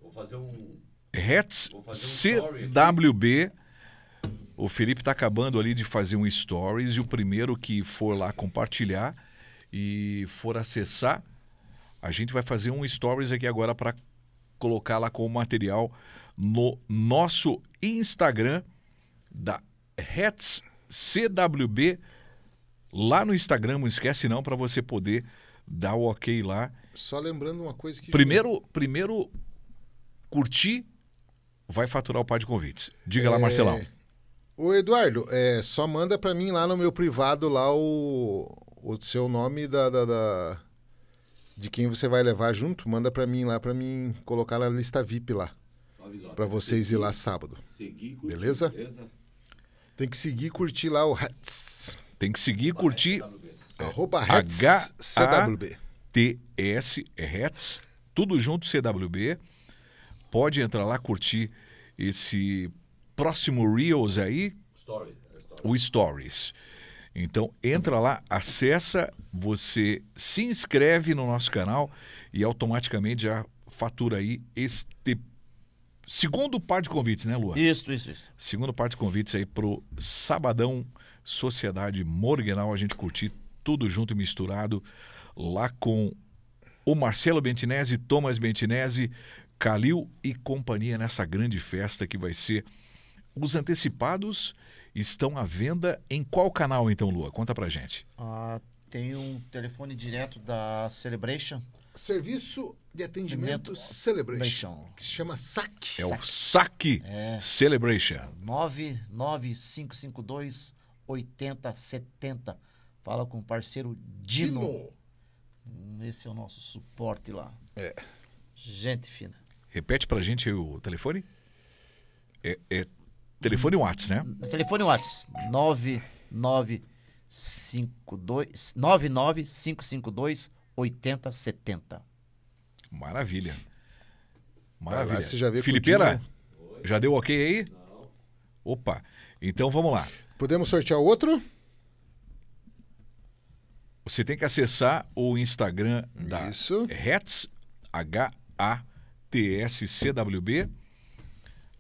Vou fazer um. Hats um CWB. O Felipe está acabando ali de fazer um stories e o primeiro que for lá compartilhar e for acessar, a gente vai fazer um stories aqui agora para colocar lá como material no nosso Instagram da Hats CWB lá no Instagram, não esquece não, para você poder dar o ok lá. Só lembrando uma coisa que. Primeiro, primeiro curtir vai faturar o par de convites. Diga é... lá, Marcelão. O Eduardo, é, só manda para mim lá no meu privado lá o, o seu nome da, da, da de quem você vai levar junto. Manda para mim lá para mim colocar na lista VIP lá para vocês ir lá sábado. Seguir, curtir, beleza? beleza? Tem que seguir, curtir lá o Hats. Tem que seguir e curtir. Arroba Hats CWB. TS é Hats, tudo junto CWB. Pode entrar lá curtir esse próximo Reels aí. É o Stories. Então entra lá, acessa, você se inscreve no nosso canal e automaticamente já fatura aí este segundo par de convites, né, Lua? Isso, isso, isso. Segundo par de convites aí pro sabadão Sociedade Morganal, a gente curtir tudo junto e misturado lá com o Marcelo Bentinese, Thomas Bentinese, Calil e companhia nessa grande festa que vai ser. Os antecipados estão à venda em qual canal, então, Lua? Conta pra gente. Ah, tem um telefone direto da Celebration. Serviço de Atendimento Celebration. Que se chama SAC. É o SAC é. Celebration. 99552 8070. Fala com o parceiro Dino. Dino. Esse é o nosso suporte lá. É. Gente fina. Repete pra gente o telefone. É, é telefone Whats, né? É telefone Whats. 99552 8070. Maravilha. Maravilha. Lá, Filipeira, já deu ok aí? Não. Opa. Então vamos lá. Podemos sortear outro? Você tem que acessar o Instagram da Isso. Hats, H-A-T-S-C-W-B.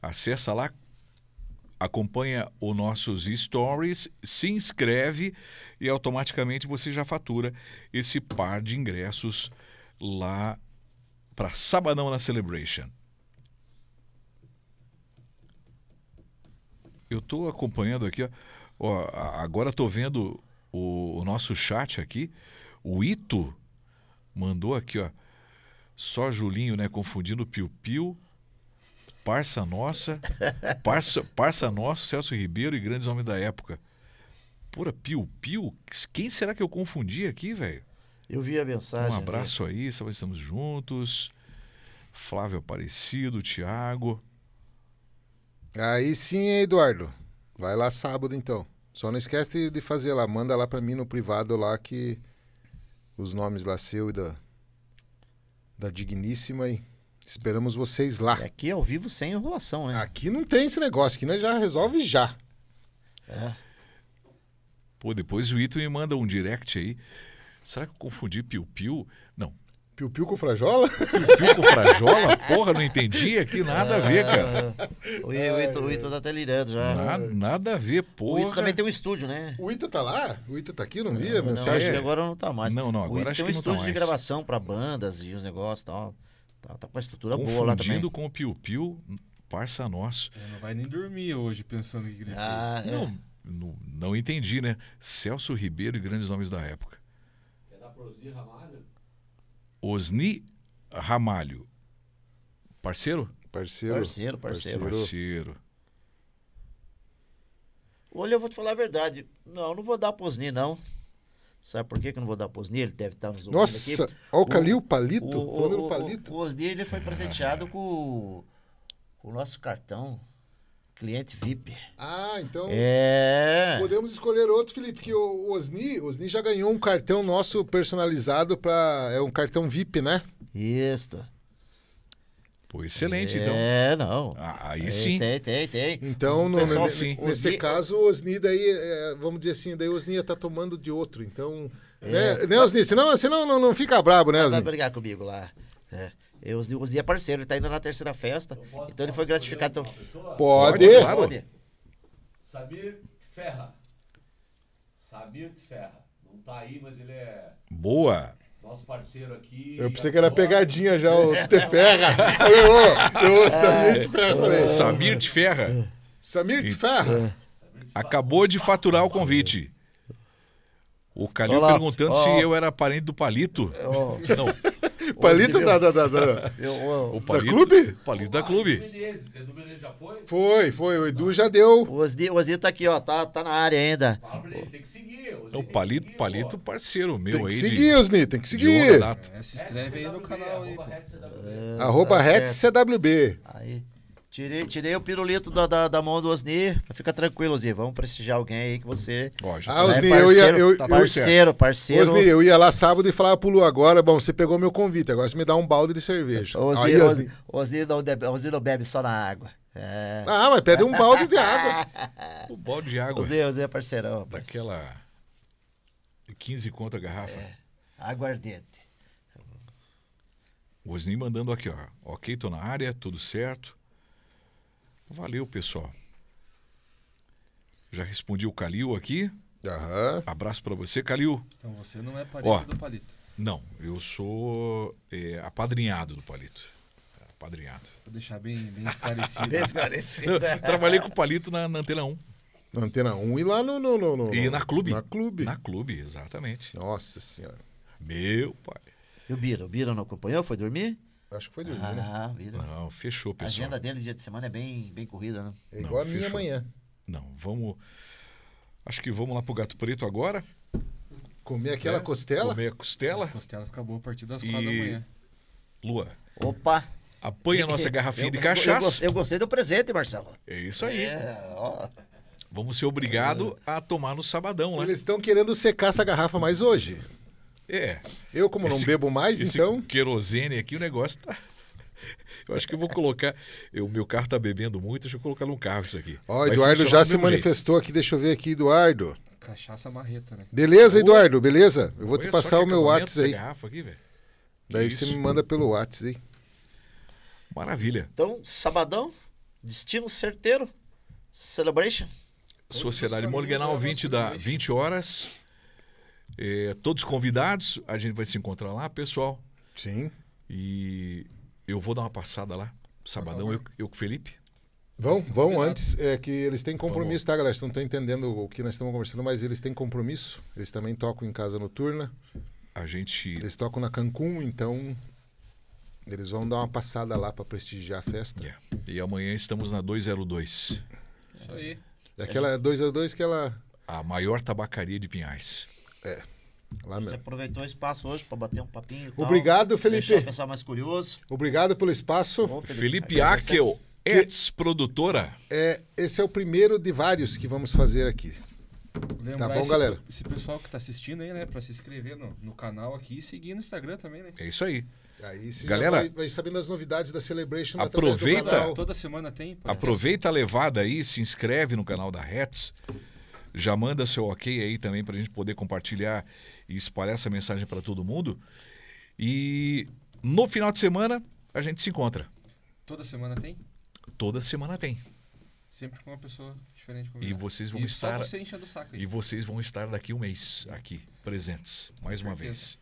Acessa lá, acompanha os nossos stories, se inscreve e automaticamente você já fatura esse par de ingressos lá para Sabanão na Celebration. Eu estou acompanhando aqui, ó, ó agora estou vendo o, o, nosso chat aqui. O Ito mandou aqui, ó. Só Julinho, né? Confundindo piu-piu, parça nossa, *laughs* parça, parça nosso, Celso Ribeiro e grandes homens da época. Pura, piu-piu? Quem será que eu confundi aqui, velho? Eu vi a mensagem. Um né? abraço né? aí, estamos juntos. Flávio Aparecido, Tiago. Aí sim, Eduardo. Vai lá sábado então. Só não esquece de fazer lá, manda lá para mim no privado lá que os nomes lá seu e da da digníssima e esperamos vocês lá. E aqui é ao vivo sem enrolação, né? Aqui não tem esse negócio, aqui nós já resolve já. É. Pô, depois o Ito me manda um direct aí. Será que eu confundi piu-piu? Não, Piu-piu com frajola? Piu-piu com frajola? Porra, não entendi aqui, nada a ver, cara. O Ito, o Ito tá já. Nada, nada a ver, porra. O Ito também tem um estúdio, né? O Ito tá lá? O Ito tá aqui, não vi a mensagem? acho que agora não tá mais. Não, não, agora o Ito acho tem um que tá estúdio tá de gravação pra bandas e os negócios e tal. Tá, tá com uma estrutura boa lá também. com o Piu-piu, parça nosso. Eu é, não vai nem dormir hoje pensando em gripe. Ah, é. não, é. não, não entendi, né? Celso Ribeiro e grandes nomes da época. Quer dar pros Ramalho? Osni Ramalho. Parceiro? Parceiro. Parceiro, parceiro. Parceiro. Olha, eu vou te falar a verdade. Não, não vou dar posni, não. Sabe por que, que eu não vou dar posni? Ele deve estar nos ouvindo Nossa, aqui. olha o Calil Palito. O, o, o, o, o Osni, ele foi presenteado com, com o nosso cartão cliente VIP. Ah, então. É. Podemos escolher outro, Felipe, que o Osni, Osni já ganhou um cartão nosso personalizado para é um cartão VIP, né? Isso. Pô, excelente, é, então. É, não. Ah, aí sim. Tem, tem, tem. Então, no, pessoal, sim. nesse Osni... É- caso, o Osni daí, é, vamos dizer assim, daí o Osni tá tomando de outro. Então, é, né, né Osni? Senão, senão não, não fica brabo, né, Osni? Vai brigar comigo lá. É. Eu, o Zinho é parceiro, ele tá indo na terceira festa. Posso, então ele foi gratificado. Pode. Pode. pode. Sabir Ferra. Sabir Ferra. Não tá aí, mas ele é. Boa! Nosso parceiro aqui. Eu pensei que era pegadinha já, o Teferra. eu, eu, Samir de Ferra. Falei. É. Samir de Ferra. Samir de Ferra. É. Acabou de faturar o convite. O Calil perguntando oh. se eu era parente do Palito. Oh. Não. Palito da, da, da, *laughs* da, o palito, da clube? O Palito da clube. Menezes, Edu Menezes já foi? Foi, foi. O Edu já deu. O Osni, o Osni tá aqui, ó. Tá, tá na área ainda. Ele tem que seguir. O, o palito, seguir, palito parceiro meu tem aí. Tem que seguir, Osni, tem que seguir. É, se inscreve aí no canal aí. Arroba RedCWB. É, tá aí. Tirei, tirei o pirulito da, da, da mão do Osni. Fica tranquilo, Osni. Vamos prestigiar alguém aí que você. Ó, ah, né, Osni, parceiro, eu tá ia. Eu, parceiro, parceiro. Osni, eu ia lá sábado e falava pro Lu agora. Bom, você pegou meu convite, agora você me dá um balde de cerveja. Osni, aí, Osni. Osni, não, Osni não bebe só na água. É. Ah, mas pede um balde de água. *laughs* o balde de água. Osni, Osni é parceirão. Parceiro. Daquela. 15 conto a garrafa. É. Aguardente. Osni mandando aqui, ó. Ok, tô na área, tudo certo. Valeu, pessoal. Já respondi o Calil aqui. Aham. Abraço para você, Calil. Então você não é parente Ó, do Palito. Não, eu sou é, apadrinhado do Palito. Apadrinhado. Vou deixar bem, bem esclarecido. bem *laughs* esclarecido. Trabalhei com o Palito na, na Antena 1. Na Antena 1 e lá no... no, no, no e na Clube. Na Clube. Na Clube, exatamente. Nossa Senhora. Meu pai. E o Bira? O Bira não acompanhou? Foi dormir? Acho que foi dormir, né? ah, né? Vida. Não, fechou, pessoal. A agenda dele dia de semana é bem, bem corrida, né? É igual Não, a minha amanhã. Não, vamos. Acho que vamos lá pro Gato Preto agora. Comer aquela é, costela? Comer a costela. A costela fica boa a partir das e... quatro da manhã. Lua. Opa! Apanha a nossa garrafinha de cachaça. Eu, gostei do presente, Marcelo. É isso aí. É, ó. Vamos ser obrigados é. a tomar no sabadão, né? Eles estão querendo secar essa garrafa mais hoje. É. Eu, como esse, não bebo mais, esse então. Querosene aqui, o negócio tá. *laughs* Eu acho que eu vou colocar. O meu carro tá bebendo muito, deixa eu colocar num carro isso aqui. Ó, Vai Eduardo já se manifestou jeito. aqui, deixa eu ver aqui, Eduardo. Cachaça marreta, né? Beleza, Eduardo, beleza? Eu vou Olha te passar o meu WhatsApp aí. Aqui, Daí isso, você me manda pelo WhatsApp aí. Maravilha. Então, sabadão, destino certeiro, celebration. Sociedade Morganal, 20, da, 20 horas. É, todos convidados, a gente vai se encontrar lá, pessoal. Sim. E eu vou dar uma passada lá, sabadão, eu, eu com o Felipe. Vão, vão antes, é que eles têm tá compromisso, tá, galera? Vocês não estão entendendo o que nós estamos conversando, mas eles têm compromisso. Eles também tocam em casa noturna. A gente. Eles tocam na Cancún, então eles vão dar uma passada lá para prestigiar a festa. Yeah. E amanhã estamos na 202. Isso aí. É aquela 202 que ela. A maior tabacaria de Pinhais. É. Lá mesmo. aproveitou o espaço hoje para bater um papinho. Obrigado, tal, Felipe. Deixar o pessoal mais curioso. Obrigado pelo espaço. Bom, Felipe, Felipe Akel, ex-produtora. É, esse é o primeiro de vários que vamos fazer aqui. Lembrar tá bom, esse, galera? Esse pessoal que está assistindo aí, né, para se inscrever no, no, canal aqui e seguir no Instagram também, né? É isso aí. Aí você galera, vai, vai sabendo as novidades da Celebration. Aproveita. Toda semana tem. Aproveita a levada aí, se inscreve no canal da Hats já manda seu ok aí também para a gente poder compartilhar e espalhar essa mensagem para todo mundo. E no final de semana a gente se encontra. Toda semana tem? Toda semana tem. Sempre com uma pessoa diferente. Combinada. E vocês vão e estar. Você e vocês vão estar daqui um mês aqui, presentes, mais uma vez.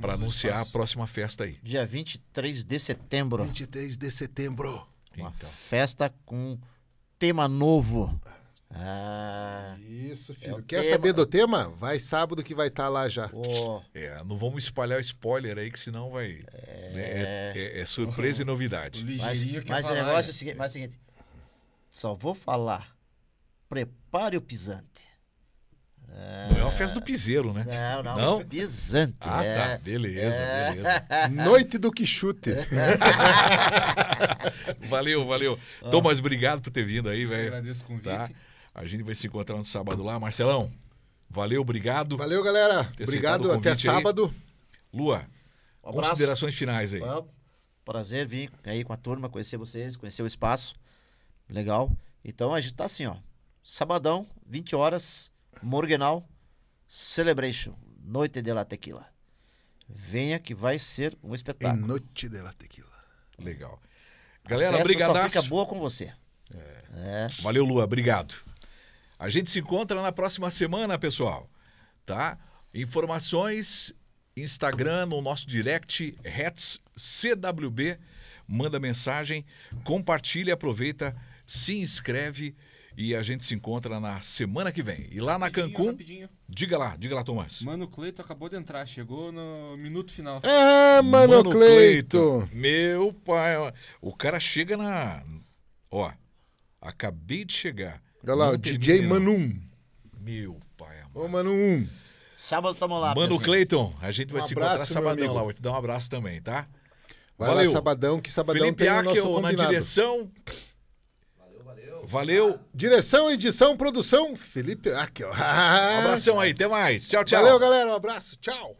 Para anunciar a próxima festa aí. Dia 23 de setembro. 23 de setembro. Uma então. festa com tema novo. Ah. Isso, é filho. É Quer tema. saber do tema? Vai sábado que vai estar tá lá já. Oh. É, não vamos espalhar spoiler aí, que senão vai. Né, é, né? é, é surpresa e novidade. mas, mas falar, o negócio é o seguinte, mas é o seguinte: só vou falar. Prepare o pisante. Não é uma festa do piseiro, né? Não, não. não? É pisante. Ah, tá. é. tá. Beleza, é. beleza. *laughs* Noite do Quixute. *laughs* valeu, valeu. Ah. Thomas, obrigado por ter vindo aí, velho. Agradeço o convite. Tá? A gente vai se encontrar no sábado lá. Marcelão, valeu, obrigado. Valeu, galera. Obrigado, até sábado. Lua, um considerações finais aí. Prazer vir aí com a turma, conhecer vocês, conhecer o espaço. Legal. Então a gente tá assim, ó. Sabadão, 20 horas, Morgenal, Celebration, Noite de la Tequila. Venha que vai ser um espetáculo. Noite de la Tequila. Legal. Galera, obrigadaço. fica boa com você. É. É. Valeu, Lua. Obrigado. A gente se encontra na próxima semana, pessoal. Tá? Informações, Instagram, no nosso direct, RETSCWB. CWB. Manda mensagem, compartilha, aproveita, se inscreve e a gente se encontra na semana que vem. E lá na Cancún. Diga lá, diga lá, Tomás. Mano Cleito acabou de entrar, chegou no minuto final. Ah, Mano, Mano Cleito. Cleito. Meu pai. O cara chega na. Ó, acabei de chegar. Olha lá, o DJ Manum. Meu pai amado. Ô, Manum. Sábado tamo lá, Mano pessoal. Cleiton, a gente vai se encontrar sabadão amigo. lá. Vou te dar um abraço também, tá? Vai Valeu. lá, sabadão, que sabadão Felipe tem o nosso na combinado. direção. Valeu, valeu. Valeu. Direção, edição, produção, Felipe Ackel. Um *laughs* abração aí, até mais. Tchau, tchau. Valeu, galera. Um abraço. Tchau.